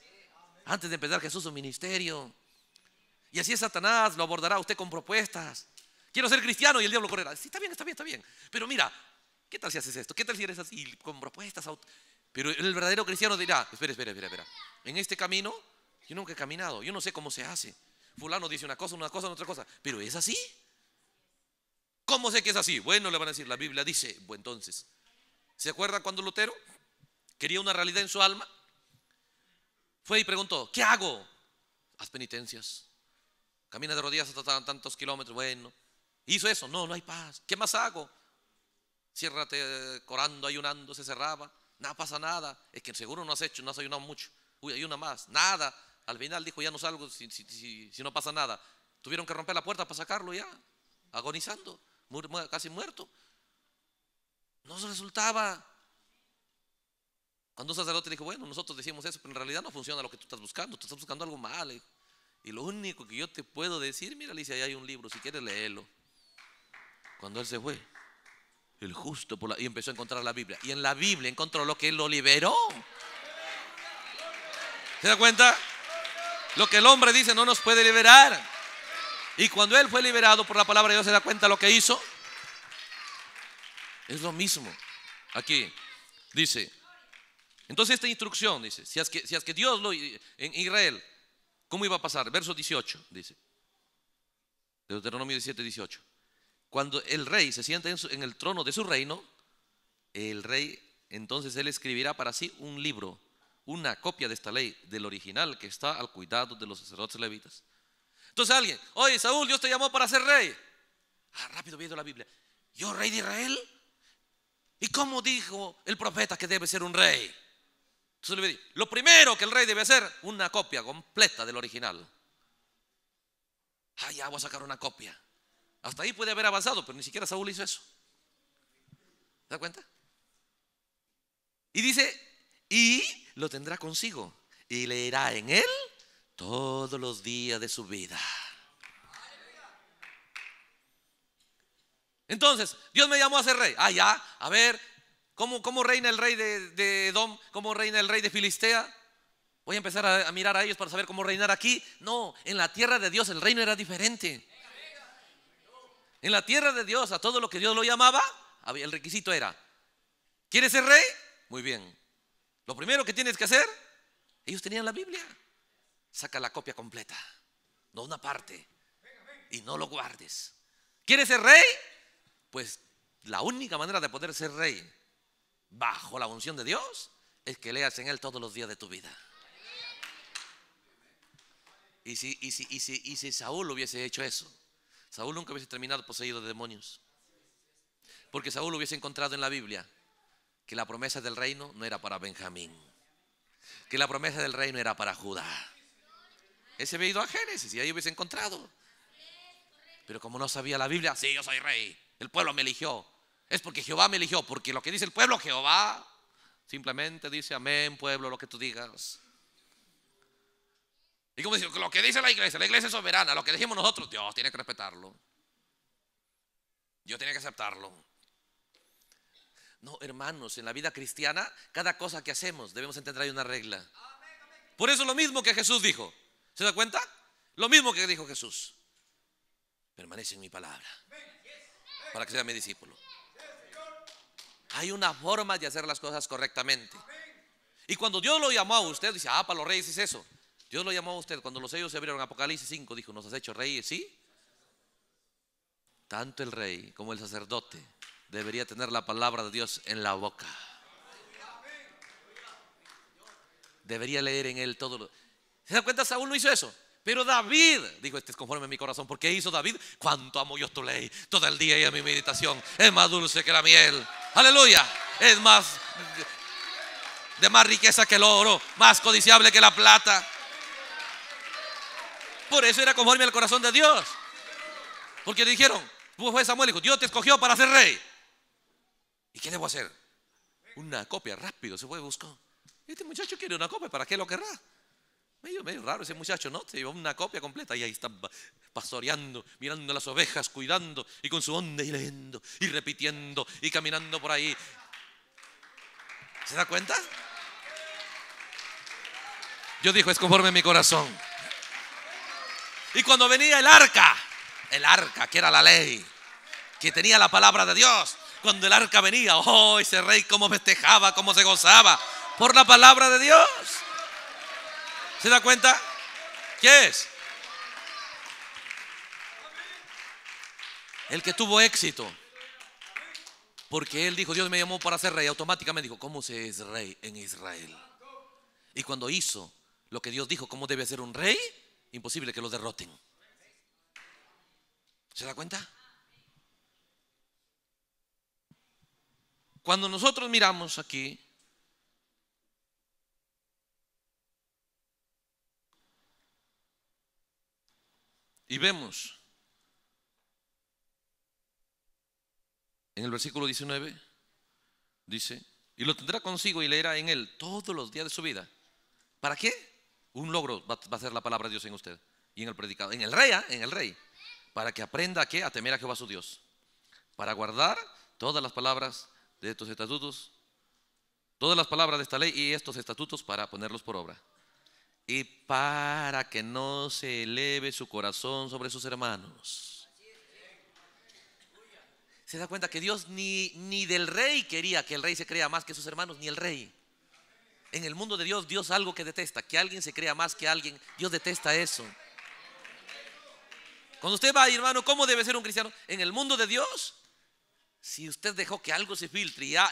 antes de empezar Jesús su ministerio. Y así es Satanás, lo abordará usted con propuestas. Quiero ser cristiano y el diablo correrá. Sí, está bien, está bien, está bien. Pero mira, ¿qué tal si haces esto? ¿Qué tal si eres así? Con propuestas pero el verdadero cristiano dirá, espera, espera, espera, En este camino yo nunca he caminado, yo no sé cómo se hace. Fulano dice una cosa, una cosa, otra cosa. Pero es así. ¿Cómo sé que es así? Bueno, le van a decir, la Biblia dice, bueno, entonces. ¿Se acuerda cuando Lutero quería una realidad en su alma? Fue y preguntó, ¿qué hago? Haz penitencias. Camina de rodillas hasta tantos kilómetros. Bueno, hizo eso. No, no hay paz. ¿Qué más hago? Ciérrate eh, corando, ayunando, se cerraba. No pasa nada. Es que seguro no has hecho, no has ayunado mucho. Uy, hay una más. Nada. Al final dijo, ya no salgo si, no pasa nada. Tuvieron que romper la puerta para sacarlo ya, agonizando, casi muerto. No se resultaba. Cuando un sacerdote dijo, bueno, nosotros decimos eso, pero en realidad no funciona lo que tú estás buscando, tú estás buscando algo mal. Y lo único que yo te puedo decir, mira, Alicia, ahí hay un libro, si quieres leerlo. Cuando él se fue, el justo Y empezó a encontrar la Biblia. Y en la Biblia encontró lo que lo liberó. ¿Se da cuenta? Lo que el hombre dice no nos puede liberar. Y cuando él fue liberado por la palabra de Dios, ¿se da cuenta lo que hizo? Es lo mismo. Aquí dice, entonces esta instrucción, dice, si es que, si es que Dios lo... En Israel, ¿cómo iba a pasar? Verso 18, dice. Deuteronomio 17, 18. Cuando el rey se sienta en, el trono de su reino, el rey entonces él escribirá para sí un libro, una copia de esta ley, del original que está al cuidado de los sacerdotes levitas. Entonces alguien, oye Saúl, Dios te llamó para ser rey. Ah, rápido viendo la Biblia. ¿Yo rey de Israel? ¿Y cómo dijo el profeta que debe ser un rey? Entonces, le lo primero que el rey debe hacer, una copia completa del original. Ah, ya voy a sacar una copia. Hasta ahí puede haber avanzado, pero ni siquiera Saúl hizo eso. ¿Se da cuenta? Y dice, y lo tendrá consigo y irá en él todos los días de su vida. Entonces, Dios me llamó a ser rey. Ah, ya, a ver, ¿cómo, cómo reina el rey de, Edom? ¿Cómo reina el rey de Filistea? Voy a empezar a, a mirar a ellos para saber cómo reinar aquí. No, en la tierra de Dios el reino era diferente en la tierra de Dios, a todo lo que Dios lo llamaba, el requisito era, ¿quieres ser rey? Muy bien. Lo primero que tienes que hacer, ellos tenían la Biblia. Saca la copia completa, no una parte, y no lo guardes. ¿Quieres ser rey? Pues la única manera de poder ser rey bajo la unción de Dios es que leas en Él todos los días de tu vida. Y si, y si, y si Saúl hubiese hecho eso, Saúl nunca hubiese terminado poseído de demonios. Porque Saúl hubiese encontrado en la Biblia que la promesa del reino no era para Benjamín, que la promesa del reino era para Judá. Ese había ido a Génesis y ahí hubiese encontrado. Pero como no sabía la Biblia, sí, yo soy rey, el pueblo me eligió. Es porque Jehová me eligió, porque lo que dice el pueblo, Jehová, simplemente dice amén, pueblo, lo que tú digas. Y como dice, lo que dice la iglesia, la iglesia es soberana, lo que dijimos nosotros, Dios tiene que respetarlo. Dios tiene que aceptarlo. No, hermanos, en la vida cristiana, cada cosa que hacemos debemos entender hay una regla. Por eso lo mismo que Jesús dijo. ¿Se da cuenta? Lo mismo que dijo Jesús. Permanece en mi palabra. Para que sea mi discípulo. Hay una forma de hacer las cosas correctamente. Y cuando Dios lo llamó a usted, dice, ah, para los reyes es eso. Dios lo llamó a usted cuando los sellos se abrieron. Apocalipsis 5 dijo, nos has hecho reyes, ¿sí? Tanto el rey como el sacerdote debería tener la palabra de Dios en la boca. Debería leer en él todo lo... ¿Se da cuenta? Saúl no hizo eso. Pero David, dijo, este es conforme a mi corazón, porque hizo David, cuánto amo yo tu ley, todo el día y a mi meditación, es más dulce que la miel, aleluya, es más de más riqueza que el oro, más codiciable que la plata. Por eso era conforme al corazón de Dios. Porque le dijeron, fue Samuel, dijo, Dios te escogió para ser rey. ¿Y qué debo hacer? Una copia, rápido, se fue y buscó. Este muchacho quiere una copia, ¿para qué lo querrá? Medio, medio raro ese muchacho, ¿no? Se llevó una copia completa y ahí está pastoreando, mirando las ovejas, cuidando y con su onda y leyendo y repitiendo y caminando por ahí. ¿Se da cuenta? Yo dijo, es conforme a mi corazón. Y cuando venía el arca, el arca que era la ley, que tenía la palabra de Dios, cuando el arca venía, oh, ese rey cómo festejaba, cómo se gozaba, por la palabra de Dios. ¿Se da cuenta? ¿Quién es? El que tuvo éxito. Porque él dijo, Dios me llamó para ser rey. Automáticamente dijo, ¿cómo se es rey en Israel? Y cuando hizo lo que Dios dijo, ¿cómo debe ser un rey? imposible que los derroten. ¿Se da cuenta? Cuando nosotros miramos aquí, y vemos en el versículo 19, dice, y lo tendrá consigo y leerá en él todos los días de su vida. ¿Para qué? Un logro va, a ser la palabra de Dios en usted y en el predicado, en el rey, ¿ah? en el rey, para que aprenda que a temer a Jehová su Dios, para guardar todas las palabras de estos estatutos, todas las palabras de esta ley y estos estatutos para ponerlos por obra. Y para que no se eleve su corazón sobre sus hermanos. Se da cuenta que Dios ni, ni del rey quería que el rey se crea más que sus hermanos, ni el rey en el mundo de Dios, Dios algo que detesta, que alguien se crea más que alguien, Dios detesta eso. Cuando usted va, hermano, ¿cómo debe ser un cristiano? En el mundo de Dios, si usted dejó que algo se filtre, y, ah,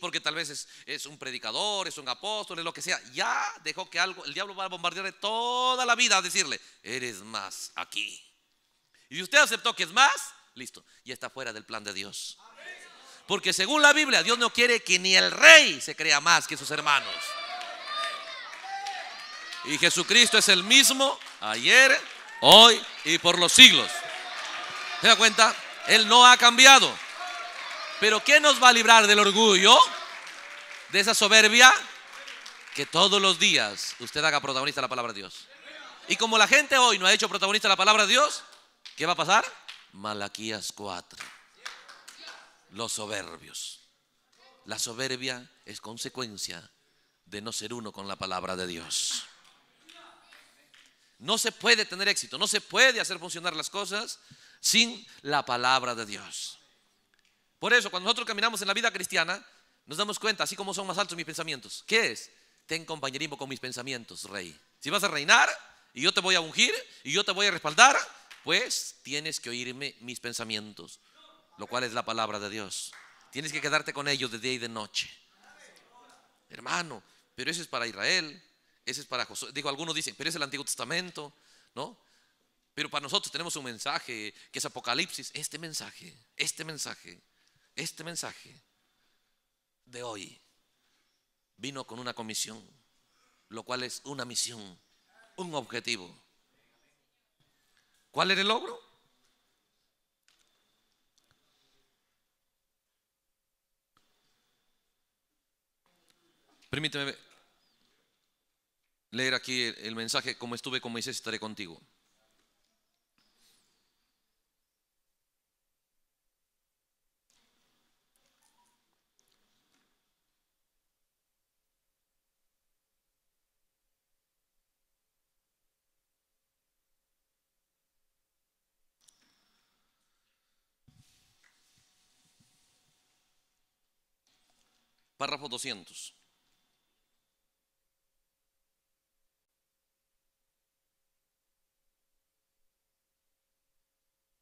porque tal vez es, un predicador, es un apóstol, es lo que sea, ya dejó que algo, el diablo va a bombardearle toda la vida a decirle, eres más aquí. Y si usted aceptó que es más, listo, ya está fuera del plan de Dios. Porque según la Biblia, Dios no quiere que ni el rey se crea más que sus hermanos. Y Jesucristo es el mismo ayer, hoy y por los siglos. ¿Se da cuenta? Él no ha cambiado. Pero ¿qué nos va a librar del orgullo? De esa soberbia. Que todos los días usted haga protagonista la palabra de Dios. Y como la gente hoy no ha hecho protagonista la palabra de Dios, ¿qué va a pasar? Malaquías 4. Los soberbios. La soberbia es consecuencia de no ser uno con la palabra de Dios. No se puede tener éxito, no se puede hacer funcionar las cosas sin la palabra de Dios. Por eso, cuando nosotros caminamos en la vida cristiana, nos damos cuenta, así como son más altos mis pensamientos. ¿Qué es? Ten compañerismo con mis pensamientos, rey. Si vas a reinar y yo te voy a ungir y yo te voy a respaldar, pues tienes que oírme mis pensamientos, lo cual es la palabra de Dios. Tienes que quedarte con ellos de día y de noche. Hermano, pero eso es para Israel, ese es para Digo, algunos dicen, pero es el Antiguo Testamento, ¿no? Pero para nosotros tenemos un mensaje que es Apocalipsis. Este mensaje, este mensaje, este mensaje de hoy vino con una comisión, lo cual es una misión, un objetivo. ¿Cuál era el logro? Permíteme ver leer aquí el mensaje, como estuve como hice, estaré contigo. Párrafo 200.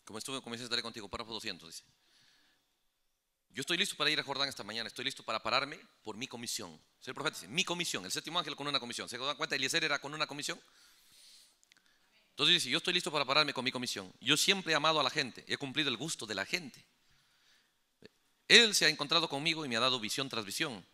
Como estuve, a estar contigo, párrafo 200, dice. Yo estoy listo para ir a Jordán esta mañana, estoy listo para pararme por mi comisión. El profeta dice, mi comisión, el séptimo ángel con una comisión. ¿Se dan cuenta? Eliezer era con una comisión. Entonces dice, yo estoy listo para pararme con mi comisión. Yo siempre he amado a la gente, he cumplido el gusto de la gente. Él se ha encontrado conmigo y me ha dado visión tras visión,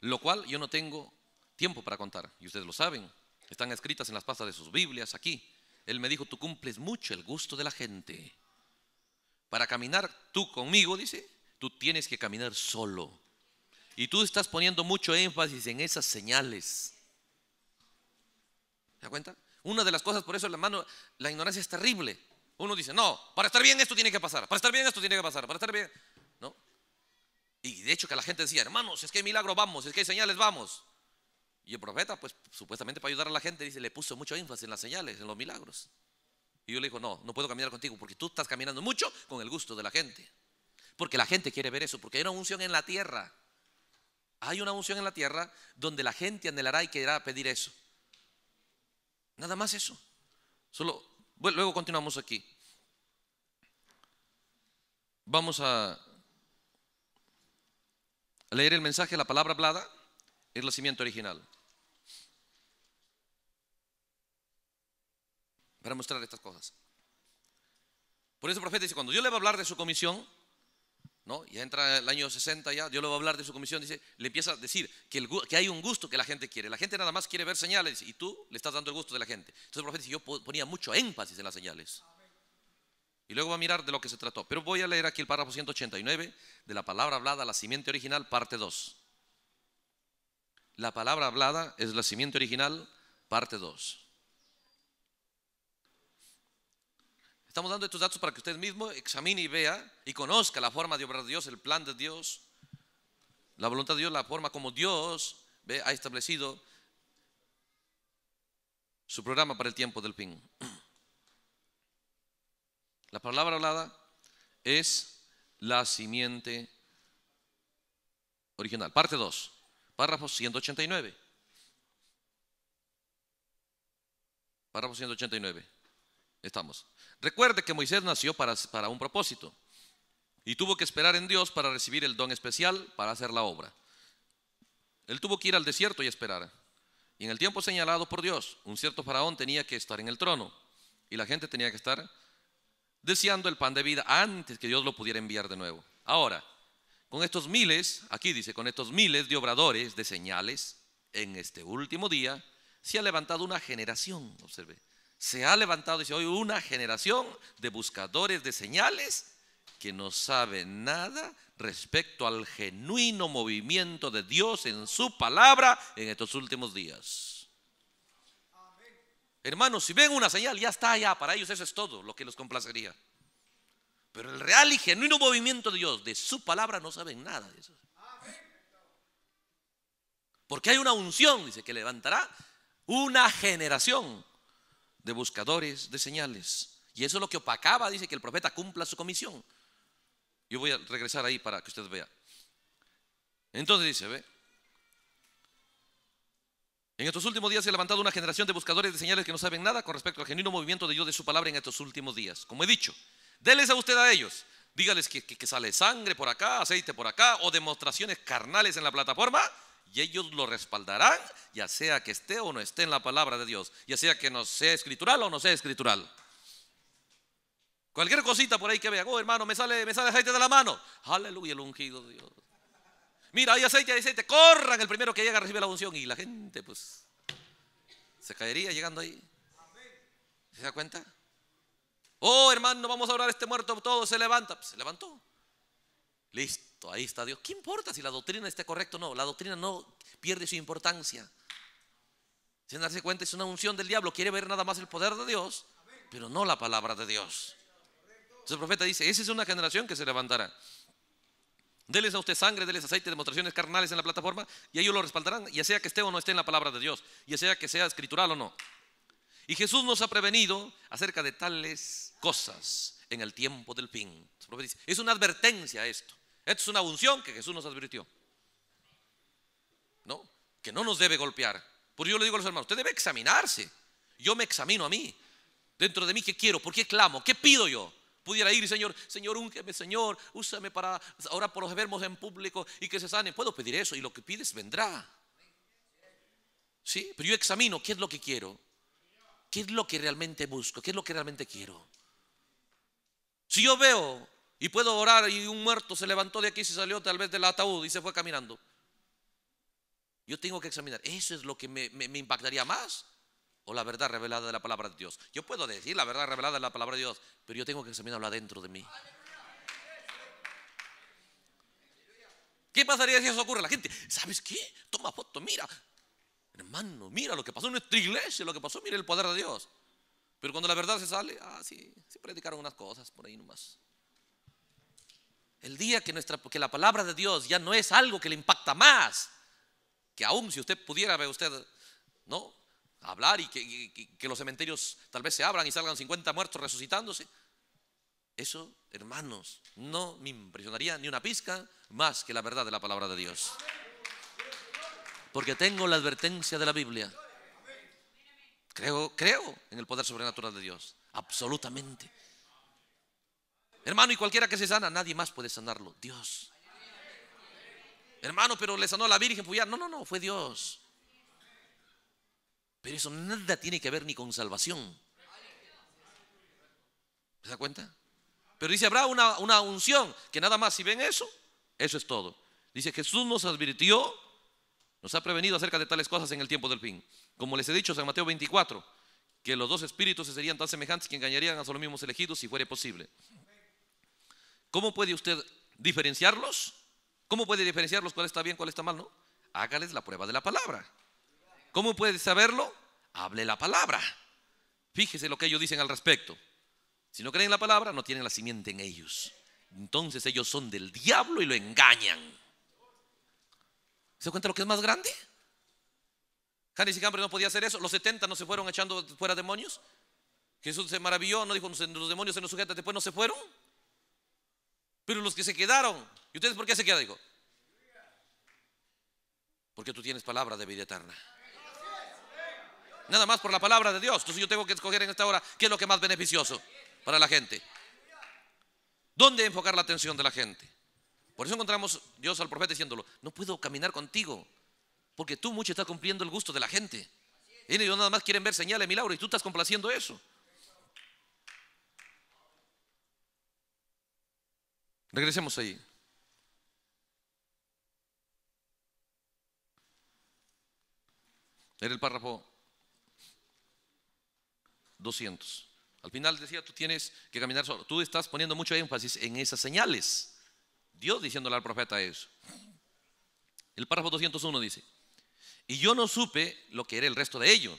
lo cual yo no tengo tiempo para contar. Y ustedes lo saben, están escritas en las pastas de sus Biblias aquí. Él me dijo, tú cumples mucho el gusto de la gente. Para caminar tú conmigo, dice, tú tienes que caminar solo. Y tú estás poniendo mucho énfasis en esas señales. ¿Te das cuenta? Una de las cosas, por eso la mano, la ignorancia es terrible. Uno dice, no, para estar bien esto tiene que pasar, para estar bien esto tiene que pasar, para estar bien. ¿No? Y de hecho que la gente decía, hermanos, es que hay milagro, vamos, es que hay señales, vamos. Y el profeta, pues supuestamente para ayudar a la gente, dice, le puso mucho énfasis en las señales, en los milagros. Y yo le digo, no, no puedo caminar contigo porque tú estás caminando mucho con el gusto de la gente. Porque la gente quiere ver eso, porque hay una unción en la tierra. Hay una unción en la tierra donde la gente anhelará y querrá pedir eso. Nada más eso. Solo, luego continuamos aquí. Vamos a leer el mensaje, la palabra hablada, el nacimiento original. para mostrar estas cosas. Por eso el profeta dice, cuando Dios le va a hablar de su comisión, ¿no? ya entra el año 60 ya, Dios le va a hablar de su comisión, dice, le empieza a decir que, que hay un gusto que la gente quiere. La gente nada más quiere ver señales y tú le estás dando el gusto de la gente. Entonces el profeta dice, yo ponía mucho énfasis en las señales. Y luego va a mirar de lo que se trató. Pero voy a leer aquí el párrafo 189 de la palabra hablada, la simiente original, parte 2. La palabra hablada es la simiente original, parte 2. Estamos dando estos datos para que usted mismo examine y vea y conozca la forma de obrar de Dios, el plan de Dios, la voluntad de Dios, la forma como Dios ha establecido su programa para el tiempo del fin. La palabra hablada es la simiente original. Parte 2, párrafo 189. Párrafo 189. Estamos. Recuerde que Moisés nació para, un propósito y tuvo que esperar en Dios para recibir el don especial para hacer la obra. Él tuvo que ir al desierto y esperar. Y en el tiempo señalado por Dios, un cierto faraón tenía que estar en el trono y la gente tenía que estar deseando el pan de vida antes que Dios lo pudiera enviar de nuevo. Ahora, con estos miles, aquí dice, con estos miles de obradores de señales, en este último día se ha levantado una generación, observe, se ha levantado, dice hoy, una generación de buscadores de señales que no saben nada respecto al genuino movimiento de Dios en su palabra en estos últimos días. Hermanos, si ven una señal, ya está allá. Para ellos eso es todo lo que les complacería. Pero el real y genuino movimiento de Dios, de su palabra, no saben nada de eso. Porque hay una unción, dice, que levantará una generación de buscadores de señales. Y eso es lo que opacaba, dice que el profeta cumpla su comisión. Yo voy a regresar ahí para que usted vea. Entonces dice, ve. En estos últimos días se ha levantado una generación de buscadores de señales que no saben nada con respecto al genuino movimiento de Dios de su palabra en estos últimos días. Como he dicho, déles a usted a ellos. Dígales que, que sale sangre por acá, aceite por acá, o demostraciones carnales en la plataforma y ellos lo respaldarán, ya sea que esté o no esté en la palabra de Dios, ya sea que no sea escritural o no sea escritural. Cualquier cosita por ahí que vea, oh hermano, me sale, me sale aceite de la mano. Aleluya, el ungido de Dios. Mira, hay aceite, hay aceite, corran, el primero que llega recibe la unción y la gente pues se caería llegando ahí. ¿Se da cuenta? Oh hermano, vamos a orar, este muerto todo se levanta, pues, se levantó. Listo ahí está Dios. ¿Qué importa si la doctrina está correcta o no? La doctrina no pierde su importancia. Sin darse cuenta, es una unción del diablo. Quiere ver nada más el poder de Dios, pero no la palabra de Dios. Entonces el profeta dice, esa es una generación que se levantará. Deles a usted sangre, déles aceite, demostraciones carnales en la plataforma y ellos lo respaldarán, ya sea que esté o no esté en la palabra de Dios, ya sea que sea escritural o no. Y Jesús nos ha prevenido acerca de tales cosas en el tiempo del fin. Es una advertencia esto. Esta es una unción que Jesús nos advirtió. ¿No? Que no nos debe golpear. Por yo le digo a los hermanos, usted debe examinarse. Yo me examino a mí. Dentro de mí, ¿qué quiero? ¿Por qué clamo? ¿Qué pido yo? Pudiera ir, Señor, Señor, úngeme, Señor, úsame para Ahora por los enfermos en público y que se sanen. Puedo pedir eso y lo que pides vendrá. Sí, pero yo examino qué es lo que quiero, qué es lo que realmente busco, qué es lo que realmente quiero. Si yo veo y puedo orar y un muerto se levantó de aquí, se salió tal vez del ataúd y se fue caminando. Yo tengo que examinar. Eso es lo que me, impactaría más. O la verdad revelada de la palabra de Dios. Yo puedo decir la verdad revelada de la palabra de Dios, pero yo tengo que examinarlo adentro de mí. ¿Qué pasaría si eso ocurre? La gente, ¿sabes qué? Toma foto, mira. Hermano, mira lo que pasó en nuestra iglesia, lo que pasó, mira el poder de Dios. Pero cuando la verdad se sale, ah, sí, se predicaron unas cosas por ahí nomás. El día que, nuestra, que la palabra de Dios ya no es algo que le impacta más, que aún si usted pudiera ver usted, ¿no? Hablar y que, que los cementerios tal vez se abran y salgan 50 muertos resucitándose. Eso, hermanos, no me impresionaría ni una pizca más que la verdad de la palabra de Dios. Porque tengo la advertencia de la Biblia. Creo, creo en el poder sobrenatural de Dios. Absolutamente. Hermano, y cualquiera que se sana, nadie más puede sanarlo. Dios. Hermano, pero le sanó a la Virgen pues ya No, no, no, fue Dios. Pero eso nada tiene que ver ni con salvación. ¿Se da cuenta? Pero dice, habrá una, una unción, que nada más, si ven eso, eso es todo. Dice, Jesús nos advirtió, nos ha prevenido acerca de tales cosas en el tiempo del fin. Como les he dicho, San Mateo 24, que los dos espíritus serían tan semejantes que engañarían a los mismos elegidos si fuere posible. ¿Cómo puede usted diferenciarlos? ¿Cómo puede diferenciarlos cuál está bien, cuál está mal? No. Hágales la prueba de la palabra. ¿Cómo puede saberlo? Hable la palabra. Fíjese lo que ellos dicen al respecto. Si no creen la palabra, no tienen la simiente en ellos. Entonces ellos son del diablo y lo engañan. ¿Se cuenta lo que es más grande? Janes y Cambre no podía hacer eso. Los 70 no se fueron echando fuera demonios. Jesús se maravilló, no dijo, los demonios se nos sujetan, después no se fueron. Pero los que se quedaron, ¿y ustedes por qué se quedan? Digo, porque tú tienes palabra de vida eterna. Nada más por la palabra de Dios. Entonces yo tengo que escoger en esta hora qué es lo que más beneficioso para la gente. ¿Dónde enfocar la atención de la gente? Por eso encontramos Dios al profeta diciéndolo, no puedo caminar contigo, porque tú mucho estás cumpliendo el gusto de la gente. Y ellos nada más quieren ver señales, milagros, y tú estás complaciendo eso. Regresemos ahí. Era el párrafo 200. Al final decía, tú tienes que caminar solo. Tú estás poniendo mucho énfasis en esas señales. Dios diciéndole al profeta eso. El párrafo 201 dice, y yo no supe lo que era el resto de ello,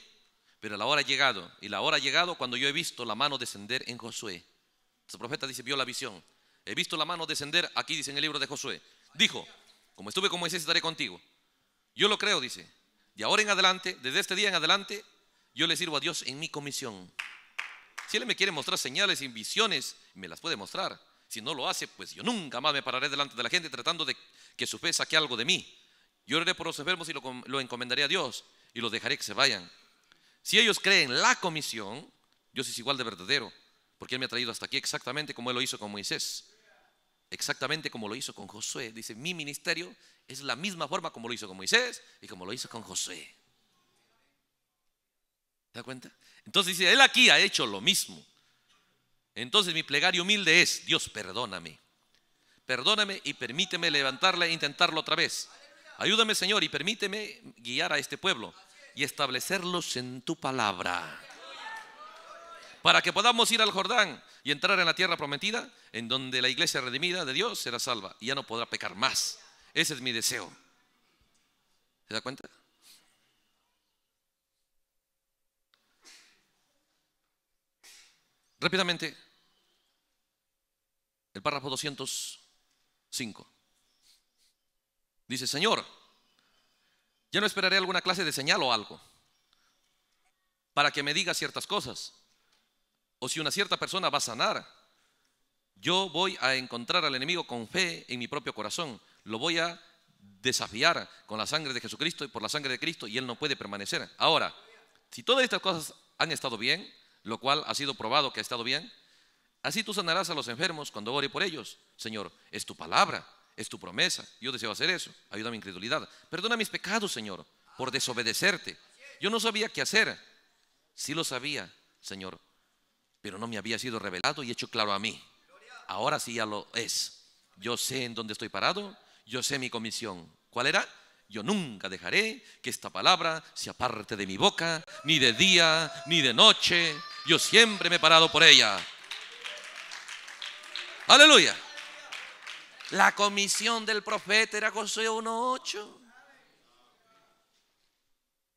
pero la hora ha llegado, y la hora ha llegado cuando yo he visto la mano descender en Josué. El profeta dice, vio la visión. He visto la mano descender, aquí dice en el libro de Josué. Dijo, como estuve con Moisés, estaré contigo. Yo lo creo, dice. De ahora en adelante, desde este día en adelante, yo le sirvo a Dios en mi comisión. Si Él me quiere mostrar señales y visiones, me las puede mostrar. Si no lo hace, pues yo nunca más me pararé delante de la gente tratando de que su fe saque algo de mí. Yo oraré por los enfermos y lo, lo encomendaré a Dios y los dejaré que se vayan. Si ellos creen la comisión, Dios es igual de verdadero, porque Él me ha traído hasta aquí exactamente como Él lo hizo con Moisés exactamente como lo hizo con Josué. Dice, mi ministerio es la misma forma como lo hizo con Moisés y como lo hizo con Josué. ¿Te cuenta? Entonces dice, él aquí ha hecho lo mismo. Entonces mi plegario humilde es, Dios, perdóname. Perdóname y permíteme levantarla e intentarlo otra vez. Ayúdame, Señor, y permíteme guiar a este pueblo y establecerlos en tu palabra para que podamos ir al Jordán y entrar en la tierra prometida, en donde la iglesia redimida de Dios será salva y ya no podrá pecar más. Ese es mi deseo. ¿Se da cuenta? Rápidamente, el párrafo 205. Dice, Señor, ya no esperaré alguna clase de señal o algo para que me diga ciertas cosas o si una cierta persona va a sanar. Yo voy a encontrar al enemigo con fe en mi propio corazón. Lo voy a desafiar con la sangre de Jesucristo y por la sangre de Cristo y él no puede permanecer. Ahora, si todas estas cosas han estado bien, lo cual ha sido probado que ha estado bien, así tú sanarás a los enfermos cuando ore por ellos. Señor, es tu palabra, es tu promesa. Yo deseo hacer eso. Ayuda a mi incredulidad. Perdona mis pecados, Señor, por desobedecerte. Yo no sabía qué hacer. Sí lo sabía, Señor, pero no me había sido revelado y hecho claro a mí. Ahora sí ya lo es. Yo sé en dónde estoy parado, yo sé mi comisión. ¿Cuál era? Yo nunca dejaré que esta palabra se aparte de mi boca, ni de día, ni de noche. Yo siempre me he parado por ella. Aleluya. La comisión del profeta era Josué 1.8.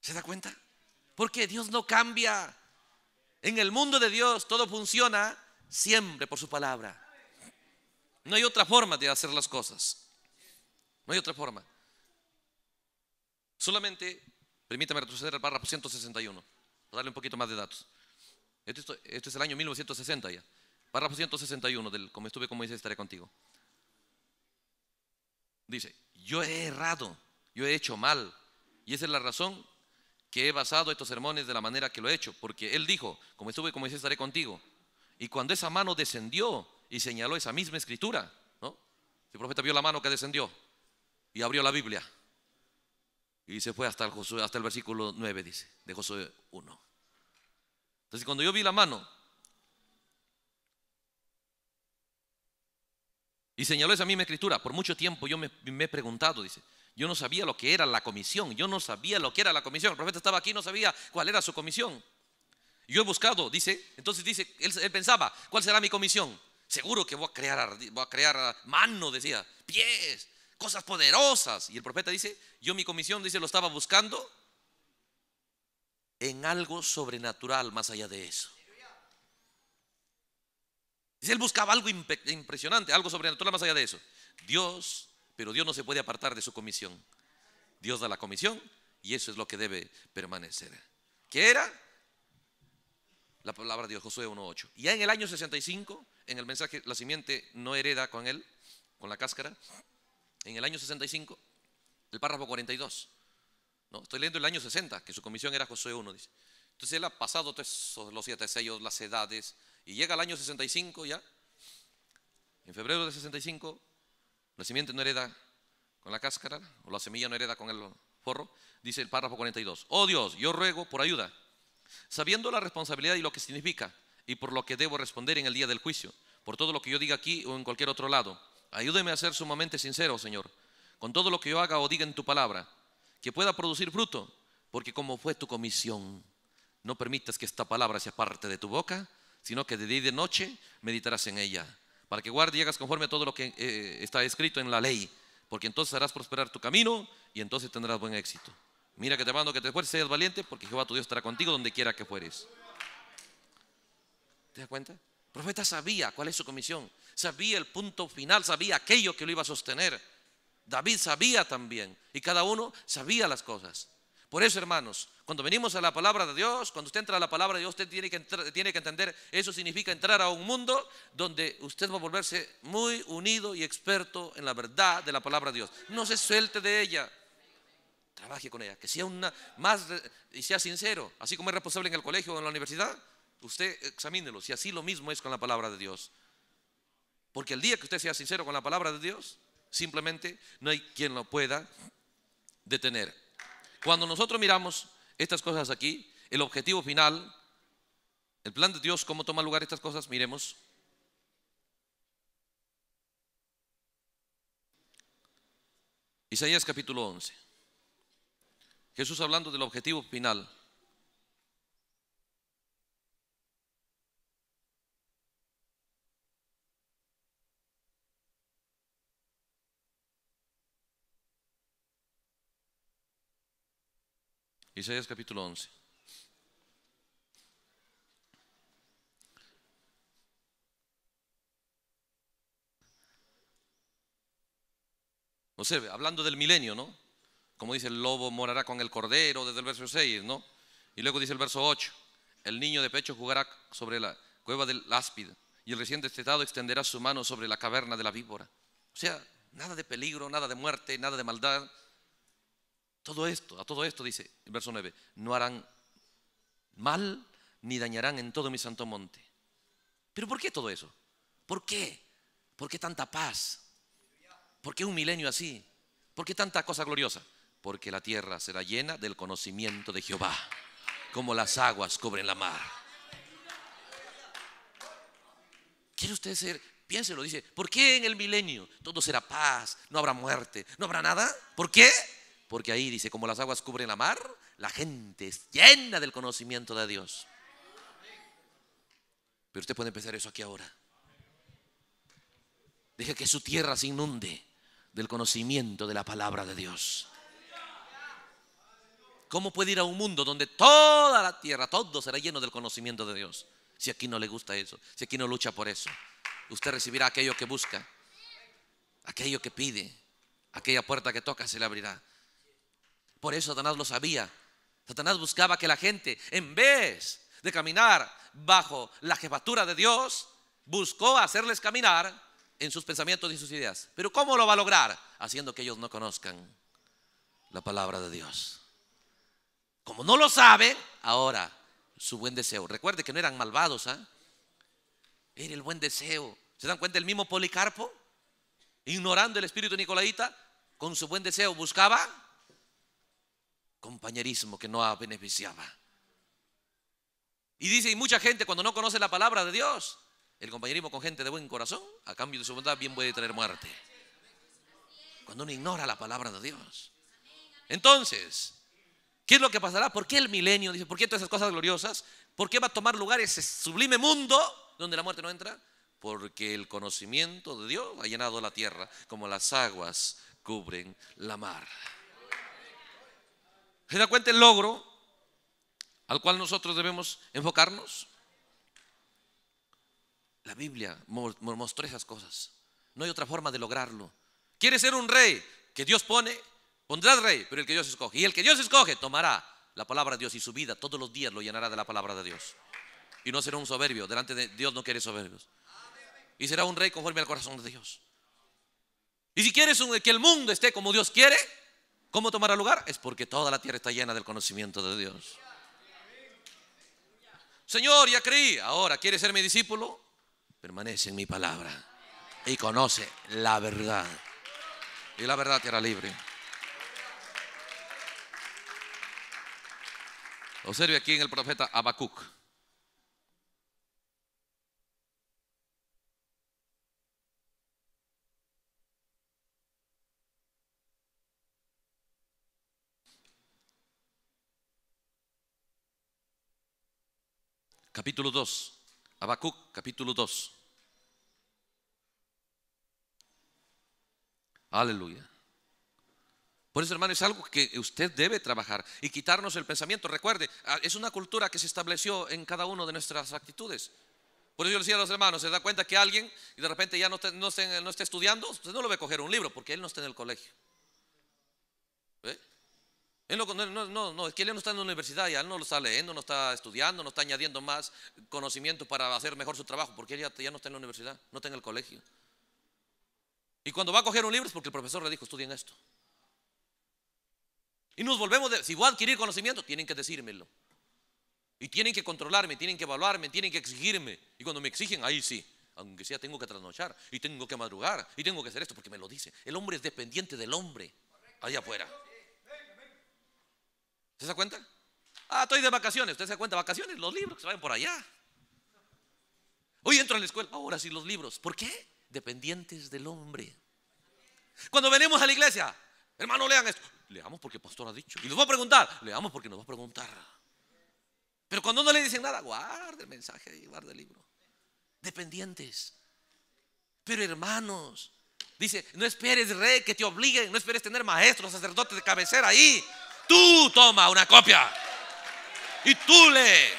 ¿Se da cuenta? Porque Dios no cambia. En el mundo de Dios todo funciona siempre por su palabra. No hay otra forma de hacer las cosas. No hay otra forma. Solamente, permítame retroceder al párrafo 161, para darle un poquito más de datos. Este es el año 1960 ya. Párrafo 161 del Como estuve, como dice, estaré contigo. Dice, yo he errado, yo he hecho mal. Y esa es la razón que he basado estos sermones de la manera que lo he hecho, porque él dijo, como estuve como hice estaré contigo. Y cuando esa mano descendió y señaló esa misma escritura, ¿no? El profeta vio la mano que descendió y abrió la Biblia. Y se fue hasta el, versículo 9, dice, de Josué 1. Entonces cuando yo vi la mano y señaló esa misma escritura, por mucho tiempo yo me he preguntado, dice, yo no sabía lo que era la comisión. Yo no sabía lo que era la comisión. El profeta estaba aquí, no sabía cuál era su comisión. Yo he buscado, dice. Entonces dice, él, pensaba, ¿cuál será mi comisión? Seguro que voy a crear, voy a crear mano, decía, pies, cosas poderosas. Y el profeta dice, yo mi comisión, dice, lo estaba buscando en algo sobrenatural más allá de eso. Dice, él buscaba algo impresionante, algo sobrenatural más allá de eso. Dios pero Dios no se puede apartar de su comisión. Dios da la comisión y eso es lo que debe permanecer. ¿Qué era? La palabra de Dios, Josué 1.8. Y ya en el año 65, en el mensaje, la simiente no hereda con él, con la cáscara. En el año 65, el párrafo 42. ¿no? Estoy leyendo el año 60, que su comisión era Josué 1, Entonces él ha pasado todos los siete sellos, las edades, y llega al año 65 ya. En febrero de 65 la simiente no hereda con la cáscara o la semilla no hereda con el forro, dice el párrafo 42. Oh Dios, yo ruego por ayuda, sabiendo la responsabilidad y lo que significa y por lo que debo responder en el día del juicio, por todo lo que yo diga aquí o en cualquier otro lado. Ayúdeme a ser sumamente sincero, Señor, con todo lo que yo haga o diga en tu palabra, que pueda producir fruto, porque como fue tu comisión, no permitas que esta palabra sea parte de tu boca, sino que de día y de noche meditarás en ella para que guardes y hagas conforme a todo lo que eh, está escrito en la ley, porque entonces harás prosperar tu camino y entonces tendrás buen éxito. Mira que te mando que te esfuerces, seas valiente, porque Jehová tu Dios estará contigo donde quiera que fueres. ¿Te das cuenta? El profeta sabía cuál es su comisión, sabía el punto final, sabía aquello que lo iba a sostener. David sabía también, y cada uno sabía las cosas. Por eso, hermanos, cuando venimos a la palabra de Dios, cuando usted entra a la palabra de Dios, usted tiene que, tiene que entender, eso significa entrar a un mundo donde usted va a volverse muy unido y experto en la verdad de la palabra de Dios. No se suelte de ella. Trabaje con ella, que sea una más y sea sincero, así como es responsable en el colegio o en la universidad, usted examínelo, si así lo mismo es con la palabra de Dios. Porque el día que usted sea sincero con la palabra de Dios, simplemente no hay quien lo pueda detener. Cuando nosotros miramos estas cosas aquí, el objetivo final, el plan de Dios, cómo toma lugar estas cosas, miremos. Isaías capítulo 11. Jesús hablando del objetivo final. Isaías capítulo 11. sé, hablando del milenio, ¿no? Como dice, el lobo morará con el cordero desde el verso 6, ¿no? Y luego dice el verso 8, el niño de pecho jugará sobre la cueva del áspid y el recién destetado extenderá su mano sobre la caverna de la víbora. O sea, nada de peligro, nada de muerte, nada de maldad, todo esto, a todo esto dice el verso 9, no harán mal ni dañarán en todo mi santo monte. Pero ¿por qué todo eso? ¿Por qué? ¿Por qué tanta paz? ¿Por qué un milenio así? ¿Por qué tanta cosa gloriosa? Porque la tierra será llena del conocimiento de Jehová, como las aguas cubren la mar. ¿Quiere usted ser? Piénselo, dice, ¿por qué en el milenio todo será paz, no habrá muerte, no habrá nada? ¿Por qué? Porque ahí dice, como las aguas cubren la mar, la gente es llena del conocimiento de Dios. Pero usted puede empezar eso aquí ahora. Deje que su tierra se inunde del conocimiento de la palabra de Dios. ¿Cómo puede ir a un mundo donde toda la tierra, todo será lleno del conocimiento de Dios? Si aquí no le gusta eso, si aquí no lucha por eso, usted recibirá aquello que busca, aquello que pide, aquella puerta que toca se le abrirá. Por eso Satanás lo sabía. Satanás buscaba que la gente, en vez de caminar bajo la jefatura de Dios, buscó hacerles caminar en sus pensamientos y sus ideas. Pero ¿cómo lo va a lograr? Haciendo que ellos no conozcan la palabra de Dios. Como no lo saben, ahora su buen deseo. Recuerde que no eran malvados, ¿ah? Era el buen deseo. ¿Se dan cuenta? El mismo Policarpo, ignorando el espíritu nicolaita, con su buen deseo buscaba compañerismo que no ha beneficiaba. Y dice, y mucha gente cuando no conoce la palabra de Dios, el compañerismo con gente de buen corazón, a cambio de su bondad, bien puede traer muerte. Cuando uno ignora la palabra de Dios. Entonces, ¿qué es lo que pasará? ¿Por qué el milenio? Dice, ¿por qué todas esas cosas gloriosas? ¿Por qué va a tomar lugar ese sublime mundo donde la muerte no entra? Porque el conocimiento de Dios ha llenado la tierra como las aguas cubren la mar. ¿Se da cuenta el logro al cual nosotros debemos enfocarnos? La Biblia mostró esas cosas. No hay otra forma de lograrlo. ¿Quieres ser un rey que Dios pone? Pondrás rey, pero el que Dios escoge. Y el que Dios escoge tomará la palabra de Dios y su vida todos los días lo llenará de la palabra de Dios. Y no será un soberbio. Delante de Dios no quiere soberbios. Y será un rey conforme al corazón de Dios. Y si quieres que el mundo esté como Dios quiere, ¿Cómo tomará lugar? Es porque toda la tierra está llena del conocimiento de Dios. Señor, ya creí, ahora quiere ser mi discípulo. Permanece en mi palabra y conoce la verdad. Y la verdad te hará libre. Observe aquí en el profeta Habacuc. capítulo 2. Abacuc, capítulo 2. Aleluya. Por eso, hermano, es algo que usted debe trabajar y quitarnos el pensamiento. Recuerde, ah, es una cultura que se estableció en cada una de nuestras actitudes. Por eso yo decía a los hermanos, se da cuenta que alguien y de repente ya no, está, estudiando, usted no lo ve coger un libro porque él no está en el colegio no, no, no, es que él no está en la universidad, ya no lo está leyendo, no está estudiando, no está añadiendo más conocimiento para hacer mejor su trabajo, porque él ya, no está en la universidad, no está en el colegio. Y cuando va a coger un libro es porque el profesor le dijo, estudien esto. Y nos volvemos, de, si voy a adquirir conocimiento, tienen que decírmelo. Y tienen que controlarme, tienen que evaluarme, tienen que exigirme. Y cuando me exigen, ahí sí, aunque sea tengo que trasnochar, y tengo que madrugar, y tengo que hacer esto, porque me lo dice. El hombre es dependiente del hombre, allá afuera se da cuenta? Ah, estoy de vacaciones. ¿Usted se da cuenta? Vacaciones, los libros que se vayan por allá. Hoy entro a la escuela. Ahora sí, los libros. ¿Por qué? Dependientes del hombre. Cuando venimos a la iglesia, hermano, lean esto. Leamos porque el pastor ha dicho. Y nos va a preguntar. Leamos porque nos va a preguntar. Pero cuando no le dicen nada, guarde el mensaje y guarde el libro. Dependientes. Pero hermanos, dice, no esperes, rey, que te obliguen, no esperes tener maestros, sacerdotes de cabecera ahí. Tú toma una copia y tú le.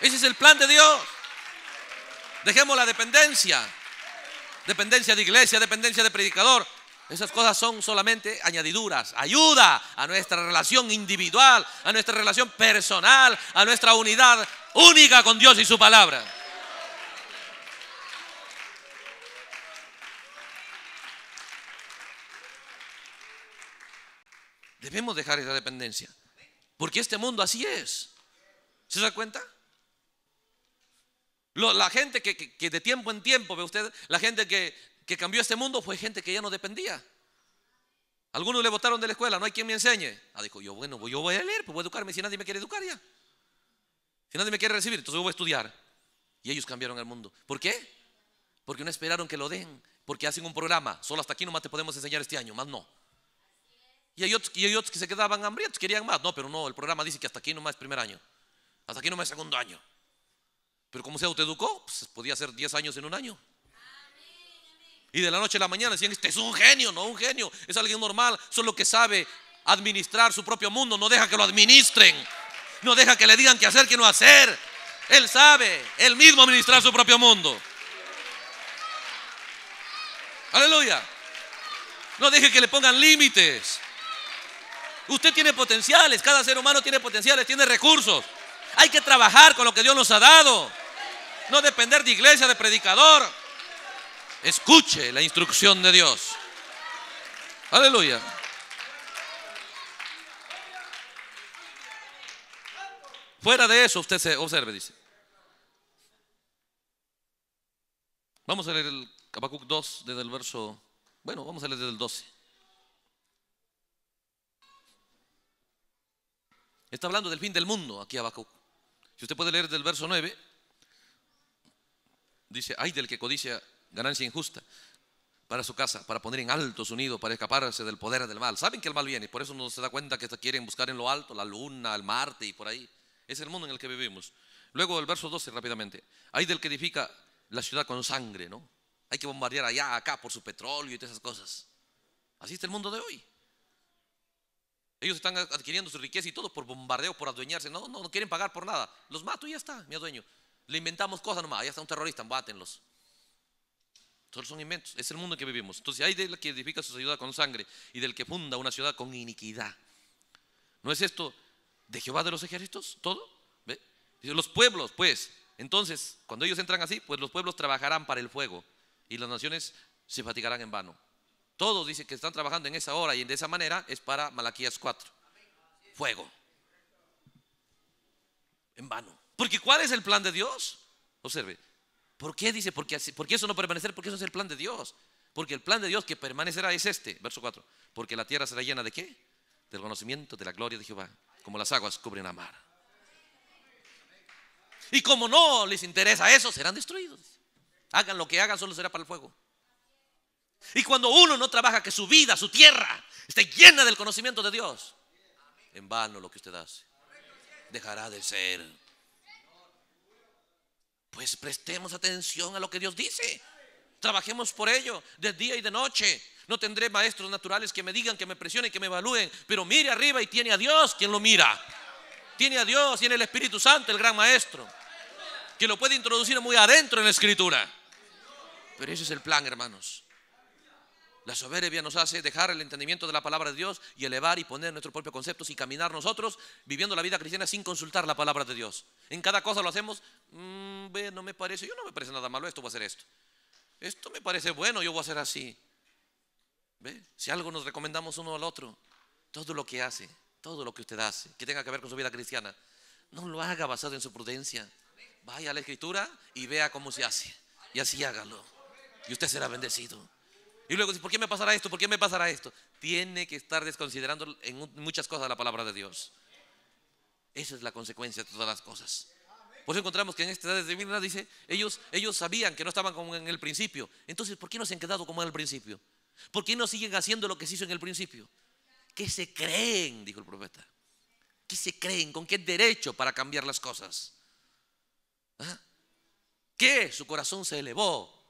Ese es el plan de Dios. Dejemos la dependencia. Dependencia de iglesia, dependencia de predicador. Esas cosas son solamente añadiduras, ayuda a nuestra relación individual, a nuestra relación personal, a nuestra unidad única con Dios y su palabra. Debemos dejar esa dependencia. Porque este mundo así es. ¿Se da cuenta? la gente que, de tiempo en tiempo, ve usted, la gente que, que cambió este mundo fue gente que ya no dependía. Algunos le votaron de la escuela, no hay quien me enseñe. Ah, dijo, yo bueno, yo voy a leer, pues voy a educarme, si nadie me quiere educar ya. Si nadie me quiere recibir, entonces yo voy a estudiar. Y ellos cambiaron el mundo. ¿Por qué? Porque no esperaron que lo den, porque hacen un programa, solo hasta aquí nomás te podemos enseñar este año, más no. Y hay, otros, que se quedaban hambrientos, querían más. No, pero no, el programa dice que hasta aquí No es primer año. Hasta aquí no es segundo año. Pero como se autoeducó, pues podía ser 10 años en un año. Y de la noche a la mañana decían, este es un genio, no un genio, es alguien normal, solo que sabe administrar su propio mundo, no deja que lo administren, no deja que le digan qué hacer, qué no hacer. Él sabe, él mismo administrar su propio mundo. Aleluya. No deje que le pongan límites. Usted tiene potenciales, cada ser humano tiene potenciales, tiene recursos. Hay que trabajar con lo que Dios nos ha dado. No depender de iglesia, de predicador. Escuche la instrucción de Dios. Aleluya. Fuera de eso, usted se observe, dice. Vamos a leer el Habacuc 2 desde el verso, bueno, vamos a leer desde el 12. Está hablando del fin del mundo aquí abajo. Si usted puede leer del verso 9, dice, ay del que codicia ganancia injusta para su casa, para poner en alto su nido, para escaparse del poder del mal. Saben que el mal viene, por eso no se da cuenta que quieren buscar en lo alto, la luna, el Marte y por ahí. Es el mundo en el que vivimos. Luego el verso 12 rápidamente. Hay del que edifica la ciudad con sangre, ¿no? Hay que bombardear allá, acá por su petróleo y todas esas cosas. Así está el mundo de hoy. Ellos están adquiriendo su riqueza y todo por bombardeo, por adueñarse. No, no, no quieren pagar por nada. Los mato y ya está, mi adueño. Le inventamos cosas nomás. Ya está un terrorista, bátenlos. Todos son inventos. Es el mundo en que vivimos. Entonces, hay del que edifica su ciudad con sangre y del que funda una ciudad con iniquidad. ¿No es esto de Jehová de los ejércitos? Todo. Los pueblos, pues. Entonces, cuando ellos entran así, pues los pueblos trabajarán para el fuego y las naciones se fatigarán en vano. Todos dicen que están trabajando en esa hora y de esa manera es para Malaquías 4. Fuego. En vano. Porque ¿cuál es el plan de Dios? Observe. ¿Por qué dice? Porque, así, porque eso no permanecer, porque eso es el plan de Dios. Porque el plan de Dios que permanecerá es este, verso 4. Porque la tierra será llena de qué? Del conocimiento de la gloria de Jehová, como las aguas cubren la mar. Y como no les interesa eso, serán destruidos. Hagan lo que hagan, solo será para el fuego. Y cuando uno no trabaja que su vida, su tierra, esté llena del conocimiento de Dios, en vano lo que usted hace, dejará de ser. Pues prestemos atención a lo que Dios dice. Trabajemos por ello de día y de noche. No tendré maestros naturales que me digan, que me presionen, que me evalúen. Pero mire arriba y tiene a Dios quien lo mira. Tiene a Dios, tiene el Espíritu Santo, el gran maestro. Que lo puede introducir muy adentro en la escritura. Pero ese es el plan, hermanos. La soberbia nos hace dejar el entendimiento de la palabra de Dios y elevar y poner nuestros propios conceptos y caminar nosotros viviendo la vida cristiana sin consultar la palabra de Dios. En cada cosa lo hacemos, ve, mm, no me parece, yo no me parece nada malo, esto voy a hacer esto. Esto me parece bueno, yo voy a hacer así. ¿Ve? Si algo nos recomendamos uno al otro, todo lo que hace, todo lo que usted hace, que tenga que ver con su vida cristiana, no lo haga basado en su prudencia. Vaya a la escritura y vea cómo se hace. Y así hágalo. Y usted será bendecido. Y luego dice, ¿por qué me pasará esto? ¿Por qué me pasará esto? Tiene que estar desconsiderando en muchas cosas la palabra de Dios. Esa es la consecuencia de todas las cosas. Por eso encontramos que en esta edad de dice, ellos, ellos sabían que no estaban como en el principio. Entonces, ¿por qué no se han quedado como en el principio? ¿Por qué no siguen haciendo lo que se hizo en el principio? ¿Qué se creen? Dijo el profeta. ¿Qué se creen? ¿Con qué derecho para cambiar las cosas? ¿Ah? ¿Qué? Su corazón se elevó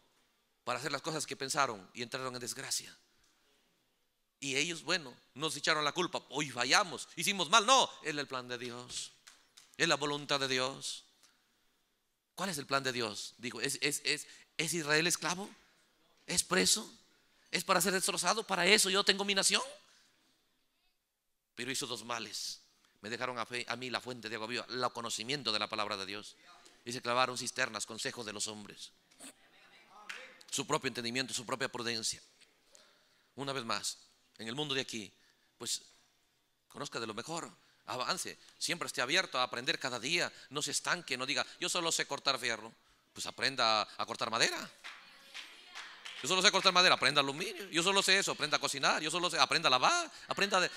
para hacer las cosas que pensaron y entraron en desgracia. Y ellos, bueno, nos echaron la culpa. Hoy fallamos, hicimos mal. No, es el plan de Dios. Es la voluntad de Dios. ¿Cuál es el plan de Dios? Dijo, ¿es, es, Israel esclavo? ¿Es preso? ¿Es para ser destrozado? ¿Para eso yo tengo mi nación? Pero hizo dos males. Me dejaron a, a mí la fuente de agua viva, el conocimiento de la palabra de Dios. Y se clavaron cisternas, consejos de los hombres su propio entendimiento su propia prudencia. Una vez más, en el mundo de aquí, pues conozca de lo mejor, avance, siempre esté abierto a aprender cada día, no se estanque, no diga, yo solo sé cortar fierro, pues aprenda a cortar madera. Yo solo sé cortar madera, aprenda aluminio. Yo solo sé eso, aprenda a cocinar. Yo solo sé, aprenda a lavar, aprenda de,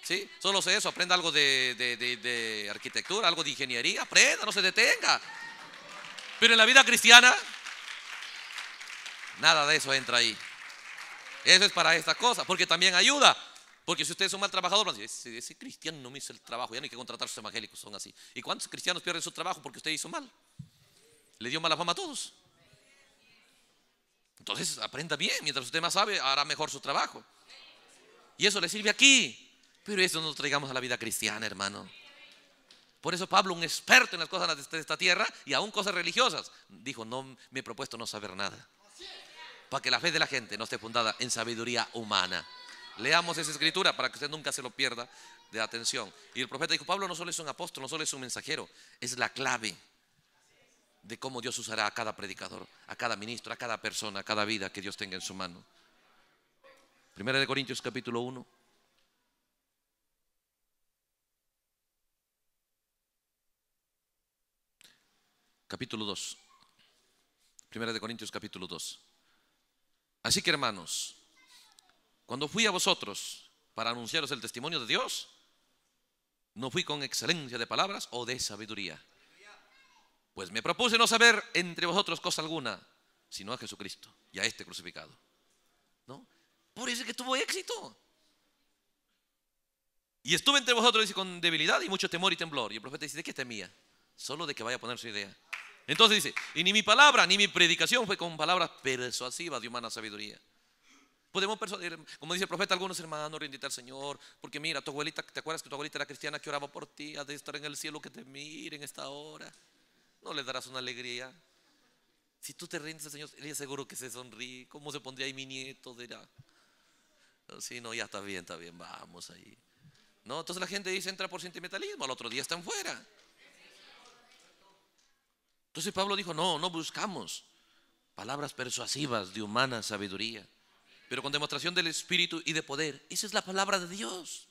¿sí? Solo sé eso, aprenda algo de, de arquitectura, algo de ingeniería. Aprenda, no se detenga. Pero en la vida cristiana, Nada de eso entra ahí. Eso es para esta cosa, porque también ayuda. Porque si usted es un mal trabajador, ese, cristiano no me hizo el trabajo, ya no hay que contratar a sus evangélicos, son así. ¿Y cuántos cristianos pierden su trabajo porque usted hizo mal? Le dio mala fama a todos. Entonces aprenda bien, mientras usted más sabe, hará mejor su trabajo. Y eso le sirve aquí. Pero eso no lo traigamos a la vida cristiana, hermano. Por eso Pablo, un experto en las cosas de esta tierra y aún cosas religiosas, dijo, no me he propuesto no saber nada. Para que la fe de la gente no esté fundada en sabiduría humana. Leamos esa escritura para que usted nunca se lo pierda de atención. Y el profeta dijo, Pablo no solo es un apóstol, no solo es un mensajero, es la clave de cómo Dios usará a cada predicador, a cada ministro, a cada persona, a cada vida que Dios tenga en su mano. Primera de Corintios capítulo 1. Capítulo 2. 1 de Corintios capítulo 2. Así que hermanos, cuando fui a vosotros para anunciaros el testimonio de Dios, no fui con excelencia de palabras o de sabiduría. Pues me propuse no saber entre vosotros cosa alguna, sino a Jesucristo y a este crucificado. ¿No? Por eso es que tuvo éxito. Y estuve entre vosotros dice, con debilidad y mucho temor y temblor. Y el profeta dice, ¿de qué temía? Solo de que vaya a poner su idea. Entonces dice, y ni mi palabra, ni mi predicación fue con palabras persuasivas de humana sabiduría. Podemos persuadir, como dice el profeta, algunos hermanos rendita al Señor, porque mira, tu abuelita, ¿te acuerdas que tu abuelita era cristiana que oraba por ti? Ha de estar en el cielo que te mire en esta hora. No le darás una alegría. Si tú te rindes al Señor, ella seguro que se sonríe. ¿Cómo se pondría ahí mi nieto? Dirá. si no, ya está bien, está bien, vamos ahí. No, entonces la gente dice entra por sentimentalismo, al otro día están fuera. Entonces Pablo dijo, no, no buscamos palabras persuasivas de humana sabiduría, pero con demostración del Espíritu y de poder. Esa es la palabra de Dios.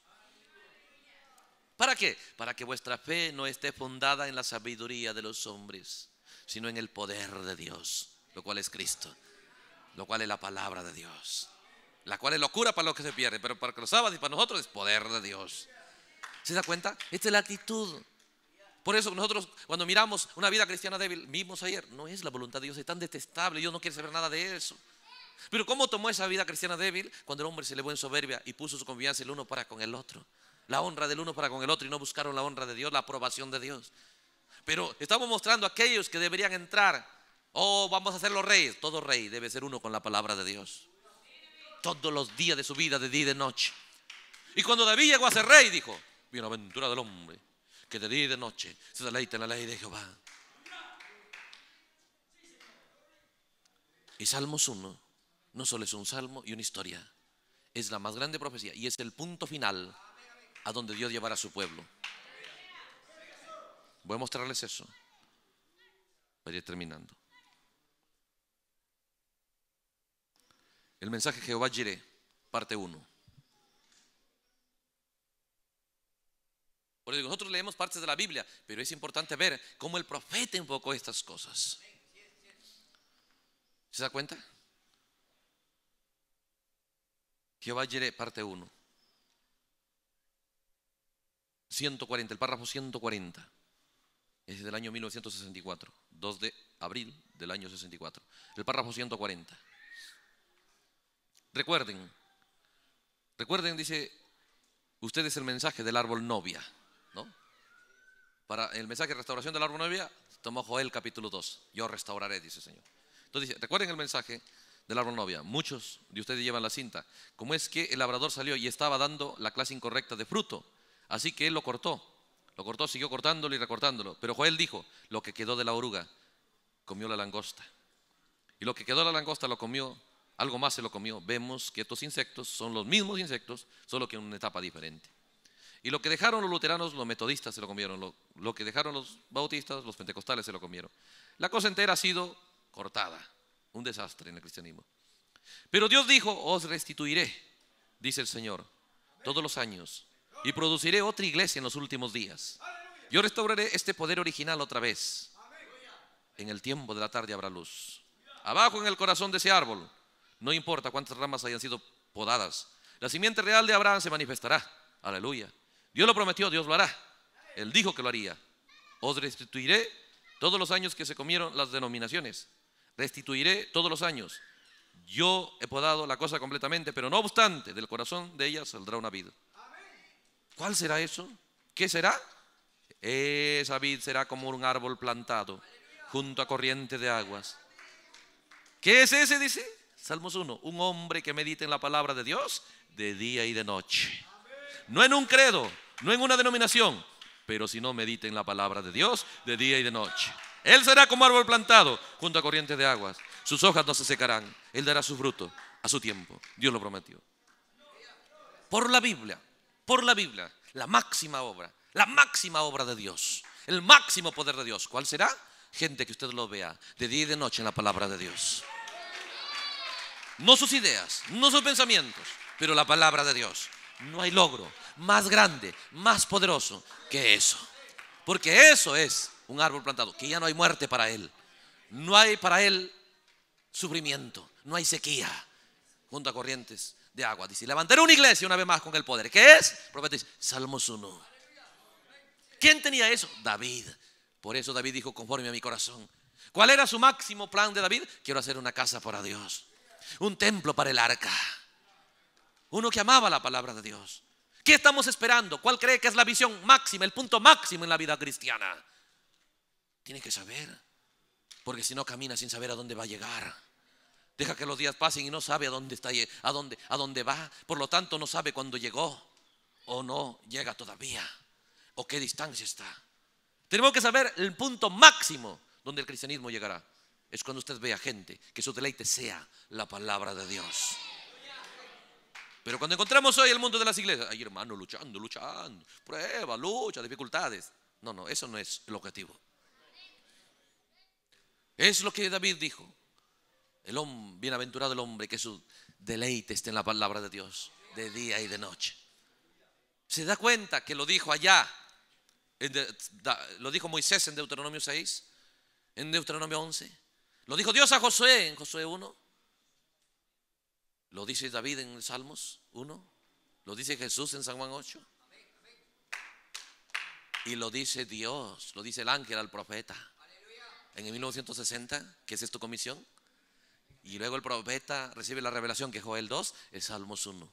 ¿Para qué? Para que vuestra fe no esté fundada en la sabiduría de los hombres, sino en el poder de Dios, lo cual es Cristo, lo cual es la palabra de Dios, la cual es locura para los que se pierden, pero para los sábados y para nosotros es poder de Dios. ¿Se da cuenta? Esta es la actitud por eso nosotros cuando miramos una vida cristiana débil, vimos ayer, no es la voluntad de Dios, es tan detestable, Dios no quiere saber nada de eso. Pero ¿cómo tomó esa vida cristiana débil cuando el hombre se elevó en soberbia y puso su confianza el uno para con el otro? La honra del uno para con el otro y no buscaron la honra de Dios, la aprobación de Dios. Pero estamos mostrando a aquellos que deberían entrar. Oh, vamos a ser los reyes. Todo rey debe ser uno con la palabra de Dios. Todos los días de su vida, de día y de noche. Y cuando David llegó a ser rey, dijo, Bienaventura del hombre que de día y de noche se ley, en la ley de Jehová. Y Salmos 1 no solo es un salmo y una historia, es la más grande profecía y es el punto final a donde Dios llevará a su pueblo. Voy a mostrarles eso. Voy a ir terminando. El mensaje Jehová Jireh, parte 1. nosotros leemos partes de la Biblia, pero es importante ver cómo el profeta enfocó estas cosas. ¿Se da cuenta? Jehová yere parte 1. 140, el párrafo 140. Es del año 1964, 2 de abril del año 64. El párrafo 140. Recuerden, recuerden, dice, usted es el mensaje del árbol novia. Para el mensaje de restauración del árbol novia, tomó Joel capítulo 2. Yo restauraré, dice el Señor. Entonces recuerden el mensaje del árbol novia. Muchos de ustedes llevan la cinta. Como es que el labrador salió y estaba dando la clase incorrecta de fruto. Así que él lo cortó. Lo cortó, siguió cortándolo y recortándolo. Pero Joel dijo, lo que quedó de la oruga comió la langosta. Y lo que quedó de la langosta lo comió, algo más se lo comió. Vemos que estos insectos son los mismos insectos, solo que en una etapa diferente. Y lo que dejaron los luteranos, los metodistas se lo comieron. Lo, que dejaron los bautistas, los pentecostales se lo comieron. La cosa entera ha sido cortada. Un desastre en el cristianismo. Pero Dios dijo, os restituiré, dice el Señor, todos los años. Y produciré otra iglesia en los últimos días. Yo restauraré este poder original otra vez. En el tiempo de la tarde habrá luz. Abajo en el corazón de ese árbol, no importa cuántas ramas hayan sido podadas, la simiente real de Abraham se manifestará. Aleluya Dios lo prometió, Dios lo hará. Él dijo que lo haría. Os restituiré todos los años que se comieron las denominaciones. Restituiré todos los años. Yo he podado la cosa completamente, pero no obstante, del corazón de ella saldrá una vid. ¿Cuál será eso? ¿Qué será? Esa vid será como un árbol plantado junto a corriente de aguas. ¿Qué es ese? Dice Salmos 1. Un hombre que medite en la palabra de Dios de día y de noche no en un credo, no en una denominación, pero si no en la palabra de Dios de día y de noche. Él será como árbol plantado junto a corrientes de aguas. Sus hojas no se secarán. Él dará su fruto a su tiempo. Dios lo prometió. Por la Biblia, por la Biblia, la máxima obra, la máxima obra de Dios, el máximo poder de Dios. ¿Cuál será? Gente que usted lo vea de día y de noche en la palabra de Dios. No sus ideas, no sus pensamientos, pero la palabra de Dios. No hay logro más grande, más poderoso que eso. Porque eso es un árbol plantado, que ya no hay muerte para él. No hay para él sufrimiento, no hay sequía junto a corrientes de agua. Dice, levantaré una iglesia una vez más con el poder. ¿Qué es? Profeta dice, Salmos 1. ¿Quién tenía eso? David. Por eso David dijo, conforme a mi corazón. ¿Cuál era su máximo plan de David? Quiero hacer una casa para Dios, un templo para el arca uno que amaba la palabra de Dios. ¿Qué estamos esperando? ¿Cuál cree que es la visión máxima, el punto máximo en la vida cristiana? Tiene que saber, porque si no camina sin saber a dónde va a llegar. Deja que los días pasen y no sabe a dónde está, a dónde, a dónde va. Por lo tanto, no sabe cuándo llegó o no llega todavía o qué distancia está. Tenemos que saber el punto máximo donde el cristianismo llegará. Es cuando usted vea gente que su deleite sea la palabra de Dios. Pero cuando encontramos hoy el mundo de las iglesias, Hay hermanos luchando, luchando, prueba, lucha, dificultades. No, no, eso no es el objetivo. Es lo que David dijo. El hombre, bienaventurado el hombre que su deleite esté en la palabra de Dios de día y de noche. Se da cuenta que lo dijo allá, lo dijo Moisés en Deuteronomio 6, en Deuteronomio 11. Lo dijo Dios a Josué en Josué 1. Lo dice David en Salmos 1. Lo dice Jesús en San Juan 8. Y lo dice Dios, lo dice el ángel al profeta. En el 1960, que es esto comisión. Y luego el profeta recibe la revelación que Joel 2 es Salmos 1.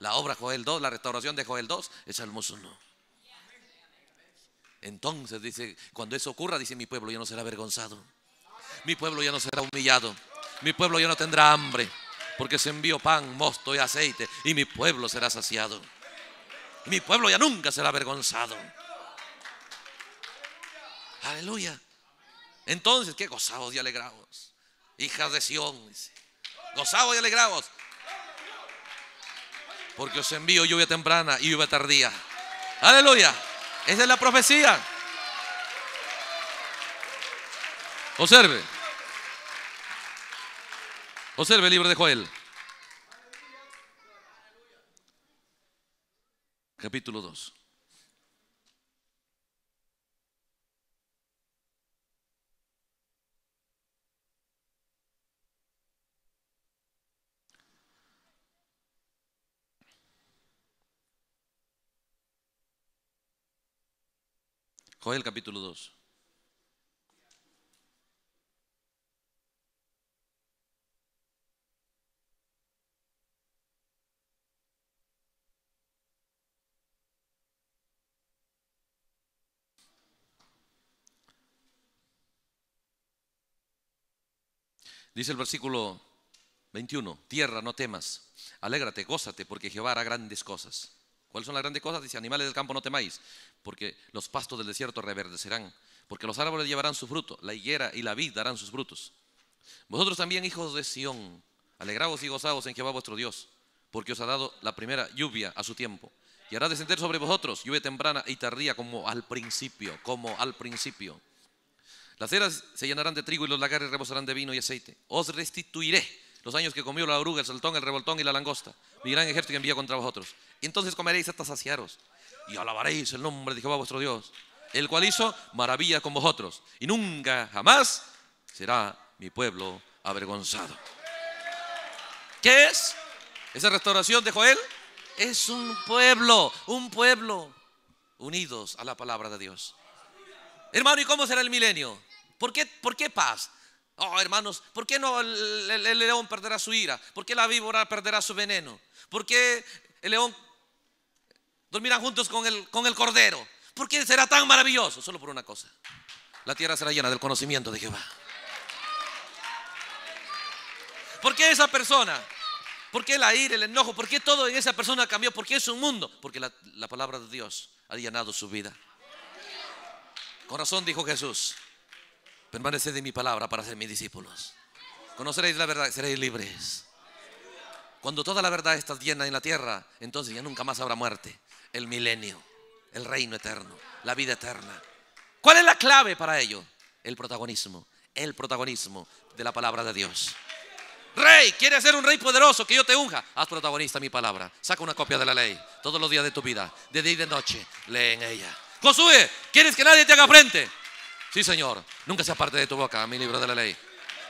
La obra Joel 2, la restauración de Joel 2 es Salmos 1. Entonces dice, cuando eso ocurra, dice mi pueblo ya no será avergonzado. Mi pueblo ya no será humillado. Mi pueblo ya no tendrá hambre porque se envió pan, mosto y aceite, y mi pueblo será saciado. mi pueblo ya nunca será avergonzado. Aleluya. Entonces, qué gozados y alegrados. Hijas de Sión, Gozados y alegrados. Porque os envío lluvia temprana y lluvia tardía. Aleluya. Esa es la profecía. Observe. Observe el libro de Joel. Capítulo 2. Joel capítulo 2. Dice el versículo 21, tierra, no temas, alégrate, gózate, porque Jehová hará grandes cosas. ¿Cuáles son las grandes cosas? Dice, animales del campo, no temáis, porque los pastos del desierto reverdecerán, porque los árboles llevarán su fruto, la higuera y la vid darán sus frutos. Vosotros también, hijos de Sión, alegraos y gozaos en Jehová vuestro Dios, porque os ha dado la primera lluvia a su tiempo. Y hará descender sobre vosotros lluvia temprana y tardía como al principio, como al principio. Las eras se llenarán de trigo y los lagares rebosarán de vino y aceite. Os restituiré los años que comió la oruga, el saltón, el revoltón y la langosta, mi gran ejército que envía contra vosotros. Entonces comeréis hasta saciaros y alabaréis el nombre de Jehová vuestro Dios, el cual hizo maravilla con vosotros. Y nunca jamás será mi pueblo avergonzado. ¿Qué es? Esa restauración de Joel es un pueblo, un pueblo unidos a la palabra de Dios. Hermano, ¿y cómo será el milenio? ¿Por qué, paz? Oh, hermanos, ¿por qué no el, león perderá su ira? ¿Por qué la víbora perderá su veneno? ¿Por qué el león dormirá juntos con el, con el cordero? ¿Por qué será tan maravilloso? Solo por una cosa. La tierra será llena del conocimiento de Jehová. ¿Por qué esa persona? ¿Por qué la ira, el enojo? ¿Por qué todo en esa persona cambió? ¿Por qué es un mundo? Porque la, la palabra de Dios ha llenado su vida. Corazón dijo Jesús, Permaneced de mi palabra para ser mis discípulos. Conoceréis la verdad, seréis libres. Cuando toda la verdad está llena en la tierra, entonces ya nunca más habrá muerte. El milenio, el reino eterno, la vida eterna. ¿Cuál es la clave para ello? El protagonismo, el protagonismo de la palabra de Dios. Rey, ¿quieres ser un rey poderoso? Que yo te unja. Haz protagonista mi palabra. Saca una copia de la ley todos los días de tu vida, de día y de noche. Lee en ella. Josué, ¿quieres que nadie te haga frente? Sí, Señor. Nunca sea parte de tu boca mi libro de la ley.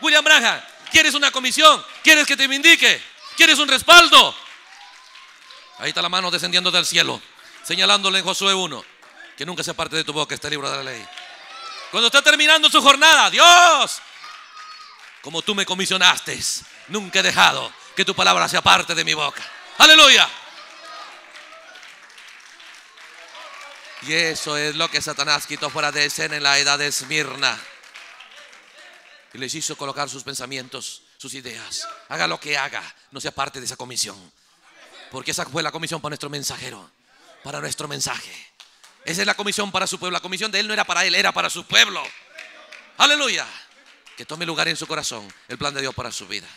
William Branham, ¿quieres una comisión? ¿Quieres que te me indique? ¿Quieres un respaldo? Ahí está la mano descendiendo del cielo, señalándole en Josué 1, que nunca sea parte de tu boca este libro de la ley. Cuando está terminando su jornada, Dios, como tú me comisionaste, nunca he dejado que tu palabra sea parte de mi boca. Aleluya. Y eso es lo que Satanás quitó fuera de escena en la edad de Esmirna. Y les hizo colocar sus pensamientos, sus ideas. Haga lo que haga, no sea parte de esa comisión. Porque esa fue la comisión para nuestro mensajero, para nuestro mensaje. Esa es la comisión para su pueblo. La comisión de él no era para él, era para su pueblo. Aleluya. Que tome lugar en su corazón el plan de Dios para su vida.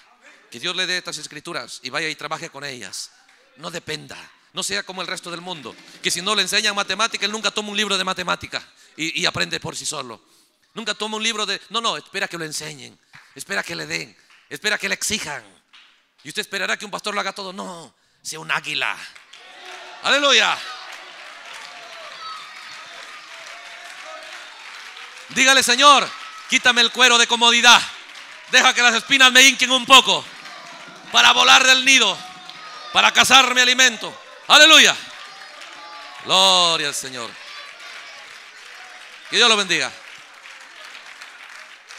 Que Dios le dé estas escrituras y vaya y trabaje con ellas. No dependa no sea como el resto del mundo, que si no le enseñan matemática, él nunca toma un libro de matemática y, aprende por sí solo. Nunca toma un libro de... No, no, espera que lo enseñen, espera que le den, espera que le exijan. Y usted esperará que un pastor lo haga todo. No, sea un águila. Aleluya. Dígale, Señor, quítame el cuero de comodidad. Deja que las espinas me hinquen un poco para volar del nido, para cazar mi alimento. Aleluya. Gloria al Señor. Que Dios lo bendiga.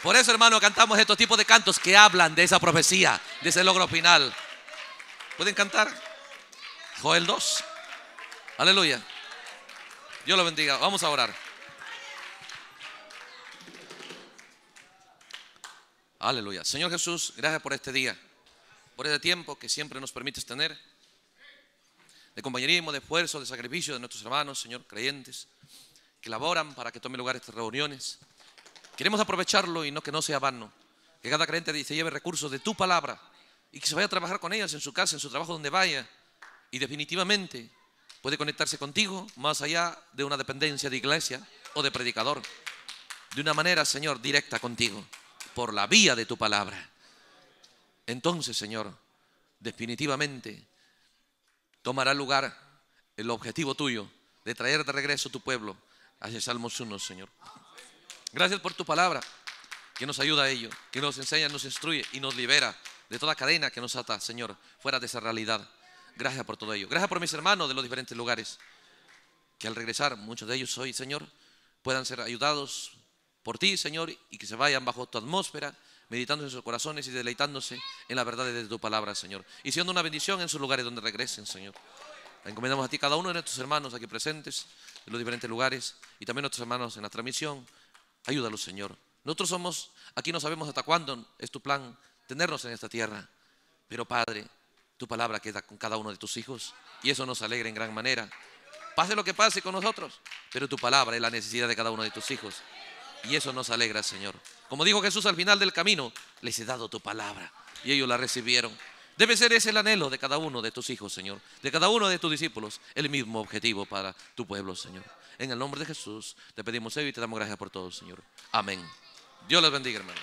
Por eso, hermano, cantamos estos tipos de cantos que hablan de esa profecía, de ese logro final. ¿Pueden cantar? Joel 2. Aleluya. Dios lo bendiga. Vamos a orar. Aleluya. Señor Jesús, gracias por este día, por este tiempo que siempre nos permites tener de compañerismo, de esfuerzo, de sacrificio de nuestros hermanos, Señor, creyentes, que laboran para que tome lugar estas reuniones. Queremos aprovecharlo y no que no sea vano, que cada creyente se lleve recursos de tu palabra y que se vaya a trabajar con ellas en su casa, en su trabajo, donde vaya, y definitivamente puede conectarse contigo más allá de una dependencia de iglesia o de predicador, de una manera, Señor, directa contigo, por la vía de tu palabra. Entonces, Señor, definitivamente tomará lugar el objetivo tuyo de traer de regreso tu pueblo hacia Salmos 1, Señor. Gracias por tu palabra que nos ayuda a ello, que nos enseña, nos instruye y nos libera de toda cadena que nos ata, Señor, fuera de esa realidad. Gracias por todo ello. Gracias por mis hermanos de los diferentes lugares, que al regresar, muchos de ellos hoy, Señor, puedan ser ayudados por ti, Señor, y que se vayan bajo tu atmósfera meditando en sus corazones y deleitándose en la verdad de tu palabra, Señor. Y siendo una bendición en sus lugares donde regresen, Señor. encomendamos a ti cada uno de nuestros hermanos aquí presentes, en los diferentes lugares, y también nuestros hermanos en la transmisión. Ayúdalos, Señor. Nosotros somos, aquí no sabemos hasta cuándo es tu plan tenernos en esta tierra, pero Padre, tu palabra queda con cada uno de tus hijos y eso nos alegra en gran manera. Pase lo que pase con nosotros, pero tu palabra es la necesidad de cada uno de tus hijos. Y eso nos alegra, Señor. Como dijo Jesús al final del camino, les he dado tu palabra y ellos la recibieron. Debe ser ese el anhelo de cada uno de tus hijos, Señor, de cada uno de tus discípulos, el mismo objetivo para tu pueblo, Señor. En el nombre de Jesús, te pedimos, y te damos gracias por todo, Señor. Amén. Dios les bendiga, hermanos.